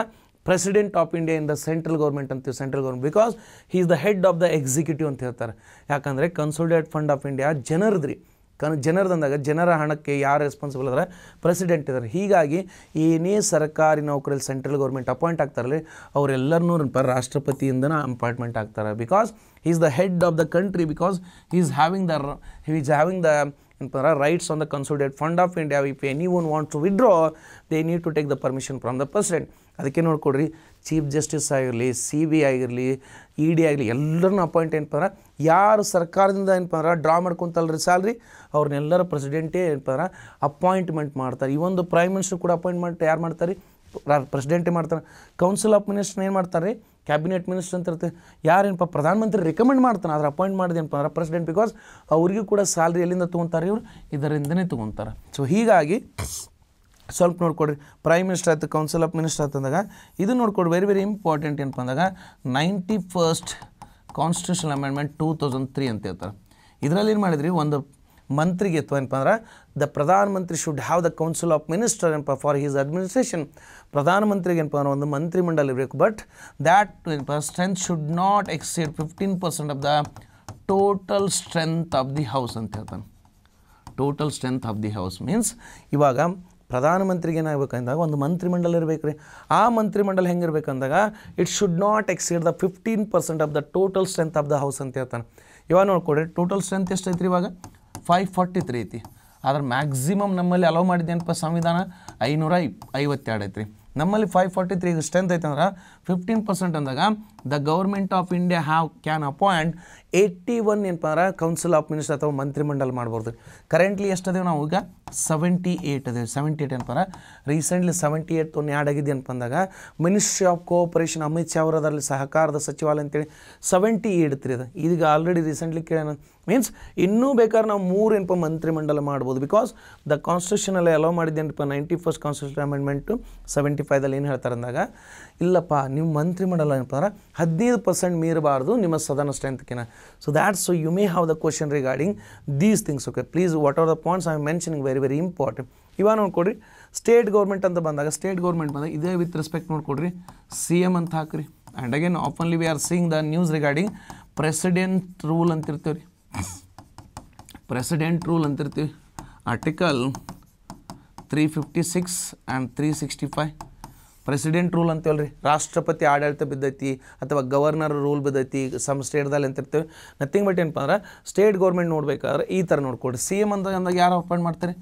president of India in the central government ಅಂತೀವಿ central government because he is the head of the executive ಅಂತ ಹೇಳ್ತಾರೆ ಯಾಕಂದರೆ ಕನ್ಸೋಲ್ಡೇಟ್ ಫಂಡ್ ಆಫ್ ಇಂಡಿಯಾ ಜನರದ್ರಿ ಕನ್ ಜನರದಂದಾಗ ಜನರ ಹಣಕ್ಕೆ ಯಾರು ರೆಸ್ಪಾನ್ಸಿಬಲ್ ಅಂದರೆ ಪ್ರೆಸಿಡೆಂಟ್ ಇದ್ದಾರೆ ಹೀಗಾಗಿ ಏನೇ ಸರ್ಕಾರಿ ನೌಕರಲ್ಲಿ ಸೆಂಟ್ರಲ್ ಗೌರ್ಮೆಂಟ್ ಅಪಾಯಿಂಟ್ ಆಗ್ತಾರಲ್ಲ ಅವರೆಲ್ಲರನ್ನೂ ಪರ ರಾಷ್ಟ್ರಪತಿಯಿಂದನ ಅಪಾಯಿಂಟ್ಮೆಂಟ್ ಆಗ್ತಾರೆ because is the head of the country because is having the is having the ಅಂತಂದ್ರೆ rights on the consolidate fund of India if any one want to withdraw they need to take the permission from the president ಅದಕ್ಕೆ ನೋಡ್ಕೊಡ್ರಿ ಚೀಫ್ ಜಸ್ಟಿಸ್ ಆಗಿರಲಿ ಸಿ ಬಿ ಆಗಿರಲಿ ಇ e ಡಿ ಆಗಲಿ ಎಲ್ಲರನ್ನ ಅಪಾಯಿಂಟ್ ಏನಪ್ಪಂದ್ರೆ ಯಾರು ಸರ್ಕಾರದಿಂದ ಏನಪ್ಪ ಡ್ರಾ ಮಾಡ್ಕೊತಲ್ರಿ ಸ್ಯಾಲ್ರಿ ಅವ್ರನ್ನೆಲ್ಲರ ಪ್ರೆಸಿಡೆಂಟೇ ಏನಪ್ಪ ಅಂದ್ರೆ ಅಪಾಯಿಂಟ್ಮೆಂಟ್ ಮಾಡ್ತಾರೆ ಈ ಒಂದು ಪ್ರೈಮ್ ಮಿನಿಸ್ಟರ್ ಕೂಡ ಅಪಾಯಿಂಟ್ಮೆಂಟ್ ಯಾರು ಮಾಡ್ತಾರೆ ಪ್ರೆಸಿಡೆಂಟ್ ಮಾಡ್ತಾರೆ ಕೌನ್ಸಿಲ್ ಆಫ್ ಮಿನಿಸ್ಟರ್ ಏನು ಮಾಡ್ತಾರೆ ರೀ ಕ್ಯಾಬಿನೆಟ್ ಮಿನಿಸ್ಟರ್ ಅಂತ ಇರ್ತದೆ ಯಾರೇನಪ್ಪ ಪ್ರಧಾನಮಂತ್ರಿ ರೆಕಮೆಂಡ್ ಮಾಡ್ತಾನೆ ಅದ್ರ ಅಪಾಯಿಂಟ್ ಏನಪ್ಪ ಅಂದ್ರೆ ಪ್ರೆಸಿಡೆಂಟ್ ಬಿಕಾಸ್ ಅವರಿಗೂ ಕೂಡ ಸ್ಯಾಲ್ರಿ ಎಲ್ಲಿಂದ ತೊಗೊತಾರೆ ಇವರು ಇದರಿಂದನೇ ತೊಗೊತಾರೆ ಸೊ ಹೀಗಾಗಿ ಸ್ವಲ್ಪ ನೋಡ್ಕೊಡ್ರಿ ಪ್ರೈಮ್ ಮಿನಿಸ್ಟರ್ ಆಯಿತು ಕೌನ್ಸಿಲ್ ಆಫ್ ಮಿನಿಸ್ಟರ್ ಅಂದಾಗ ಇದು ನೋಡ್ಕೊಡಿ ವೆರಿ ವೆರಿ ಇಂಪಾರ್ಟೆಂಟ್ ಏನಪ್ಪ ಅಂದಾಗ ninety first constitution amendment two thousand three ಅಂತ ಹೇಳ್ತಾರೆ ಇದರಲ್ಲಿ ಏನು ಮಾಡಿದ್ರಿ ಒಂದು ಮಂತ್ರಿಗೆ ಅಥವಾ ಏನಪ್ಪ ಅಂದ್ರೆ the pradhan mantri should have the council of minister ಏನಪ್ಪ ಫಾರ್ ಹೀಸ್ ಅಡ್ಮಿನಿಸ್ಟ್ರೇಷನ್ ಪ್ರಧಾನಮಂತ್ರಿಗೆ ಏನಪ್ಪ ಅಂದ್ರೆ ಒಂದು ಮಂತ್ರಿಮಂಡಲ ಇರಬೇಕು ಬಟ್ ದ್ಯಾಟ್ ಏನಪ್ಪ strength should not exceed fifteen percent of the total strength of the house ಅಂತ ಹೇಳ್ತಾನೆ total strength of the house means ಇವಾಗ ಪ್ರಧಾನಮಂತ್ರಿಗೆ ಏನಾಗಬೇಕಂದಾಗ ಒಂದು ಮಂತ್ರಿಮಂಡಲ ಇರಬೇಕು ರೀ ಆ ಮಂತ್ರಿಮಂಡಲ ಹೆಂಗಿರ್ಬೇಕಂದಾಗ it should not exceed the fifteen percent of the total strength of the house ಅಂತ ಹೇಳ್ತಾನೆ ಇವಾಗ ನೋಡ್ಕೊಡ್ರಿ ಟೋಟಲ್ ಸ್ಟ್ರೆಂತ್ ಎಷ್ಟೈತೆ ರೀ ಇವಾಗ ಫೈವ್ ಫಾರ್ಟಿ ತ್ರೀ ಐತಿ ಆದ್ರೆ ಮ್ಯಾಕ್ಸಿಮಮ್ ನಮ್ಮಲ್ಲಿ ಅಲೋ ಮಾಡಿದ್ದೇನಪ್ಪ ಸಂವಿಧಾನ ಐನೂರ ಐವತ್ತೆರಡು ಐತ್ರಿ ನಮ್ಮಲ್ಲಿ ಫೈವ್ ಫಾರ್ಟಿ ತ್ರೀ ಸ್ಟ್ರೆಂತ್ ಐತೆ ಅಂದ್ರೆ ಫಿಫ್ಟೀನ್ ಪರ್ಸೆಂಟ್ ಅಂದಾಗ the government of India have can appoint eighty one ಏನಪ್ಪ ಅಂದ್ರೆ ಕೌನ್ಸಿಲ್ ಆಫ್ ಮಿನಿಸ್ಟರ್ ಅಥವಾ ಮಂತ್ರಿಮಂಡಲ ಮಾಡ್ಬೋದು ಕರೆಂಟ್ಲಿ ಕರೆಂಟ್ಲಿ ಎಷ್ಟದೇವು ನಾವು ಈಗ ಸೆವೆಂಟಿ ಏಯ್ಟ್ ಅದೇ ಸೆವೆಂಟಿ ಏಯ್ಟ್ ಏನಪ್ಪ ರೀಸೆಂಟ್ಲಿ ಸೆವೆಂಟಿ ಏಯ್ಟ್ ಒಂದು ಆ್ಯಡ್ ಆಗಿದೆ ಏನಪ್ಪ ಅಂದಾಗ ministry of cooperation Amit Shah ಅದರಲ್ಲಿ ಸಹಕಾರದ ಸಚಿವಾಲಯ ಅಂತೇಳಿ ಸೆವೆಂಟಿ ಏಯ್ಟ್ ರೀ ಅದು ಈಗ ಆಲ್ರೆಡಿ ರೀಸೆಂಟ್ಲಿ ಕೇಳೋಣ ಮೀನ್ಸ್ ಇನ್ನೂ ಬೇಕಾದ್ರೆ ನಾವು ಮೂರು ಏನಪ್ಪ ಮಂತ್ರಿಮಂಡಲ ಮಾಡ್ಬೋದು ಬಿಕಾಸ್ ದ ಕಾನ್ಸ್ಟಿಟ್ಯೂಷನಲ್ಲಿ ಅಲೋ ಮಾಡಿದ್ದೇನಪ್ಪ ninety first constitution amendment seventy ಫೈವ್ದಲ್ಲಿ ಏನು ಹೇಳ್ತಾರೆ ಅಂದಾಗ ಇಲ್ಲಪ್ಪ ನಿಮ್ಮ ಮಂತ್ರಿ ಮಾಡಲ್ಲ ಏನಪ್ಪ ಅಂದ್ರೆ ಹದಿನೈದು ಪರ್ಸೆಂಟ್ ಮೀರಬಾರ್ದು ನಿಮ್ಮ ಸದನ ಸ್ಟ್ರೆಂತ್ಕಿನ so that so you may have the question regarding these things okay please what are the points I mentioning very very important ಇವಾಗ ನೋಡ್ಕೊಡ್ರಿ ಸ್ಟೇಟ್ ಗೌರ್ಮೆಂಟ್ ಅಂತ ಬಂದಾಗ ಸ್ಟೇಟ್ ಗೌರ್ಮೆಂಟ್ ಬಂದಾಗ ಇದೇ ವಿತ್ ರೆಸ್ಪೆಕ್ಟ್ ನೋಡ್ಕೊಡ್ರಿ ಸಿ ಎಮ್ ಅಂತ ಹಾಕ್ರಿ and again openly we are seeing the news regarding president rule ಅಂತಿರ್ತೀವಿ ರೀ ಪ್ರೆಸಿಡೆಂಟ್ ರೂಲ್ ಅಂತಿರ್ತೀವಿ article three fifty six and three sixty five president rule ರೀ ರಾಷ್ಟ್ರಪತಿ ಆಡಳಿತ ಬಿದ್ದೈತಿ ಅಥವಾ ಗವರ್ನರ್ ರೂಲ್ ಬಿದ್ದೈತಿ ಸಮ್ ಸ್ಟೇಟ್ದಲ್ಲಿ ಅಂತಿರ್ತೇವೆ ನಥಿಂಗ್ ಬಟ್ ಏನಪ್ಪ ಅಂದ್ರೆ ಸ್ಟೇಟ್ ಗೌರ್ಮೆಂಟ್ ನೋಡ್ಬೇಕಾದ್ರೆ ಈ ಥರ ನೋಡ್ಕೊಡಿ ಸಿ ಎಮ್ ಅಂದಾಗ ಅಂದಾಗ ಯಾರು ಅಪಾಯಿಂಟ್ ಮಾಡ್ತಾರೆ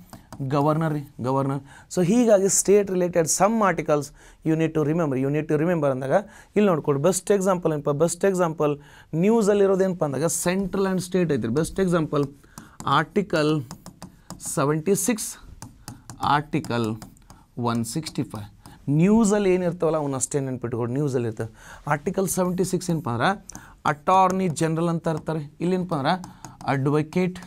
ಗವರ್ನರ್ ರೀ ಗವರ್ನರ್ ಸೊ ಹೀಗಾಗಿ state related some articles you need to remember you need to remember ಅಂದಾಗ ಇಲ್ಲಿ ನೋಡ್ಕೊಡಿ ಬೆಸ್ಟ್ ಎಕ್ಸಾಂಪಲ್ ಏನಪ್ಪ ಬೆಸ್ಟ್ ಎಕ್ಸಾಂಪಲ್ ನ್ಯೂಸಲ್ಲಿರೋದೇನಪ್ಪ ಅಂದಾಗ ಸೆಂಟ್ರಲ್ ಆ್ಯಂಡ್ ಸ್ಟೇಟ್ ಐತಿ best example article seventy six article one sixty five ನ್ಯೂಸಲ್ಲಿ ಏನಿರ್ತಾವಲ್ಲ ಅವನು ಅಷ್ಟೇ ನೆನ್ಪಿಟ್ಕೊಡು ನ್ಯೂಸಲ್ಲಿ ಇರ್ತವೆ ಆರ್ಟಿಕಲ್ ಸೆವೆಂಟಿ ಸಿಕ್ಸ್ ಏನಪ್ಪ ಅಂದ್ರೆ ಅಟಾರ್ನಿ ಜನರಲ್ ಅಂತ ಇರ್ತಾರೆ ಇಲ್ಲೇನಪ್ಪ ಅಂದ್ರೆ ಅಡ್ವೊಕೇಟ್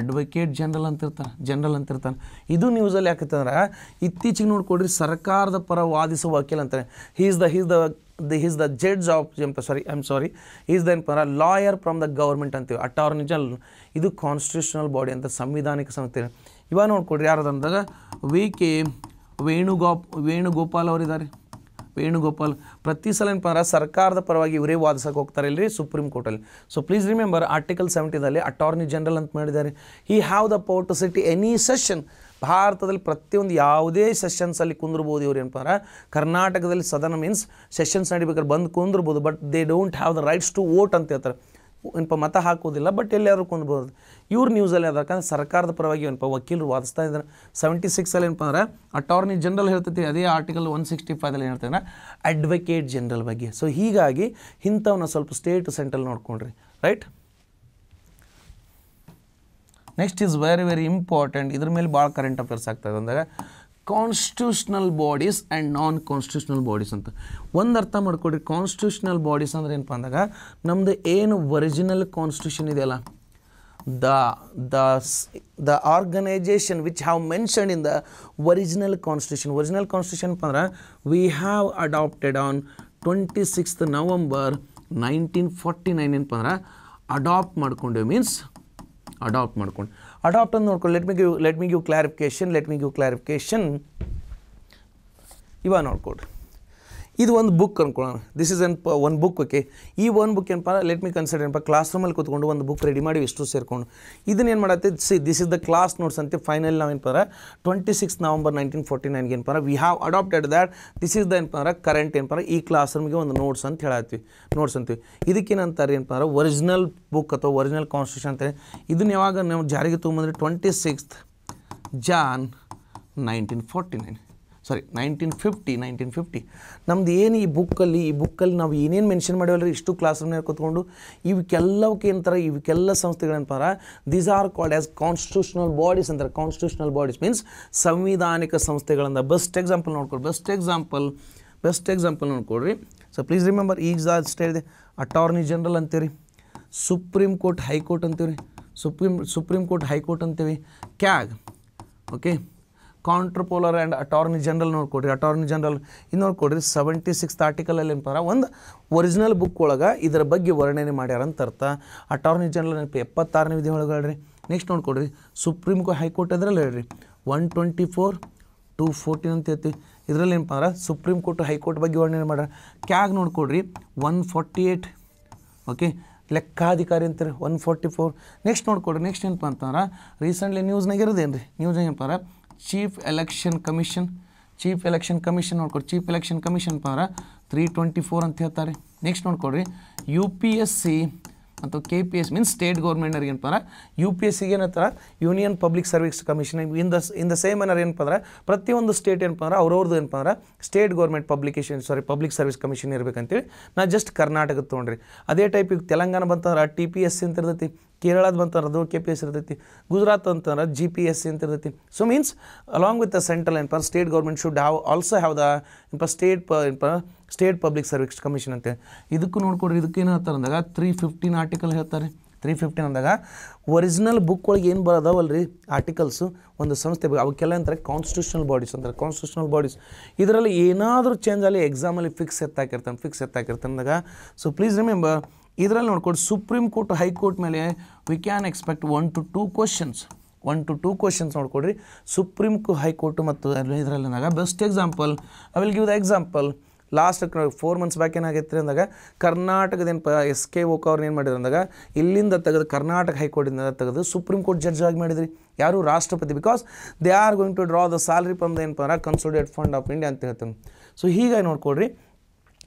ಅಡ್ವೊಕೇಟ್ ಜನರಲ್ ಅಂತ ಇರ್ತಾರೆ ಜನರಲ್ ಅಂತ ಇದು ನ್ಯೂಸಲ್ಲಿ ಯಾಕಂತಂದ್ರೆ ಇತ್ತೀಚೆಗೆ ನೋಡ್ಕೊಡ್ರಿ ಸರ್ಕಾರದ ಪರ ವಾದಿಸುವ ವಕೀಲ್ ಅಂತಾರೆ is the is the the is the judge of ಎಂಪ sorry I am sorry is the ಏನಪ್ಪ ಲಾಯರ್ ಫ್ರಮ್ ದ ಗೌರ್ಮೆಂಟ್ ಅಂತೀವಿ ಅಟಾರ್ನಿ ಜನರಲ್ ಇದು ಕಾನ್ಸ್ಟಿಟ್ಯೂಷನಲ್ ಬಾಡಿ ಅಂತ ಸಂವಿಧಾನಿಕ ಸಂಸ್ಥೆ ಇವಾಗ ನೋಡ್ಕೊಡ್ರಿ ಯಾರ್ದು ಅಂದಾಗ ವಿ ಕೆ ವೇಣುಗೋ ವೇಣುಗೋಪಾಲ್ ಅವರಿದ್ದಾರೆ ವೇಣುಗೋಪಾಲ್ ಪ್ರತಿ ಸಲ ಏನಪ್ಪ ಸರ್ಕಾರದ ಪರವಾಗಿ ಇವರೇ ವಾದಿಸಕ್ಕೆ ಹೋಗ್ತಾರೆ ಇಲ್ಲರಿ ಸುಪ್ರೀಂ ಕೋರ್ಟಲ್ಲಿ ಸೊ ಪ್ಲೀಸ್ ರಿಮೆಂಬರ್ ಆರ್ಟಿಕಲ್ ಸೆವೆಂಟಿದಲ್ಲಿ ಅಟಾರ್ನಿ ಜನರಲ್ ಅಂತ ಮಾಡಿದ್ದಾರೆ he have the power to sit any session ಭಾರತದಲ್ಲಿ ಪ್ರತಿಯೊಂದು ಯಾವುದೇ ಸೆಷನ್ಸಲ್ಲಿ ಕುಂದಿರ್ಬೋದು ಇವ್ರು ಏನಪ್ಪ ಅಂದ್ರೆ ಕರ್ನಾಟಕದಲ್ಲಿ ಸದನ ಮೀನ್ಸ್ ಸೆಷನ್ಸ್ ನಡಿಬೇಕಾದ್ರೆ ಬಂದು ಕುಂದಿರ್ಬೋದು but they don't have the rights to vote ಅಂತ ಹೇಳ್ತಾರೆ ಏನಪ್ಪ ಮತ ಹಾಕೋದಿಲ್ಲ ಬಟ್ ಎಲ್ಲಾದರೂ ಕುಂದ್ಬೋದು ಇವ್ರ ನ್ಯೂಸಲ್ಲಿ ಅದ ಯಾಕಂದ್ರೆ ಸರ್ಕಾರದ ಪರವಾಗಿ ಏನಪ್ಪ ವಕೀಲರು ವಾದಿಸ್ತಾ ಇದ್ದಾರೆ ಸೆವೆಂಟಿ ಸಿಕ್ಸಲ್ಲಿ ಏನಪ್ಪ ಅಂದ್ರೆ ಅಟಾರ್ನಿ ಜನರಲ್ ಹೇಳ್ತೈತಿ ಅದೇ ಆರ್ಟಿಕಲ್ ಒನ್ ಸಿಕ್ಸ್ಟಿ ಫೈವ್ದಲ್ಲಿ ಏನು ಅಡ್ವೊಕೇಟ್ ಜನರಲ್ ಬಗ್ಗೆ ಸೊ ಹೀಗಾಗಿ ಇಂಥವನ್ನ ಸ್ವಲ್ಪ ಸ್ಟೇಟ್ ಸೆಂಟ್ರಲ್ ನೋಡ್ಕೊಂಡ್ರಿ right next is very very important ಇದ್ರ ಮೇಲೆ ಭಾಳ ಕರೆಂಟ್ ಅಫೇರ್ಸ್ ಆಗ್ತದೆ ಅಂದಾಗ constitutional bodies and non constitutional bodies ಅಂತ ಒಂದು ಅರ್ಥ ಮಾಡ್ಕೊಡ್ರಿ ಕಾನ್ಸ್ಟಿಟ್ಯೂಷನಲ್ ಬಾಡೀಸ್ ಅಂದ್ರೆ ಏನಪ್ಪ ಅಂದಾಗ ನಮ್ಮದು ಏನು ಒರಿಜಿನಲ್ ಕಾನ್ಸ್ಟಿಟ್ಯೂಷನ್ ಇದೆಯಲ್ಲ the the the organization which have mentioned in the original constitution original constitution we have adopted on 26th november 1949 in pandra adopt madkonde means adopt madkonde adopt and let me give let me give clarification let me give clarification not nodkodu ಇದು ಒಂದು ಬುಕ್ ಅಂದ್ಕೊಳ್ಳೋಣ ದಿಸ್ ಇಸ್ ಎನ್ ಪ ಒಂದು ಬುಕ್ ಓಕೆ ಈ ಒನ್ ಬುಕ್ ಏನಪ್ಪ ಲೆಟ್ ಮಿ ಕನ್ಸಿಡರ್ ಏನಪ್ಪ ಕ್ಲಾಸ್ ರೂಮಲ್ಲಿ ಕೂತ್ಕೊಂಡು ಒಂದು ಬುಕ್ ರೆಡಿ ಮಾಡಿ ಇಷ್ಟು ಸೇರಿಕೊಂಡು ಇದನ್ನ ಏನು ಮಾಡುತ್ತೆ see this is the class notes ಅಂತೆ ಫೈನಲ್ ನಾವು ಏನಪ್ಪ twenty six November nineteen forty ನೈನ್ಗೆ ಏನಪ್ಪ we have adapted that this is the ಏನಪ್ಪ ಕರೆಂಟ್ ಏನಪ್ಪ ಈ ಕ್ಲಾಸ್ ರೂಮ್ಗೆ ಒಂದು ನೋಟ್ಸ್ ಅಂತ ಹೇಳತ್ತೀವಿ ನೋಟ್ಸ್ ಅಂತೀವಿ ಇದಕ್ಕೇನಂತಾರೆ ಏನಪ್ಪ ಒರಿಜಿನಲ್ ಬುಕ್ ಅಥವಾ ಒರಿಜಿನಲ್ ಕಾನ್ಸ್ಟಿಟ್ಯೂಷನ್ ಅಂತ ಇದನ್ನ ಯಾವಾಗ ನಾವು ಜಾರಿಗೆ ತೊಗೊಂಬಂದ್ರೆ twenty sixth Jan nineteen forty nine sorry nineteen fifty nineteen fifty ನಮ್ದು ಏನು ಈ ಬುಕ್ಕಲ್ಲಿ ಈ ಬುಕ್ಕಲ್ಲಿ ನಾವು ಏನೇನು ಮೆನ್ಷನ್ ಮಾಡಿವಲ್ಲ ಇಷ್ಟು ಕ್ಲಾಸ್ ಕೂತ್ಕೊಂಡು ಇವಕ್ಕೆಲ್ಲವಕ್ಕೆ ಇವಕ್ಕೆಲ್ಲ ಸಂಸ್ಥೆಗಳೇನಪ್ಪಾರ these are called as constitutional bodies ಅಂತಾರೆ ಕಾನ್ಸ್ಟಿಟ್ಯೂಷನಲ್ ಬಾಡೀಸ್ ಮೀನ್ಸ್ ಸಂವಿಧಾನಿಕ ಸಂಸ್ಥೆಗಳಿಂದ ಬೆಸ್ಟ್ ಎಕ್ಸಾಂಪಲ್ ನೋಡ್ಕೊಡಿ ಬೆಸ್ಟ್ ಎಕ್ಸಾಂಪಲ್ ಬೆಸ್ಟ್ ಎಕ್ಸಾಂಪಲ್ ನೋಡ್ಕೊಡ್ರಿ ಸೊ ಪ್ಲೀಸ್ ರಿಮೆಂಬರ್ ಈಗ ಅಷ್ಟೇ ಇದೆ ಅಟಾರ್ನಿ ಜನರಲ್ ಅಂತೀರಿ ಸುಪ್ರೀಂ ಕೋರ್ಟ್ ಹೈಕೋರ್ಟ್ ಅಂತೀವಿ ಸುಪ್ರೀಂ ಸುಪ್ರೀಂ ಕೋರ್ಟ್ ಹೈಕೋರ್ಟ್ ಅಂತೀವಿ CAG okay comptroller and attorney general ನೋಡ್ಕೊಡ್ರಿ ಅಟಾರ್ನಿ ಜನರಲ್ ಇನ್ನು ನೋಡ್ಕೊಡ್ರಿ ಸೆವೆಂಟಿ ಸಿಕ್ಸ್ತ್ ಆರ್ಟಿಕಲಲ್ಲಿ ಏನಪ್ಪ ಒಂದು ಒರಿಜಿನಲ್ ಬುಕ್ ಒಳಗೆ ಇದರ ಬಗ್ಗೆ ವರ್ಣನೆ ಮಾಡ್ಯಾರ ಅಂತ ಅರ್ಥ ಅಟಾರ್ನಿ ಜನರಲ್ ಏನಪ್ಪ ಎಪ್ಪತ್ತಾರನೇ ವಿಧಿ ಒಳಗೆ ಹೇಳ್ರಿ ನೆಕ್ಸ್ಟ್ ನೋಡ್ಕೊಡ್ರಿ ಸುಪ್ರೀಂ ಕೋರ್ಟ್ ಹೈಕೋರ್ಟ್ ಅದರಲ್ಲಿ ಹೇಳ್ರಿ one twenty four to fourteen ಅಂತ ಐತಿ ಇದರಲ್ಲಿ ಏನಪ್ಪ ಅಂದ್ರೆ ಸುಪ್ರೀಂ ಕೋರ್ಟ್ ಹೈಕೋರ್ಟ್ ಬಗ್ಗೆ ವರ್ಣನೆ ಮಾಡ್ಯಾರ ಕ್ಯಾಗ್ ನೋಡ್ಕೊಡ್ರಿ ಒನ್ ಫಾರ್ಟಿ ಏಯ್ಟ್ ಓಕೆ ಲೆಕ್ಕಾಧಿಕಾರಿ ಅಂತಾರೆ ಒನ್ ಫೋರ್ಟಿ ಫೋರ್ ನೆಕ್ಸ್ಟ್ ನೋಡ್ಕೊಡ್ರಿ ನೆಕ್ಸ್ಟ್ ಏನಪ್ಪ ಅಂತಂದ್ರೆ ರೀಸೆಂಟ್ಲಿ ನ್ಯೂಸ್ನಾಗ ಇರೋದೇನು ರೀ ನ್ಯೂಸ್ ಏನಪ್ಪ ಅಂದ್ರೆ chief election commission chief election commission ನೋಡ್ಕೊಡಿ ಚೀಫ್ ಎಲೆಕ್ಷನ್ ಕಮಿಷನ್ ಪಂದ್ರೆ ತ್ರೀ ಟ್ವೆಂಟಿ ಫೋರ್ ಅಂತ ಹೇಳ್ತಾರೆ ನೆಕ್ಸ್ಟ್ ನೋಡ್ಕೊಡ್ರಿ ಯು ಪಿ ಎಸ್ ಸಿ ಅಥವಾ K P S means state ಗೌರ್ಮೆಂಟ್ನವ್ರಿಗೆ ಏನಪ್ಪ ಅಂದ್ರೆ ಯು ಪಿ ಎಸ್ ಸಿ ಏನಂತಾರೆ union public service commission in the in the same ಏನಾರು ಏನಪ್ಪ ಅಂದ್ರೆ ಪ್ರತಿಯೊಂದು ಸ್ಟೇಟ್ ಏನಪ್ಪ ಅಂದ್ರೆ ಅವ್ರವ್ರದ್ದು ಏನಪ್ಪ ಅಂದ್ರೆ state government publication sorry public service commission ಇರಬೇಕಂತೇಳಿ ನಾ ಜಸ್ಟ್ ಕರ್ನಾಟಕ ತೊಗೊಂಡ್ರಿ ಅದೇ ಟೈಪಿಗೆ ತೆಲಂಗಾಣ ಬಂತಂದ್ರೆ ಟಿ ಪಿ ಎಸ್ ಸಿ ಅಂತ ಇರ್ತೈತಿ ಕೇರಳದ ಬಂತಂದ್ರೆ ಅದು ಕೆ ಪಿ ಎಸ್ ಇರ್ತೈತಿ ಗುಜರಾತ್ ಅಂತಂದ್ರೆ ಜಿ ಪಿ ಎಸ್ ಸಿ ಅಂತ ಇರ್ತೈತಿ so means along with the central and per state government should have also have the in state ಪ in state public service commission ಅಂತ ಇದಕ್ಕೂ ನೋಡ್ಕೊಡ್ರಿ ಇದಕ್ಕೆ ಏನು ಹೇಳ್ತಾರೆ ಅಂದಾಗ ತ್ರೀ ಫಿಫ್ಟೀನ್ ಆರ್ಟಿಕಲ್ ಹೇಳ್ತಾರೆ ತ್ರೀ ಫಿಫ್ಟೀನ್ ಅಂದಾಗ ಒರಿಜಿನಲ್ ಬುಕ್ ಒಳಗೆ ಏನು ಬರೋದವಲ್ಲ ರೀ ಆರ್ಟಿಕಲ್ಸು ಒಂದು ಸಂಸ್ಥೆ ಅವಕ್ಕೆಲ್ಲ ಅಂತಾರೆ ಕಾನ್ಸ್ಟಿಟ್ಯೂಷನಲ್ ಬಾಡೀಸ್ ಅಂತಾರೆ ಕಾನ್ಸ್ಟಿಟ್ಯೂಷನಲ್ ಬಾಡೀಸ್ ಇದರಲ್ಲಿ ಏನಾದರೂ ಚೇಂಜ್ ಆಗಲಿ ಎಕ್ಸಾಮಲ್ಲಿ ಫಿಕ್ಸ್ ಎತ್ತಾಕಿರ್ತಾನೆ ಫಿಕ್ಸ್ ಎತ್ತಾಕಿರ್ತಾನೆ ಅಂದಾಗ ಸೊ ಪ್ಲೀಸ್ ರಿಮೆಂಬರ್ ಇದರಲ್ಲಿ ನೋಡ್ಕೊಂಡು ಸುಪ್ರೀಂ ಕೋರ್ಟ್ ಹೈಕೋರ್ಟ್ ಮೇಲೆ we can expect one to two questions one to two questions ನೋಡ್ಕೊಡ್ರಿ ಸುಪ್ರೀಂ ಹೈಕೋರ್ಟ್ ಮತ್ತು ಇದರಲ್ಲಿ ಅಂದಾಗ best example I will give the example last four months back ರೀ ಅಂದಾಗ ಕರ್ನಾಟಕದ ಏನಪ್ಪ ಎಸ್ ಕೆ ಓಕ ಅವ್ರನ್ನ ಏನು ಮಾಡಿದ್ರು ಅಂದಾಗ ಇಲ್ಲಿಂದ ತೆಗೆದು ಕರ್ನಾಟಕ ಹೈಕೋರ್ಟಿಂದ ತೆಗೆದು ಸುಪ್ರೀಂ ಕೋರ್ಟ್ ಜಡ್ಜ್ ಆಗಿ ಮಾಡಿದ್ರಿ ಯಾರು ರಾಷ್ಟ್ರಪತಿ because they are going to draw the salary from the ಏನಪ್ಪ ಕನ್ಸೋಡೇಟ್ ಫಂಡ್ ಆಫ್ ಇಂಡಿಯಾ ಅಂತ ಹೇಳ್ತೇನೆ ಸೊ ಹೀಗಾಗಿ ನೋಡ್ಕೊಡ್ರಿ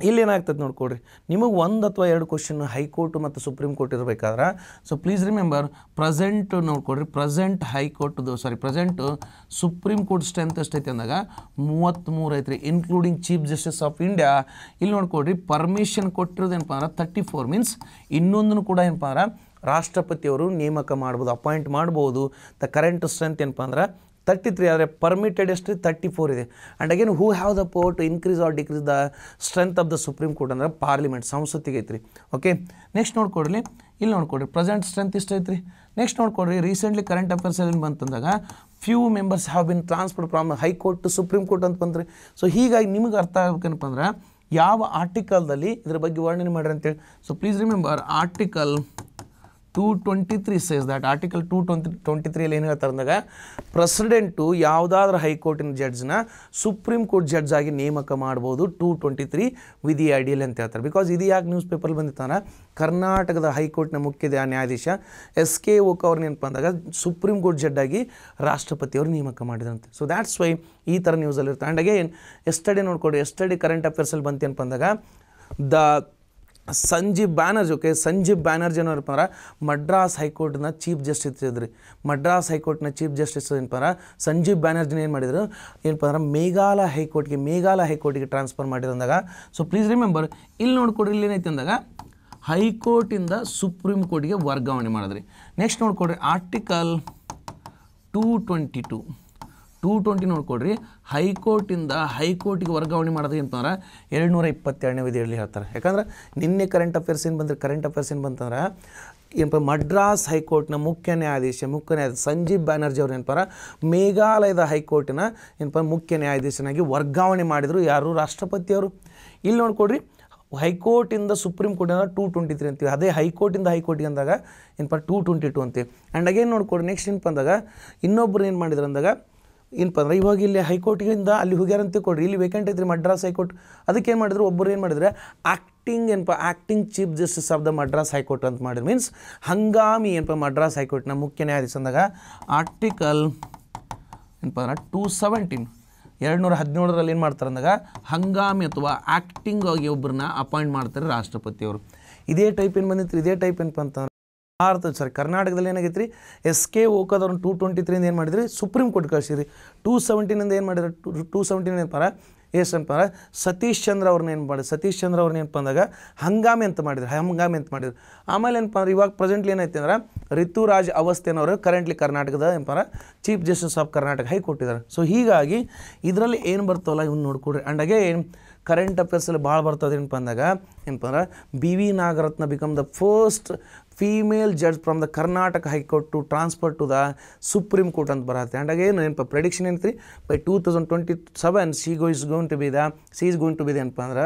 ಇಲ್ಲಿ ಇಲ್ಲೇನಾಗ್ತದೆ ನೋಡ್ಕೊಳ್ರಿ ನಿಮಗೆ ಒಂದು ಅಥವಾ ಎರಡು ಕ್ವಶನ್ ಹೈಕೋರ್ಟ್ ಮತ್ತು ಸುಪ್ರೀಂ ಕೋರ್ಟ್ ಇರಬೇಕಾದ್ರೆ ಸೊ ಪ್ಲೀಸ್ ರಿಮೆಂಬರ್ ಪ್ರೆಸೆಂಟ್ ನೋಡ್ಕೊಳ್ರಿ ಪ್ರೆಸೆಂಟ್ ಹೈಕೋರ್ಟ್ದು sorry present supreme court strength ಎಷ್ಟೈತೆ ಅಂದಾಗ ಮೂವತ್ತ್ಮೂರು ಐತ್ರಿ including chief justice of India ಇಲ್ಲಿ ನೋಡ್ಕೊಳ್ರಿ ಪರ್ಮಿಷನ್ ಕೊಟ್ಟಿರೋದು ಏನಪ್ಪ ಅಂದ್ರೆ ತರ್ಟಿ ಫೋರ್ ಮೀನ್ಸ್ ಇನ್ನೊಂದನ್ನು ಕೂಡ ಏನಪ್ಪ ಅಂದ್ರೆ ರಾಷ್ಟ್ರಪತಿಯವರು ನೇಮಕ ಮಾಡ್ಬೋದು ಅಪಾಯಿಂಟ್ ಮಾಡ್ಬೋದು ದ ಕರೆಂಟ್ ಸ್ಟ್ರೆಂತ್ ಏನಪ್ಪ ಅಂದ್ರೆ ತರ್ಟಿ ತ್ರೀ ಆದರೆ ಪರ್ಮಿಟೆಡ್ ಎಷ್ಟು ತರ್ಟಿ ಫೋರ್ ಇದೆ and again who have the power to increase or decrease the strength of the supreme court ಅಂದರೆ ಪಾರ್ಲಿಮೆಂಟ್ ಸಂಸತ್ತಿಗೆ ಐತ್ರಿ ಓಕೆ ನೆಕ್ಸ್ಟ್ ನೋಡ್ಕೊಡ್ರಿ ಇಲ್ಲಿ ನೋಡ್ಕೊಡ್ರಿ ಪ್ರೆಸೆಂಟ್ ಸ್ಟ್ರೆಂತ್ ಇಷ್ಟ ಐತ್ರಿ ನೆಕ್ಸ್ಟ್ ನೋಡ್ಕೊಡ್ರಿ ರೀಸೆಂಟ್ಲಿ ಕರೆಂಟ್ ಅಫೇರ್ಸ್ ಏನು ಬಂತಂದಾಗ few members have been transfer from high court to supreme court ಅಂತ ಬಂದ್ರಿ ಸೊ ಹೀಗಾಗಿ ನಿಮಗೆ ಅರ್ಥ ಆಗಬೇಕೇನಪ್ಪ ಅಂದ್ರೆ ಯಾವ ಆರ್ಟಿಕಲ್ದಲ್ಲಿ ಇದ್ರ ಬಗ್ಗೆ ವರ್ಣನೆ ಮಾಡ್ರಿ ಅಂತೇಳಿ so please remember article two twenty three says that article two twenty twenty ತ್ರೀಯಲ್ಲಿ ಏನು ಹೇಳ್ತಾರೆ ಅಂದಾಗ ಪ್ರೆಸಿಡೆಂಟು ಯಾವುದಾದ್ರೂ ಹೈಕೋರ್ಟಿನ ಜಡ್ಜ್ನ ಸುಪ್ರೀಂ ಕೋರ್ಟ್ ಜಡ್ಜ್ ಆಗಿ ನೇಮಕ ಮಾಡ್ಬೋದು ಟೂ ಟ್ವೆಂಟಿ ತ್ರೀ ವಿಧಿ ಐಡಿಯಲ್ ಅಂತ ಹೇಳ್ತಾರೆ ಬಿಕಾಸ್ ಇದು ಯಾಕೆ ನ್ಯೂಸ್ ಪೇಪರ್ ಬಂದಿತ್ತಂದ್ರೆ ಕರ್ನಾಟಕದ ಹೈಕೋರ್ಟ್ನ ಮುಖ್ಯ ನ್ಯಾಯಾಧೀಶ ಎಸ್ ಕೆ ಓಕ್ ಅವ್ರು ಏನಪ್ಪ ಅಂದಾಗ ಸುಪ್ರೀಂ ಕೋರ್ಟ್ ಜಡ್ ಆಗಿ ರಾಷ್ಟ್ರಪತಿಯವರು ನೇಮಕ ಮಾಡಿದಂತೆ ಸೊ ದ್ಯಾಟ್ಸ್ ವೈ ಈ ಥರ ನ್ಯೂಸಲ್ಲಿರ್ತಾರೆ ಆ್ಯಂಡ್ ಅಗೇನ್ ಎಸ್ಟಡಿ ನೋಡ್ಕೊಡಿ ಎಷ್ಟಡೆ ಕರೆಂಟ್ ಅಫೇರ್ಸಲ್ಲಿ ಬಂತಂದಾಗ ಅಂದಾಗ ದ ಸಂಜೀವ್ ಬ್ಯಾನರ್ಜಿ ಓಕೆ ಸಂಜೀವ್ ಬ್ಯಾನರ್ಜಿ ಏನಪ್ಪ ಅಂದ್ರೆ ಮಡ್ರಾಸ್ ಹೈಕೋರ್ಟ್ನ ಚೀಫ್ ಜಸ್ಟಿಸ್ ಇದ್ರಿ ಮಡ್ರಾಸ್ ಹೈಕೋರ್ಟ್ನ ಚೀಫ್ ಜಸ್ಟಿಸ್ ಏನಪ್ಪ ಅಂದ್ರೆ ಸಂಜೀವ್ ಬ್ಯಾನರ್ಜಿನ ಏನು ಮಾಡಿದ್ರು ಏನಪ್ಪ ಅಂದ್ರೆ ಮೇಘಾಲಯ ಹೈಕೋರ್ಟ್ಗೆ ಮೇಘಾಲಯ ಹೈಕೋರ್ಟಿಗೆ ಟ್ರಾನ್ಸ್ಫರ್ ಮಾಡಿದಂದಾಗ ಸೊ ಪ್ಲೀಸ್ ರಿಮೆಂಬರ್ ಇಲ್ಲಿ ನೋಡ್ಕೊಡ್ರಿ ಇಲ್ಲಿ ಏನೈತೆ ಅಂದಾಗ ಹೈಕೋರ್ಟಿಂದ ಸುಪ್ರೀಂ ಕೋರ್ಟ್ಗೆ ವರ್ಗಾವಣೆ ಮಾಡಿದ್ರಿ ನೆಕ್ಸ್ಟ್ ನೋಡ್ಕೊಡ್ರಿ article two twenty to two twenty ನೋಡ್ಕೊಡ್ರಿ ಹೈಕೋರ್ಟಿಂದ ಹೈಕೋರ್ಟಿಗೆ ವರ್ಗಾವಣೆ ಮಾಡೋದು ಅಂತಂದ್ರೆ ಎರಡುನೂರ ಇಪ್ಪತ್ತೆರಡನೇ ವಿಧಿಯಲ್ಲಿ ಹೇಳ್ತಾರೆ ಯಾಕಂದ್ರೆ ನಿನ್ನೆ ಕರೆಂಟ್ ಅಫೇರ್ಸ್ ಏನು ಬಂದರೆ ಕರೆಂಟ್ ಅಫೇರ್ಸ್ ಏನು ಬಂತಂದ್ರೆ ಏನಪ್ಪ ಮಡ್ರಾಸ್ ಹೈಕೋರ್ಟ್ನ ಮುಖ್ಯ ನ್ಯಾಯಾಧೀಶ ಮುಖ್ಯ ನ್ಯಾಯಾಧೀಶ ಸಂಜೀವ್ ಬ್ಯಾನರ್ಜಿ ಅವರು ಏನಪ್ಪ ಮೇಘಾಲಯದ ಹೈಕೋರ್ಟಿನ ಏನಪ್ಪ ಮುಖ್ಯ ನ್ಯಾಯಾಧೀಶನಾಗಿ ವರ್ಗಾವಣೆ ಮಾಡಿದರು ಯಾರು ರಾಷ್ಟ್ರಪತಿಯವರು ಇಲ್ಲಿ ನೋಡ್ಕೊಡ್ರಿ ಹೈಕೋರ್ಟಿಂದ ಸುಪ್ರೀಂ ಕೋರ್ಟಿಂದ ಟೂ ಟ್ವೆಂಟಿ ತ್ರೀ ಅಂತೀವಿ ಅದೇ ಹೈಕೋರ್ಟಿಂದ ಹೈಕೋರ್ಟಿಗೆ ಅಂದಾಗ ಏನಪ್ಪ ಟೂ ಟ್ವೆಂಟಿ ಟು ಅಂತೀವಿ ಆ್ಯಂಡ್ ಅಗೇನ್ ನೋಡ್ಕೊಡ್ರಿ ನೆಕ್ಸ್ಟ್ ಏನಪ್ಪ ಅಂದಾಗ ಇನ್ನೊಬ್ರು ಏನು ಮಾಡಿದ್ರು ಅಂದಾಗ ಏನಪ್ಪ ಅಂದ್ರೆ ಇವಾಗ ಇಲ್ಲಿ ಇಂದ ಅಲ್ಲಿ ಹೋಗ್ಯಾರಂತ ಕೊಡ್ರಿ ಇಲ್ಲಿ ವೇಕೆಂಟ್ ಐತ್ರಿ ಮಡ್ರಾಸ್ ಹೈಕೋರ್ಟ್ ಅದಕ್ಕೆ ಏನು ಮಾಡಿದ್ರು ಒಬ್ಬರು ಏನು ಮಾಡಿದ್ರೆ ಆ್ಯಕ್ಟಿಂಗ್ ಏನಪ್ಪ acting chief justice of the Madras high court ಅಂತ ಮಾಡಿದ್ರು ಮೀನ್ಸ್ ಹಂಗಾಮಿ ಏನಪ್ಪ ಮಡ್ರಾಸ್ ಹೈಕೋರ್ಟ್ನ ಮುಖ್ಯ ನ್ಯಾಯಾಧೀಶ ಅಂದಾಗ ಆರ್ಟಿಕಲ್ ಏನಪ್ಪ ಅಂದ್ರೆ ಟೂ ಸೆವೆಂಟೀನ್ ಎರಡು ನೂರ ಹದಿನೇಳರಲ್ಲಿ ಏನು ಮಾಡ್ತಾರೆ ಅಂದಾಗ ಹಂಗಾಮಿ ಅಥವಾ ಆ್ಯಕ್ಟಿಂಗ್ ಆಗಿ ಒಬ್ಬರನ್ನ ಅಪಾಯಿಂಟ್ ಮಾಡ್ತಾರೆ ರಾಷ್ಟ್ರಪತಿಯವರು ಇದೇ ಟೈಪ್ ಏನು ಬಂದಿತ್ತು ಇದೇ ಟೈಪ್ ಏನಪ್ಪ ಅಂತಂದ್ರೆ ಭಾರತ ಸಾರಿ ಕರ್ನಾಟಕದಲ್ಲಿ ಏನಾಗೈತೆ ರೀ ಎಸ್ ಕೆ ಓಕದವ್ರನ್ನ ಟೂ ಟ್ವೆಂಟಿ ತ್ರೀಯಿಂದ ಏನು ಮಾಡಿದ್ರಿ ಸುಪ್ರೀಂ ಕೋರ್ಟ್ ಕಳಿಸಿದ್ರಿ ಟೂ ಸೆವೆಂಟಿನಿಂದ ಏನು ಮಾಡಿದ್ರು ಟೂ ಟೂ ಸೆವೆಂಟಿನ ಏನಪ್ಪ ಎಷ್ಟು ಸತೀಶ್ ಚಂದ್ರ ಅವ್ರನ್ನ ಏನು ಮಾಡಿದ್ರು ಸತೀಶ್ ಚಂದ್ರ ಅವ್ರನ್ನ ಏನು ಬಂದಾಗ ಹಂಗಾಮಿ ಅಂತ ಮಾಡಿದ್ರು ಹಂಗಾಮಿ ಅಂತ ಮಾಡಿದ್ರು ಆಮೇಲೆ ಏನಪ್ಪ ಅಂದ್ರೆ ಇವಾಗ ಪ್ರೆಸೆಂಟ್ಲಿ ಏನೈತೆ ಅಂದ್ರೆ ಋತುರಾಜ್ ಅವಸ್ಥೆನವರು ಕರೆಂಟ್ಲಿ ಕರ್ನಾಟಕದ ಏನಪ್ಪ chief justice of Karnataka high court ಇದ್ದಾರೆ ಸೊ ಹೀಗಾಗಿ ಇದರಲ್ಲಿ ಏನು ಬರ್ತವಲ್ಲ ಇವ್ನು ನೋಡ್ಕೊಡ್ರಿ ಅಂಡಾಗೆ ಕರೆಂಟ್ ಅಫೇರ್ಸಲ್ಲಿ ಭಾಳ ಬರ್ತದೆ ಏನಪ್ಪ ಅಂದಾಗ ಏನಪ್ಪ ಅಂದ್ರೆ B V Nagarathna become the first female judge from the Karnataka high court to transfer to the supreme court ಅಂತ ಬರತ್ತೆ ಆ್ಯಂಡ್ ಅಗೇನ್ ಏನಪ್ಪ ಪ್ರೆಡಿಕ್ಷನ್ ಏನಿತ್ರಿ by two thousand twenty seven she go is gone to be the she is gone to be ಏನಪ್ಪ ಅಂದ್ರೆ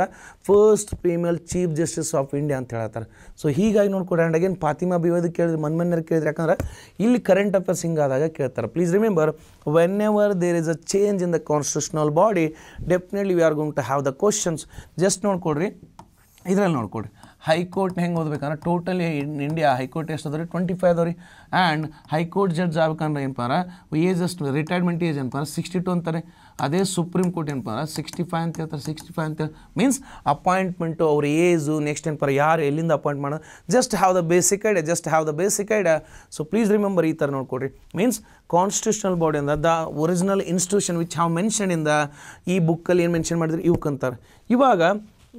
first female chief justice of India ಅಂತ ಹೇಳತ್ತಾರೆ ಸೊ ಹೀಗಾಗಿ ನೋಡ್ಕೊಡಿ ಆ್ಯಂಡ್ ಅಗೇನ್ ಫಾತಿಮಾ ಬಿವೋದು ಕೇಳಿದ್ರೆ ಮನ್ಮನ್ನರ್ ಕೇಳಿದ್ರೆ ಯಾಕಂದ್ರೆ ಇಲ್ಲಿ ಕರೆಂಟ್ ಅಫೇರ್ಸ್ ಹಿಂಗಾದಾಗ ಕೇಳ್ತಾರೆ please remember whenever there is a change in the constitutional body definitely we are going to have the questions just ನೋಡ್ಕೊಡ್ರಿ ಇದರಲ್ಲಿ ನೋಡ್ಕೊಡಿ ಹೈಕೋರ್ಟ್ ಹೆಂಗೆ ಓದ್ಬೇಕಂದ್ರೆ ಟೋಟಲಿ ಇನ್ ಇಂಡಿಯಾ ಹೈಕೋರ್ಟ್ ಎಷ್ಟು ಅದ್ರಿ ಟ್ವೆಂಟಿ ಫೈವ್ ಅದಾವ್ರಿ ಆ್ಯಂಡ್ ಹೈಕೋರ್ಟ್ ಜಡ್ಜ್ ಆಗ್ಬೇಕಂದ್ರೆ ಏನಪ್ಪಾರ ಏಜ್ ಅಷ್ಟು ರಿಟೈರ್ಮೆಂಟ್ ಏಜ್ ಏನಪ್ಪಾರ ಸಿಕ್ಸ್ಟಿ ಟು ಅಂತಾರೆ ಅದೇ ಸುಪ್ರೀಂ ಕೋರ್ಟ್ ಏನಪ್ಪಾರ ಸಿಕ್ಸ್ಟಿ ಫೈವ್ ಅಂತ ಹೇಳ್ತಾರೆ ಸಿಕ್ಸ್ಟಿ ಫೈವ್ ಅಂತ ಮೀನ್ಸ್ ಅಪಾಯಿಂಟ್ಮೆಂಟು ಅವ್ರ ಏಜು ನೆಕ್ಸ್ಟ್ ಪರ ಯಾರು ಎಲ್ಲಿಂದ ಅಪಾಯಿಂಟ್ ಮಾಡೋದು just have the basic idea just have the basic idea so please remember ಈ ಥರ ನೋಡ್ಕೊಡ್ರಿ ಮೀನ್ಸ್ ಕಾನ್ಸ್ಟಿಟ್ಯೂಷನಲ್ ಬಾಡಿ ಅಂದ the original institution which have mention ಇಂದ ಈ ಬುಕ್ಕಲ್ಲಿ ಏನು ಮೆನ್ಷನ್ ಮಾಡಿದ್ರೆ ಇವಕ್ಕಂತಾರೆ ಇವಾಗ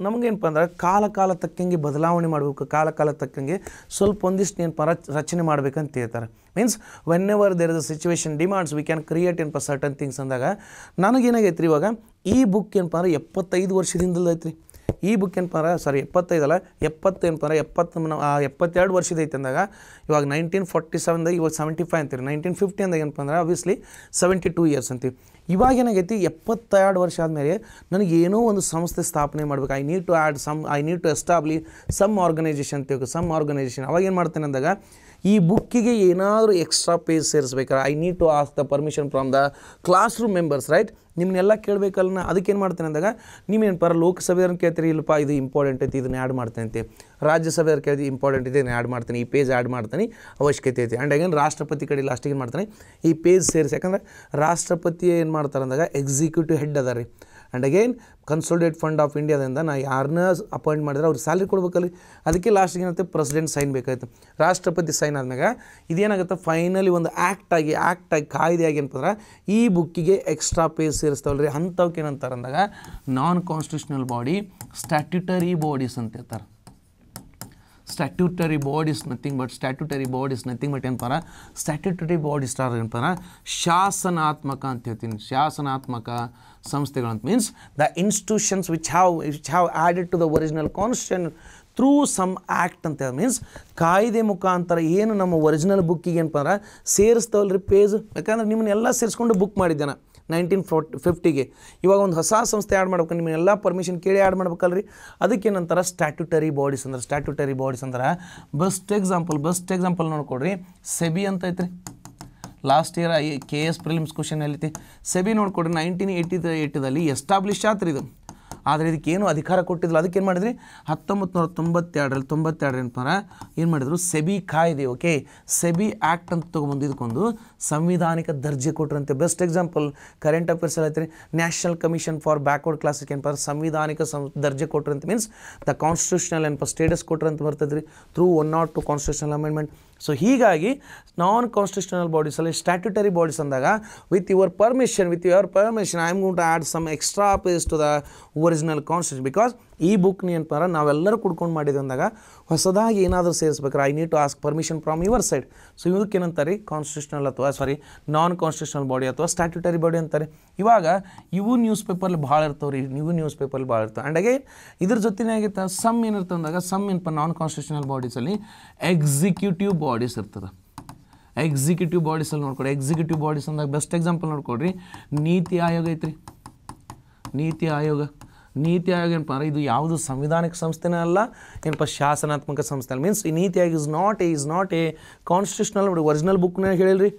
ನಮಗೇನಪ್ಪ ಅಂದ್ರೆ ಕಾಲ ಕಾಲ ತಕ್ಕಂಗೆ ಬದಲಾವಣೆ ಮಾಡಬೇಕು ಕಾಲ ಕಾಲ ತಕ್ಕಂಗೆ ಸ್ವಲ್ಪ ಒಂದಿಷ್ಟು ಏನಪ್ಪ ರಚ ರಚನೆ ಮಾಡ್ಬೇಕಂತ ಹೇಳ್ತಾರೆ means whenever there is a situation demands we can create ಏನಪ್ಪ ಸರ್ಟನ್ ಥಿಂಗ್ಸ್ ಅಂದಾಗ ನನಗೇನಾಗೈತ್ರಿ ಇವಾಗ ಈ ಬುಕ್ ಏನಪ್ಪ ಅಂದ್ರೆ ಎಪ್ಪತ್ತೈದು ವರ್ಷದಿಂದಲೂ ಐತ್ರಿ ಈ ಬುಕ್ ಏನಪ್ಪ ಅಂದ್ರೆ ಸಾರಿ ಎಪ್ಪತ್ತೈದಲ್ಲ ಎಪ್ಪತ್ತು ಏನಪ್ಪ ಅಂದ್ರೆ ಎಪ್ಪತ್ತು ಎಪ್ಪತ್ತೆರಡು ವರ್ಷದ ಐತೆ ಅಂದಾಗ ಇವಾಗ ನೈನ್ಟೀನ್ ಫಾರ್ಟಿ ಸೆವೆನ್ದಾಗ ಇವಾಗ ಸೆವೆಂಟಿ ಫೈವ್ ಅಂತೀರಿ ನೈನ್ಟೀನ್ ಫಿಫ್ಟಿ ಅಂದಾಗ ಏನಪ್ಪ ಅಂದ್ರೆ ಆಬ್ವಿಯಸ್ಲಿ ಸೆವೆಂಟಿ ಟೂ ಇಯರ್ಸ್ ಅಂತೀವಿ ಇವಾಗ ಏನಾಗೈತಿ ಎಪ್ಪತ್ತೆರಡು ವರ್ಷ ಆದಮೇಲೆ ನನಗೆ ಏನೋ ಒಂದು ಸಂಸ್ಥೆ ಸ್ಥಾಪನೆ ಮಾಡಬೇಕು I need to add some I need to establish some organisation ತೆಗೆದು ಸಮ್ ಆರ್ಗನೈಸೇಷನ್ ಅವಾಗ ಏನು ಮಾಡ್ತೇನೆ ಅಂದಾಗ ಈ ಬುಕ್ಕಿಗೆ ಏನಾದರೂ ಎಕ್ಸ್ಟ್ರಾ ಪೇಜ್ ಸೇರಿಸ್ಬೇಕಾರೆ I need to ask the permission from the class room members right ನಿಮ್ಮನ್ನೆಲ್ಲ ಕೇಳಬೇಕಲ್ಲ ಅದಕ್ಕೆ ಅದಕ್ಕೇನು ಮಾಡ್ತೇನೆ ಅಂದಾಗ ನೀವೇನು ಪರ ಲೋಕಸಭೆಯವ್ರನ್ನ ಕೇಳ್ತೀರಿ ಇಲ್ಲಪ್ಪ ಇದು ಇಂಪಾರ್ಟೆಂಟ್ ಐತಿ ಇದನ್ನ ಆ್ಯಡ್ ಮಾಡ್ತೇನೆ ಅಂತೆ ರಾಜ್ಯಸಭೆಯವ್ರು ಇಂಪಾರ್ಟೆಂಟ್ ಇದೆ ಆ್ಯಡ್ ಮಾಡ್ತೀನಿ ಈ ಪೇಜ್ ಆ್ಯಡ್ ಮಾಡ್ತೀನಿ ಅವಶ್ಯಕತೆ ಐತಿ ಆ್ಯಂಡ್ ಅಗೇನ್ ರಾಷ್ಟ್ರಪತಿ ಕಡೆ ಲಾಸ್ಟಿಗೆ ಏನು ಮಾಡ್ತಾನೆ ಈ ಪೇಜ್ ಸೇರಿಸಿ ಯಾಕಂದರೆ ರಾಷ್ಟ್ರಪತಿ ಏನು ಮಾಡ್ತಾರೆ ಅಂದಾಗ ಎಕ್ಸಿಕ್ಯೂಟಿವ್ ಹೆಡ್ ಅದ ರೀ and again consolidated fund of ಇಂಡಿಯಾದಿಂದ ನಾ ಯಾರನ್ನ ಅಪಾಯಿಂಟ್ ಮಾಡಿದ್ರೆ ಅವ್ರಿಗೆ ಸ್ಯಾಲ್ರಿ ಕೊಡ್ಬೇಕಲ್ಲಿ ಅದಕ್ಕೆ ಲಾಸ್ಟಿಗೆ ಏನಾಗುತ್ತೆ ಪ್ರೆಸಿಡೆಂಟ್ ಸೈನ್ ಬೇಕಾಯಿತು ರಾಷ್ಟ್ರಪತಿ ಸೈನ್ ಆದ್ಮ್ಯಾಗ ಇದೇನಾಗುತ್ತೆ ಫೈನಲಿ ಒಂದು ಆ್ಯಕ್ಟಾಗಿ ಆಗಿ ಆ್ಯಕ್ಟ್ ಆಗಿ ಕಾಯ್ದೆ ಆಗಿ ಈ ಬುಕ್ಕಿಗೆ ಎಕ್ಸ್ಟ್ರಾ ಪೇ ರೀ ರೀ ಏನಂತಾರೆ ಅಂದಾಗ non constitutional body statutory bodies ಅಂತ ಹೇಳ್ತಾರೆ statutory board is nothing but statutory board is nothing but ಏನಪ್ಪ ಸ್ಟ್ಯಾಟ್ಯೂಟರಿ ಬೋರ್ಡ್ ಸ್ಟಾರ್ ಏನಪ್ಪ ಶಾಸನಾತ್ಮಕ ಅಂತ ಹೇಳ್ತೀನಿ ಶಾಸನಾತ್ಮಕ ಸಂಸ್ಥೆಗಳು ಅಂತ means the institutions which have which have added to the original constitution through some act ಅಂತ ಹೇಳಿ ಮೀನ್ಸ್ ಕಾಯ್ದೆ ಮುಖಾಂತರ ಏನು ನಮ್ಮ ಒರಿಜಿನಲ್ ಬುಕ್ಕಿಗೆ ಏನಪ್ಪ ಅಂದ್ರೆ ಸೇರಿಸ್ತವಲ್ರಿ ಪೇಜ್ ಯಾಕಂದ್ರೆ ನಿಮ್ಮನ್ನೆಲ್ಲ ಸೇರಿಸ್ಕೊಂಡು ಬುಕ್ ಮಾಡಿದ್ದೇನೆ ನೈನ್ಟೀನ್ ಫೋರ್ಟಿ ಫಿಫ್ಟಿಗೆ ಇವಾಗ ಒಂದು ಹೊಸ ಸಂಸ್ಥೆ ಆ್ಯಡ್ ಮಾಡ್ಬೇಕು ನಿಮ್ಮ ಎಲ್ಲ ಪರ್ಮಿಷನ್ ಕೇಳಿ ಆ್ಯಡ್ ಮಾಡ್ಬೇಕಲ್ರಿ ಅದಕ್ಕೇನಂತಾರೆ ಸ್ಟ್ಯಾಟ್ಯುಟರಿ ಬಾಡೀಸ್ ಅಂದ್ರೆ ಸ್ಟ್ಯಾಟ್ಯುಟರಿ ಬಾಡೀಸ್ ಅಂದ್ರೆ ಬೆಸ್ಟ್ ಎಕ್ಸಾಂಪಲ್ ಬೆಸ್ಟ್ ಎಕ್ಸಾಂಪಲ್ ನೋಡ್ಕೊಡ್ರಿ ಸೆಬಿ ಅಂತ ಐತ್ರಿ last year I K S prelims question ಎಲ್ಲೈತಿ ಸೆಬಿ ನೋಡ್ಕೊಡ್ರಿ ನೈನ್ಟೀನ್ ಏಯ್ಟಿ ಏಯ್ಟಿದಲ್ಲಿ ಎಸ್ಟಾಬ್ಲಿಷ್ ಆತ್ರಿ ಇದು ಆದರೆ ಇದಕ್ಕೇನು ಅಧಿಕಾರ ಕೊಟ್ಟಿದ್ರು ಅದಕ್ಕೆ ಏನು ಮಾಡಿದ್ರಿ ಹತ್ತೊಂಬತ್ತು ನೂರ ತೊಂಬತ್ತೆರಡರಲ್ಲಿ ತೊಂಬತ್ತೆರಡು ಏನಪ್ಪಾರ ಏನು ಮಾಡಿದ್ರು ಸೆಬಿ ಕಾಯ್ದೆ ಓಕೆ ಸೆಬಿ ಆ್ಯಕ್ಟ್ ಅಂತ ತೊಗೊಂಬಂದು ಇದಕ್ಕೊಂದು ಸಂವಿಧಾನಿಕ ದರ್ಜೆ ಕೊಟ್ಟರಂತೆ ಬೆಸ್ಟ್ ಎಕ್ಸಾಂಪಲ್ ಕರೆಂಟ್ ಅಫೇರ್ಸ್ ಎಲ್ಲ ಐತ್ರಿ ನ್ಯಾಷನಲ್ ಕಮಿಷನ್ ಫಾರ್ ಬ್ಯಾಕ್ವರ್ಡ್ ಕ್ಲಾಸಿಗೆ ಏನಪ್ಪ ಸಂವಿಧಾನಿಕ ಸಂ ದರ್ಜೆ ಕೊಟ್ಟರಂತ ಮೀನ್ಸ್ ದ ಕಾನ್ಸ್ಟಿಟ್ಯೂಷನಲ್ ಏನಪ್ಪ ಸ್ಟೇಟಸ್ ಕೊಟ್ಟರಂತ ಬರ್ತದ್ರಿ ರೀ through one not two constitutional amendment so ಹೀಗಾಗಿ ನಾನ್ ಕಾನ್ಸ್ಟಿಟ್ಯೂಷನಲ್ ಬಾಡೀಸಲ್ಲಿ ಸ್ಟ್ಯಾಟ್ಯೂಟರಿ ಬಾಡೀಸ್ ಅಂದಾಗ with your permission with your permission I am gonna add add some extra pages to the original constitution because ಈ ಬುಕ್ನ ಏನಪ್ಪ ನಾವೆಲ್ಲರೂ ಕುಡ್ಕೊಂಡು ಮಾಡಿದ ಅಂದಾಗ ಹೊಸದಾಗಿ ಏನಾದರೂ ಸೇರಿಸ್ಬೇಕಾರೆ I need to ask permission from your side so ಇವಕ್ಕೆ ಏನಂತಾರೆ ಕಾನ್ಸ್ಟಿಟ್ಯೂಷನಲ್ ಅಥವಾ ಸಾರಿ ನಾನ್ ಕಾನ್ಸ್ಟಿಟ್ಯೂಷನಲ್ ಬಾಡಿ ಅಥವಾ ಸ್ಟ್ಯಾಟ್ಯೂಟರಿ ಬಾಡಿ ಅಂತಾರೆ ಇವಾಗ ಇವು ನ್ಯೂಸ್ ಪೇಪರ್ಲಿ ಭಾಳ ಇರ್ತಾವೆ ರೀ ಇವು ನ್ಯೂಸ್ ಪೇಪರ್ಲಿ ಭಾಳ ಇರ್ತವೆ ಆ್ಯಂಡ್ ಅಗೇನ್ ಇದ್ರ ಜೊತೆನೇ ಆಗಿತ್ತು ಸಮ್ ಏನಿರ್ತಂದಾಗ ಅಂದಾಗ ಸಮ್ ಏನಪ್ಪ ನಾನ್ ಕಾನ್ಸ್ಟಿಟ್ಯೂಷನಲ್ ಬಾಡೀಸಲ್ಲಿ ಎಕ್ಸಿಕ್ಯೂಟಿವ್ ಬಾಡೀಸ್ ಇರ್ತದೆ ಎಕ್ಸಿಕ್ಯೂಟಿವ್ ಬಾಡೀಸಲ್ಲಿ ನೋಡ್ಕೊಡಿ ಎಕ್ಸಿಕ್ಯೂಟಿವ್ ಬಾಡೀಸ್ ಅಂದಾಗ ಬೆಸ್ಟ್ ಎಕ್ಸಾಂಪಲ್ ನೋಡ್ಕೊಡ್ರಿ ನೀತಿ ಆಯೋಗ ಐತ್ರಿ ನೀತಿ ಆಯೋಗ ನೀತಿ ಆಯೋಗ ಏನಪ್ಪ ಅಂದರೆ ಇದು ಯಾವುದು ಸಂವಿಧಾನಿಕ ಸಂಸ್ಥೆನೇ ಅಲ್ಲ ಏನಪ್ಪ ಶಾಸನಾತ್ಮಕ ಸಂಸ್ಥೆ ಅಲ್ಲ ಮೀನ್ಸ್ ಈ NITI Aayog is not a is not a constitutional ನೋಡಿ ಒರಿಜಿನಲ್ ಬುಕ್ನ ಹೇಳಿರಿ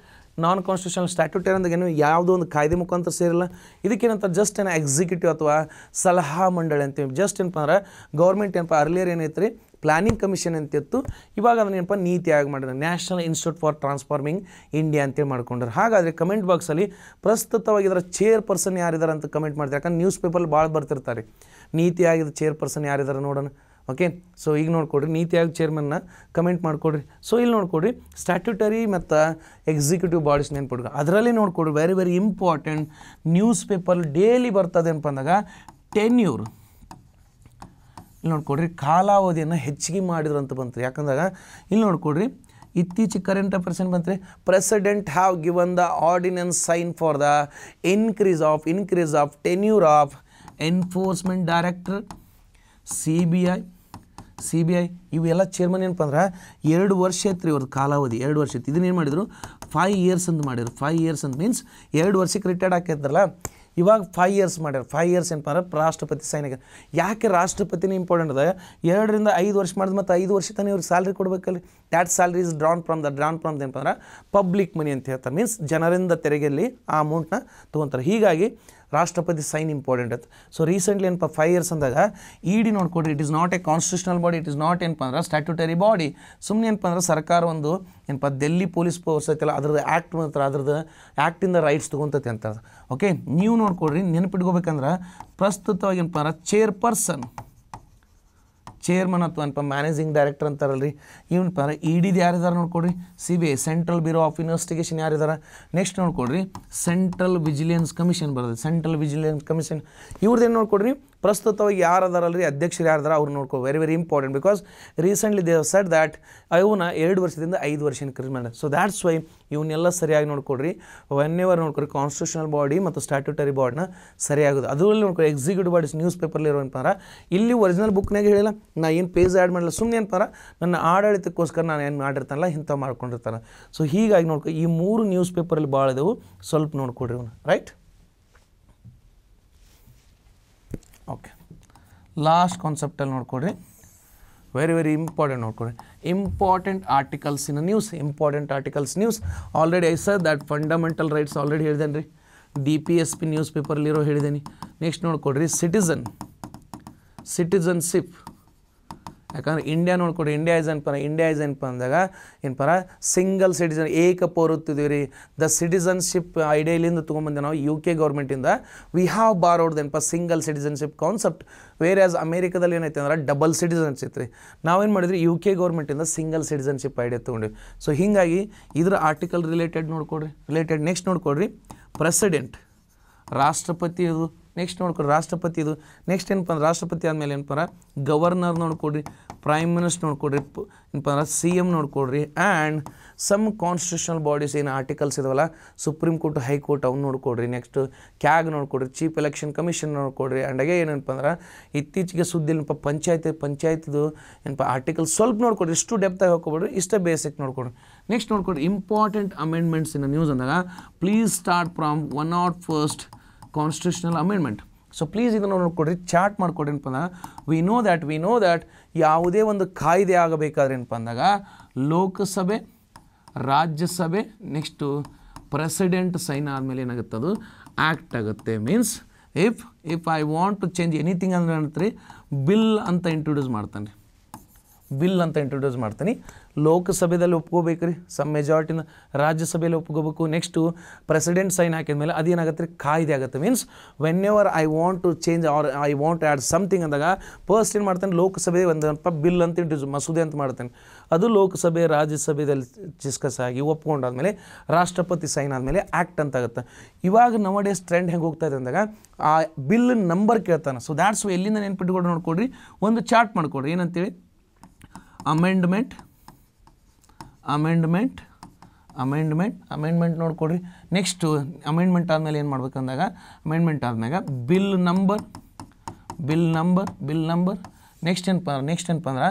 ನಾನ್ ಕಾನ್ಸ್ಟಿಟ್ಯೂಷನಲ್ ಸ್ಟ್ಯಾಟ್ಯೂಟೇ ಅಂದಾಗ ಏನು ಯಾವುದೋ ಒಂದು ಕಾಯ್ದೆ ಮುಖಾಂತರ ಸೇರಿಲ್ಲ ಇದಕ್ಕೇನಂತ ಜಸ್ಟ್ ಏನು ಎಕ್ಸಿಕ್ಯೂಟಿವ್ ಅಥವಾ ಸಲಹಾ ಮಂಡಳಿ ಅಂತೀವಿ ಜಸ್ಟ್ ಏನಪ್ಪ ಅಂದ್ರೆ ಗೌರ್ಮೆಂಟ್ ಏನಪ್ಪ ಅರ್ಲಿಯರ್ ಏನೈತೆ ರೀ ಪ್ಲಾನಿಂಗ್ ಕಮಿಷನ್ ಅಂತಿತ್ತು ಇವಾಗ ಅದನ್ನೇನಪ್ಪ ನೀತಿ ಆಗಿ ಮಾಡಿದ್ರು national institute for transforming India ಅಂತೇಳಿ ಮಾಡ್ಕೊಂಡ್ರು ಹಾಗಾದರೆ ಕಮೆಂಟ್ ಬಾಕ್ಸಲ್ಲಿ ಪ್ರಸ್ತುತವಾಗಿ ಇದರ ಚೇರ್ ಪರ್ಸನ್ ಯಾರಿದ್ದಾರೆ ಅಂತ ಕಮೆಂಟ್ ಮಾಡ್ತಾರೆ ಯಾಕಂದ್ರೆ ನ್ಯೂಸ್ ಪೇಪರ್ಲ್ಲಿ ಭಾಳ ಬರ್ತಿರ್ತಾರೆ ನೀತಿ ಆಗಿದ ಚೇರ್ ಪರ್ಸನ್ ಯಾರಿದ್ದಾರೆ ನೋಡೋಣ ಓಕೆ ಸೊ ಈಗ ನೋಡ್ಕೊಡ್ರಿ ನೀತಿಯಾಗಿ ಚೇರ್ಮನ್ನ ಕಮೆಂಟ್ ಮಾಡಿಕೊಡ್ರಿ ಸೊ ಇಲ್ಲಿ ನೋಡ್ಕೊಡ್ರಿ ಸ್ಟ್ಯಾಟ್ಯೂಟರಿ ಮತ್ತು ಎಕ್ಸಿಕ್ಯೂಟಿವ್ ಬಾಡೀಸ್ ನೆನ್ಪಿಡ್ಕೊ ಅದರಲ್ಲಿ ನೋಡ್ಕೊಡ್ರಿ very very important newspaper daily ಬರ್ತದೆ ಅಂದಾಗ ಟೆನ್ಯೂರ್ ಇಲ್ಲಿ ನೋಡ್ಕೊಡ್ರಿ ಕಾಲಾವಧಿಯನ್ನು ಹೆಚ್ಚಿಗೆ ಮಾಡಿದ್ರು ಅಂತ ಬಂತು ಯಾಕಂದಾಗ ಇಲ್ಲಿ ನೋಡ್ಕೊಡ್ರಿ ಇತ್ತೀಚಿಗೆ ಕರೆಂಟ್ ಬಂತು ಬಂತ್ರಿ president have given the ordinance sign for the increase of increase of tenure of enforcement director C B I C B I ಇವೆಲ್ಲ ಚೇರ್ಮನ್ ಏನಪ್ಪ ಅಂದ್ರೆ ಎರಡು ವರ್ಷ ಇತ್ತು ಇವ್ರದ್ದು ಕಾಲಾವಧಿ ಎರಡು ವರ್ಷ ಇತ್ತು ಇದನ್ನೇನು ಮಾಡಿದರು ಫೈವ್ ಇಯರ್ಸ್ ಅಂತ ಮಾಡಿದ್ರು ಫೈವ್ ಇಯರ್ಸ್ ಅಂತ ಮೀನ್ಸ್ ಎರಡು ವರ್ಷಕ್ಕೆ ರಿಟೈರ್ಡ್ ಹಾಕಿದ್ರಲ್ಲ ಇವಾಗ ಫೈವ್ ಇಯರ್ಸ್ ಮಾಡ್ಯಾರ ಫೈವ್ ಇಯರ್ಸ್ ಏನಪ್ಪ ಅಂದ್ರೆ ರಾಷ್ಟ್ರಪತಿ ಸೈನಿಕ ಯಾಕೆ ರಾಷ್ಟ್ರಪತಿನೇ ಇಂಪಾರ್ಟೆಂಟ್ ಅದ ಎರಡರಿಂದ ಐದು ವರ್ಷ ಮಾಡಿದ ಮತ್ತು ಐದು ವರ್ಷ ತಾನೇ ಇವ್ರಿಗೆ ಸ್ಯಾಲ್ರಿ ಕೊಡಬೇಕಲ್ಲಿ that salary is drawn from the drawn from ಏನಪ್ಪ ಅಂದ್ರೆ ಪಬ್ಲಿಕ್ ಮನಿ ಅಂತ ಹೇಳ್ತಾರೆ ಮೀನ್ಸ್ ಜನರಿಂದ ತೆರಿಗೆಯಲ್ಲಿ ಆ ಅಮೌಂಟ್ನ ತೊಗೊತಾರೆ ಹೀಗಾಗಿ ರಾಷ್ಟ್ರಪತಿ ಸೈನ್ ಇಂಪಾರ್ಟೆಂಟ್ ಅದು ಸೊ ರೀಸೆಂಟ್ಲಿ ಏನಪ್ಪ ಫೈವ್ ಇಯರ್ಸ್ ಅಂದಾಗ ಇ e ಡಿ ನೋಡ್ಕೊಡ್ರಿ it is not a constitutional body it is not ಏನಪ್ಪ ಅಂದ್ರೆ ಸ್ಟ್ಯಾಟ್ಯೂಟರಿ ಬಾಡಿ ಸುಮ್ಮನೆ ಏನಪ್ಪ ಅಂದ್ರೆ ಸರ್ಕಾರ ಒಂದು ಏನಪ್ಪ ಡೆಲ್ಲಿ ಪೊಲೀಸ್ ಪವರ್ಸ್ ಐತಲ್ಲ ಅದ್ರದ್ದು ಆ್ಯಕ್ಟ್ ಮಾತ್ರ ಅದ್ರದ್ದು ಆ್ಯಕ್ಟಿಂದ ರೈಟ್ಸ್ ತೊಗೊತೈತಿ ಅಂತ ಓಕೆ ನೀವು ನೋಡ್ಕೊಡ್ರಿ ನೆನಪಿಟ್ಕೋಬೇಕಂದ್ರೆ ಪ್ರಸ್ತುತವಾಗಿ ಏನಪ್ಪ ಅಂದ್ರೆ ಚೇರ್ಪರ್ಸನ್ ಚೇರ್ಮನ್ ಅಥವಾ ಅನ್ಪ ಮ್ಯಾನೇಜಿಂಗ್ ಡೈರೆಕ್ಟರ್ ಅಂತಾರಲ್ರಿ ಇವನ್ ಪರ ಇಡಿದು e ಯಾರಿದ್ದಾರೆ ನೋಡ್ಕೊಡ್ರಿ C B I central bureau of investigation ಯಾರಿದ್ದಾರೆ ನೆಕ್ಸ್ಟ್ ನೋಡ್ಕೊಡ್ರಿ ಸೆಂಟ್ರಲ್ ವಿಜಿಲೆನ್ಸ್ ಕಮಿಷನ್ ಬರೋದು ಸೆಂಟ್ರಲ್ ವಿಜಿಲೆನ್ಸ್ ಕಮಿಷನ್ ಇವ್ರದ್ದೇನು ನೋಡ್ಕೊಡ್ರಿ ಪ್ರಸ್ತುತವಾಗಿ ಯಾರು ಅಧ್ಯಕ್ಷರು ಯಾರದಾರ ಅವ್ರು ನೋಡ್ಕೋ very very important because recently they said set that ಇವನ್ನ ಎರಡು ವರ್ಷದಿಂದ ಐದು ವರ್ಷ ಇನ್ಕ್ರೀಸ್ ಮಾಡಿದೆ ಸೊ ದ್ಯಾಟ್ಸ್ ವೈ ಇವನ್ನೆಲ್ಲ ಸರಿಯಾಗಿ ನೋಡ್ಕೊಡ್ರಿ ಒನ್ ಎವರ್ ನೋಡ್ಕೊಡ್ರಿ ಕಾನ್ಸ್ಟಿಟ್ಯೂಷನಲ್ ಬಾಡಿ ಮತ್ತು ಸ್ಟ್ಯಾಟ್ಯೂಟರಿ ಬಾಡಿನ ಸರಿಯಾಗೋದು ಅದರಲ್ಲಿ ನೋಡ್ಕೊಡಿ ಎಕ್ಸಿಕ್ಯೂಟಿವ್ ಬಾಡೀಸ್ ನ್ಯೂಸ್ ಪೇಪರ್ಲಿ ಅಂತಾರೆ ಇಲ್ಲಿ ಒರಿಜಿನಲ್ ಬುಕ್ನಾಗೆ ಹೇಳಿಲ್ಲ ನಾ ಏನು ಪೇಜ್ ಆ್ಯಡ್ ಮಾಡಲ್ಲ ಸುಮ್ಮನೆ ಏನಪ್ಪಾರ ನನ್ನ ಆಡಳಿತಕ್ಕೋಸ್ಕರ ನಾನು ಏನು ಮಾಡಿರ್ತಾನಲ್ಲ ಇಂಥ ಮಾಡ್ಕೊಂಡಿರ್ತಾನೆ ಸೊ ಹೀಗಾಗಿ ನೋಡ್ಕೊ ಈ ಮೂರು ನ್ಯೂಸ್ ಪೇಪರಲ್ಲಿ ಭಾಳ ಇದಾವೆ ಸ್ವಲ್ಪ ನೋಡ್ಕೊಡ್ರಿ ಇವನು ರೈಟ್ ಲಾಸ್ಟ್ ಕಾನ್ಸೆಪ್ಟಲ್ಲಿ ನೋಡ್ಕೊಡ್ರಿ ವೆರಿ ವೆರಿ ಇಂಪಾರ್ಟೆಂಟ್ ನೋಡ್ಕೊಡ್ರಿ important articles in news important articles news already I sir that fundamental rights already ಹೇಳಿದ್ದೇನೆ ರೀ D P S P news ಪೇಪರ್ಲಿರೋ ಹೇಳಿದ್ದೀನಿ ನೆಕ್ಸ್ಟ್ ನೋಡ್ಕೊಡ್ರಿ ಸಿಟಿಸನ್ ಸಿಟಿಸನ್ಶಿಪ್ ಯಾಕಂದ್ರೆ ಇಂಡಿಯಾ ನೋಡ್ಕೊಡಿ ಇಂಡಿಯಾ ಇಸ್ ಏನಪ್ಪ ಇಂಡಿಯಾ ಇಸ್ ಏನಪ್ಪ ಅಂದಾಗ ಏನ್ಪರ ಸಿಂಗಲ್ ಸಿಟಿಸನ್ ಏಕ ಪೌರತ್ವದೀವಿ ರೀ ದ ಸಿಟಿಸನ್ಶಿಪ್ ಐಡಿಯಾಲಿಂದ ತೊಗೊಂಬಂದೆ ನಾವು ಯು ಕೆ ಗೌರ್ಮೆಂಟಿಂದ ವಿ ಹ್ಯಾವ್ ಬಾರೋಡ್ ಏನಪ್ಪ single citizenship concept whereas ಅಮೇರಿಕಾದಲ್ಲಿ ಏನೈತೆ ಅಂದ್ರೆ ಡಬಲ್ ಸಿಟಿಸನ್ಶಿಪ್ ರೀ ನಾವೇನು ಮಾಡಿದ್ರಿ ಯು ಕೆ ಗೌರ್ಮೆಂಟಿಂದ ಸಿಂಗಲ್ ಸಿಟಿಸನ್ಶಿಪ್ ಐಡಿಯಾ ತೊಗೊಂಡ್ವಿ ಸೊ ಹೀಗಾಗಿ ಇದರ ಆರ್ಟಿಕಲ್ ರಿಲೇಟೆಡ್ ನೋಡ್ಕೊಡ್ರಿ ರಿಲೇಟೆಡ್ ನೆಕ್ಸ್ಟ್ ನೋಡ್ಕೊಡ್ರಿ ಪ್ರೆಸಿಡೆಂಟ್ ರಾಷ್ಟ್ರಪತಿ ಅದು ನೆಕ್ಸ್ಟ್ ನೋಡ್ಕೊಡ್ರಿ ರಾಷ್ಟ್ರಪತಿ ಇದು ನೆಕ್ಸ್ಟ್ ಏನಪ್ಪ ಅಂದ್ರೆ ರಾಷ್ಟ್ರಪತಿ ಆದಮೇಲೆ ಏನಪ್ಪ ಗವರ್ನರ್ ನೋಡ್ಕೊಡ್ರಿ ಪ್ರೈಮ್ ಮಿನಿಸ್ಟರ್ ನೋಡ್ಕೊಡ್ರಿ ಏನಪ್ಪ ಅಂದ್ರೆ ಸಿ ಎಮ್ ನೋಡ್ಕೊಡ್ರಿ ಆ್ಯಂಡ್ ಸಮ್ ಕಾನ್ಸ್ಟಿಟ್ಯೂಷನಲ್ ಬಾಡೀಸ್ ಏನು ಆರ್ಟಿಕಲ್ಸ್ ಇದಾವಲ್ಲ ಸುಪ್ರೀಂ ಕೋರ್ಟ್ ಹೈಕೋರ್ಟ್ ಅವ್ನು ನೋಡ್ಕೊಡ್ರಿ ನೆಕ್ಸ್ಟ್ ಕ್ಯಾಗ್ ನೋಡ್ಕೊಡ್ರಿ ಚೀಫ್ ಎಲೆಕ್ಷನ್ ಕಮಿಷನ್ ನೋಡ್ಕೊಡ್ರಿ ಆ್ಯಂಡ್ ಅಗೇ ಏನಪ್ಪ ಅಂದ್ರೆ ಇತ್ತೀಚೆಗೆ ಸುದ್ದಿ ಏನಪ್ಪ ಪಂಚಾಯತ್ ಪಂಚಾಯತ್ದು ಏನಪ್ಪ ಆರ್ಟಿಕಲ್ ಸ್ವಲ್ಪ ನೋಡ್ಕೊಡ್ರಿ ಇಷ್ಟು ಡೆಪ್ತಾಗಿ ಹಾಕೋಬೇಡ್ರಿ ಇಷ್ಟೇ ಬೇಸಿಕ್ ನೋಡ್ಕೊಡ್ರಿ ನೆಕ್ಸ್ಟ್ ನೋಡ್ಕೊಡ್ರಿ ಇಂಪಾರ್ಟೆಂಟ್ ಅಮೆಂಡ್ಮೆಂಟ್ಸ್ ಇನ್ ನ್ಯೂಸ್ ಅಂದಾಗ please start from one at first constitutional amendment so please ಇದನ್ನು ನೋಡ್ಕೊಡ್ರಿ ಚಾರ್ಟ್ ಮಾಡಿಕೊಡ್ರಿ ಏನಪ್ಪ ಅಂದಾಗ we know that we know that ಯಾವುದೇ ಒಂದು ಕಾಯ್ದೆ ಆಗಬೇಕಾದ್ರೆ ಅಂದಾಗ ಲೋಕಸಭೆ ರಾಜ್ಯಸಭೆ ನೆಕ್ಸ್ಟು ಪ್ರೆಸಿಡೆಂಟ್ ಸೈನ್ ಆದಮೇಲೆ ಏನಾಗುತ್ತೆ ಅದು ಆ್ಯಕ್ಟ್ ಆಗುತ್ತೆ means if if I want to change anything ಅಂದ್ರೆ ಏನಂತ ಬಿಲ್ ಅಂತ ಇಂಟ್ರೊಡ್ಯೂಸ್ ಮಾಡ್ತಾನೆ ಬಿಲ್ ಅಂತ ಇಂಟ್ರೊಡ್ಯೂಸ್ ಮಾಡ್ತೀನಿ ಲೋಕಸಭೆಯಲ್ಲಿ ಒಪ್ಕೋಬೇಕು ರೀ ಸಮ್ ಮೆಜಾರಿಟಿನ ರಾಜ್ಯಸಭೆಯಲ್ಲಿ ಒಪ್ಕೋಬೇಕು ನೆಕ್ಸ್ಟು ಪ್ರೆಸಿಡೆಂಟ್ ಸೈನ್ ಹಾಕಿದ ಮೇಲೆ ಅದೇನಾಗುತ್ತೆ ರೀ ಕಾಯ್ದೆ ಆಗುತ್ತೆ means whenever I want to change or I want add something ಅಂದಾಗ ಫಸ್ಟ್ ಏನು ಮಾಡ್ತೇನೆ ಲೋಕಸಭೆ ಒಂದಪ್ಪ ಬಿಲ್ ಅಂತ ಇಂಟ್ರೊಡ್ಯೂಸ್ ಮಸೂದೆ ಅಂತ ಮಾಡ್ತೇನೆ ಅದು ಲೋಕಸಭೆ ರಾಜ್ಯಸಭೆಯಲ್ಲಿ ಡಿಸ್ಕಸ್ ಆಗಿ ಒಪ್ಕೊಂಡಾದ್ಮೇಲೆ ರಾಷ್ಟ್ರಪತಿ ಸೈನ್ ಆದಮೇಲೆ ಆ್ಯಕ್ಟ್ ಅಂತ ಆಗುತ್ತೆ ಇವಾಗ ನಮ್ಮ ಡೇಸ್ ಟ್ರೆಂಡ್ ಹೆಂಗೆ ಹೋಗ್ತಾ ಇದೆ ಅಂದಾಗ ಆ ಬಿಲ್ ನಂಬರ್ ಕೇಳ್ತಾನೆ ಸೊ ದ್ಯಾಟ್ಸ್ ಎಲ್ಲಿಂದ ನೆನ್ಪಿಟ್ಕೊಂಡು ನೋಡ್ಕೊಡ್ರಿ ಒಂದು ಚಾರ್ಟ್ ಮಾಡ್ಕೊಡ್ರಿ ಏನಂತೇಳಿ ಅಮೆಂಡ್ಮೆಂಟ್ ಅಮೆಂಡ್ಮೆಂಟ್ ಅಮೆಂಡ್ಮೆಂಟ್ ಅಮೆಂಡ್ಮೆಂಟ್ ನೋಡ್ಕೊಡ್ರಿ ನೆಕ್ಸ್ಟು ಅಮೆಂಡ್ಮೆಂಟ್ ಆದಮೇಲೆ ಏನು ಮಾಡ್ಬೇಕಂದಾಗ ಅಮೆಂಡ್ಮೆಂಟ್ ಆದ್ಮ್ಯಾಗ bill number bill number bill number next ಏನಪ್ಪ ನೆಕ್ಸ್ಟ್ ಏನಪ್ಪ ಅಂದ್ರೆ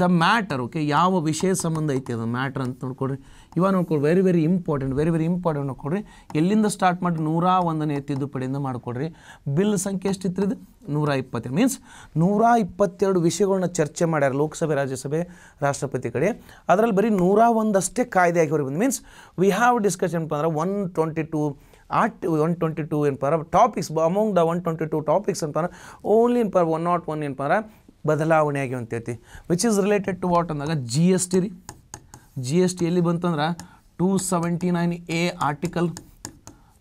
ದ ಮ್ಯಾಟರ್ ಓಕೆ ಯಾವ ವಿಷಯ ಸಂಬಂಧ ಐತಿ ಅದು ಮ್ಯಾಟರ್ ಅಂತ ನೋಡ್ಕೊಡ್ರಿ ಇವಾಗ ನೋಡ್ಕೊಡ್ರಿ very very important very very important ನೋಡ್ಕೊಡ್ರಿ ಎಲ್ಲಿಂದ ಸ್ಟಾರ್ಟ್ ಮಾಡಿ ನೂರ ಒಂದನೇ ತಿದ್ದುಪಡಿಯಿಂದ ಮಾಡಿಕೊಡ್ರಿ ಬಿಲ್ ಸಂಖ್ಯೆ ಎಷ್ಟಿತ್ತು ಇದು ನೂರ ಇಪ್ಪತ್ತೆರಡು ಮೀನ್ಸ್ ನೂರ ಇಪ್ಪತ್ತೆರಡು ವಿಷಯಗಳನ್ನ ಚರ್ಚೆ ಮಾಡ್ಯಾರ ಲೋಕಸಭೆ ರಾಜ್ಯಸಭೆ ರಾಷ್ಟ್ರಪತಿ ಕಡೆ ಅದರಲ್ಲಿ ಬರೀ ನೂರ ಒಂದಷ್ಟೇ ಕಾಯ್ದೆ ಆಗಿ ಹೊರಗೆ ಮೀನ್ಸ್ ವಿ ಹ್ಯಾವ್ ಡಿಸ್ಕಷನ್ ಅಂದ್ರೆ one twenty two at one twenty two ಏನಪ್ಪ topics among the one twenty two topics ಅಂತಂದ್ರೆ ಓನ್ಲಿ ಏನಪ್ಪ ಒನ್ ನಾಟ್ ಒನ್ ಏನಪ್ಪ ಅಂದ್ರೆ ಬದಲಾವಣೆ ಅಂತೈತಿ which is related to what ಅಂದಾಗ ಜಿ ಎಸ್ ಟಿ ರೀ ಜಿ ಎಸ್ ಟಿ ಎಲ್ಲಿ ಬಂತಂದ್ರೆ two seventy nine A article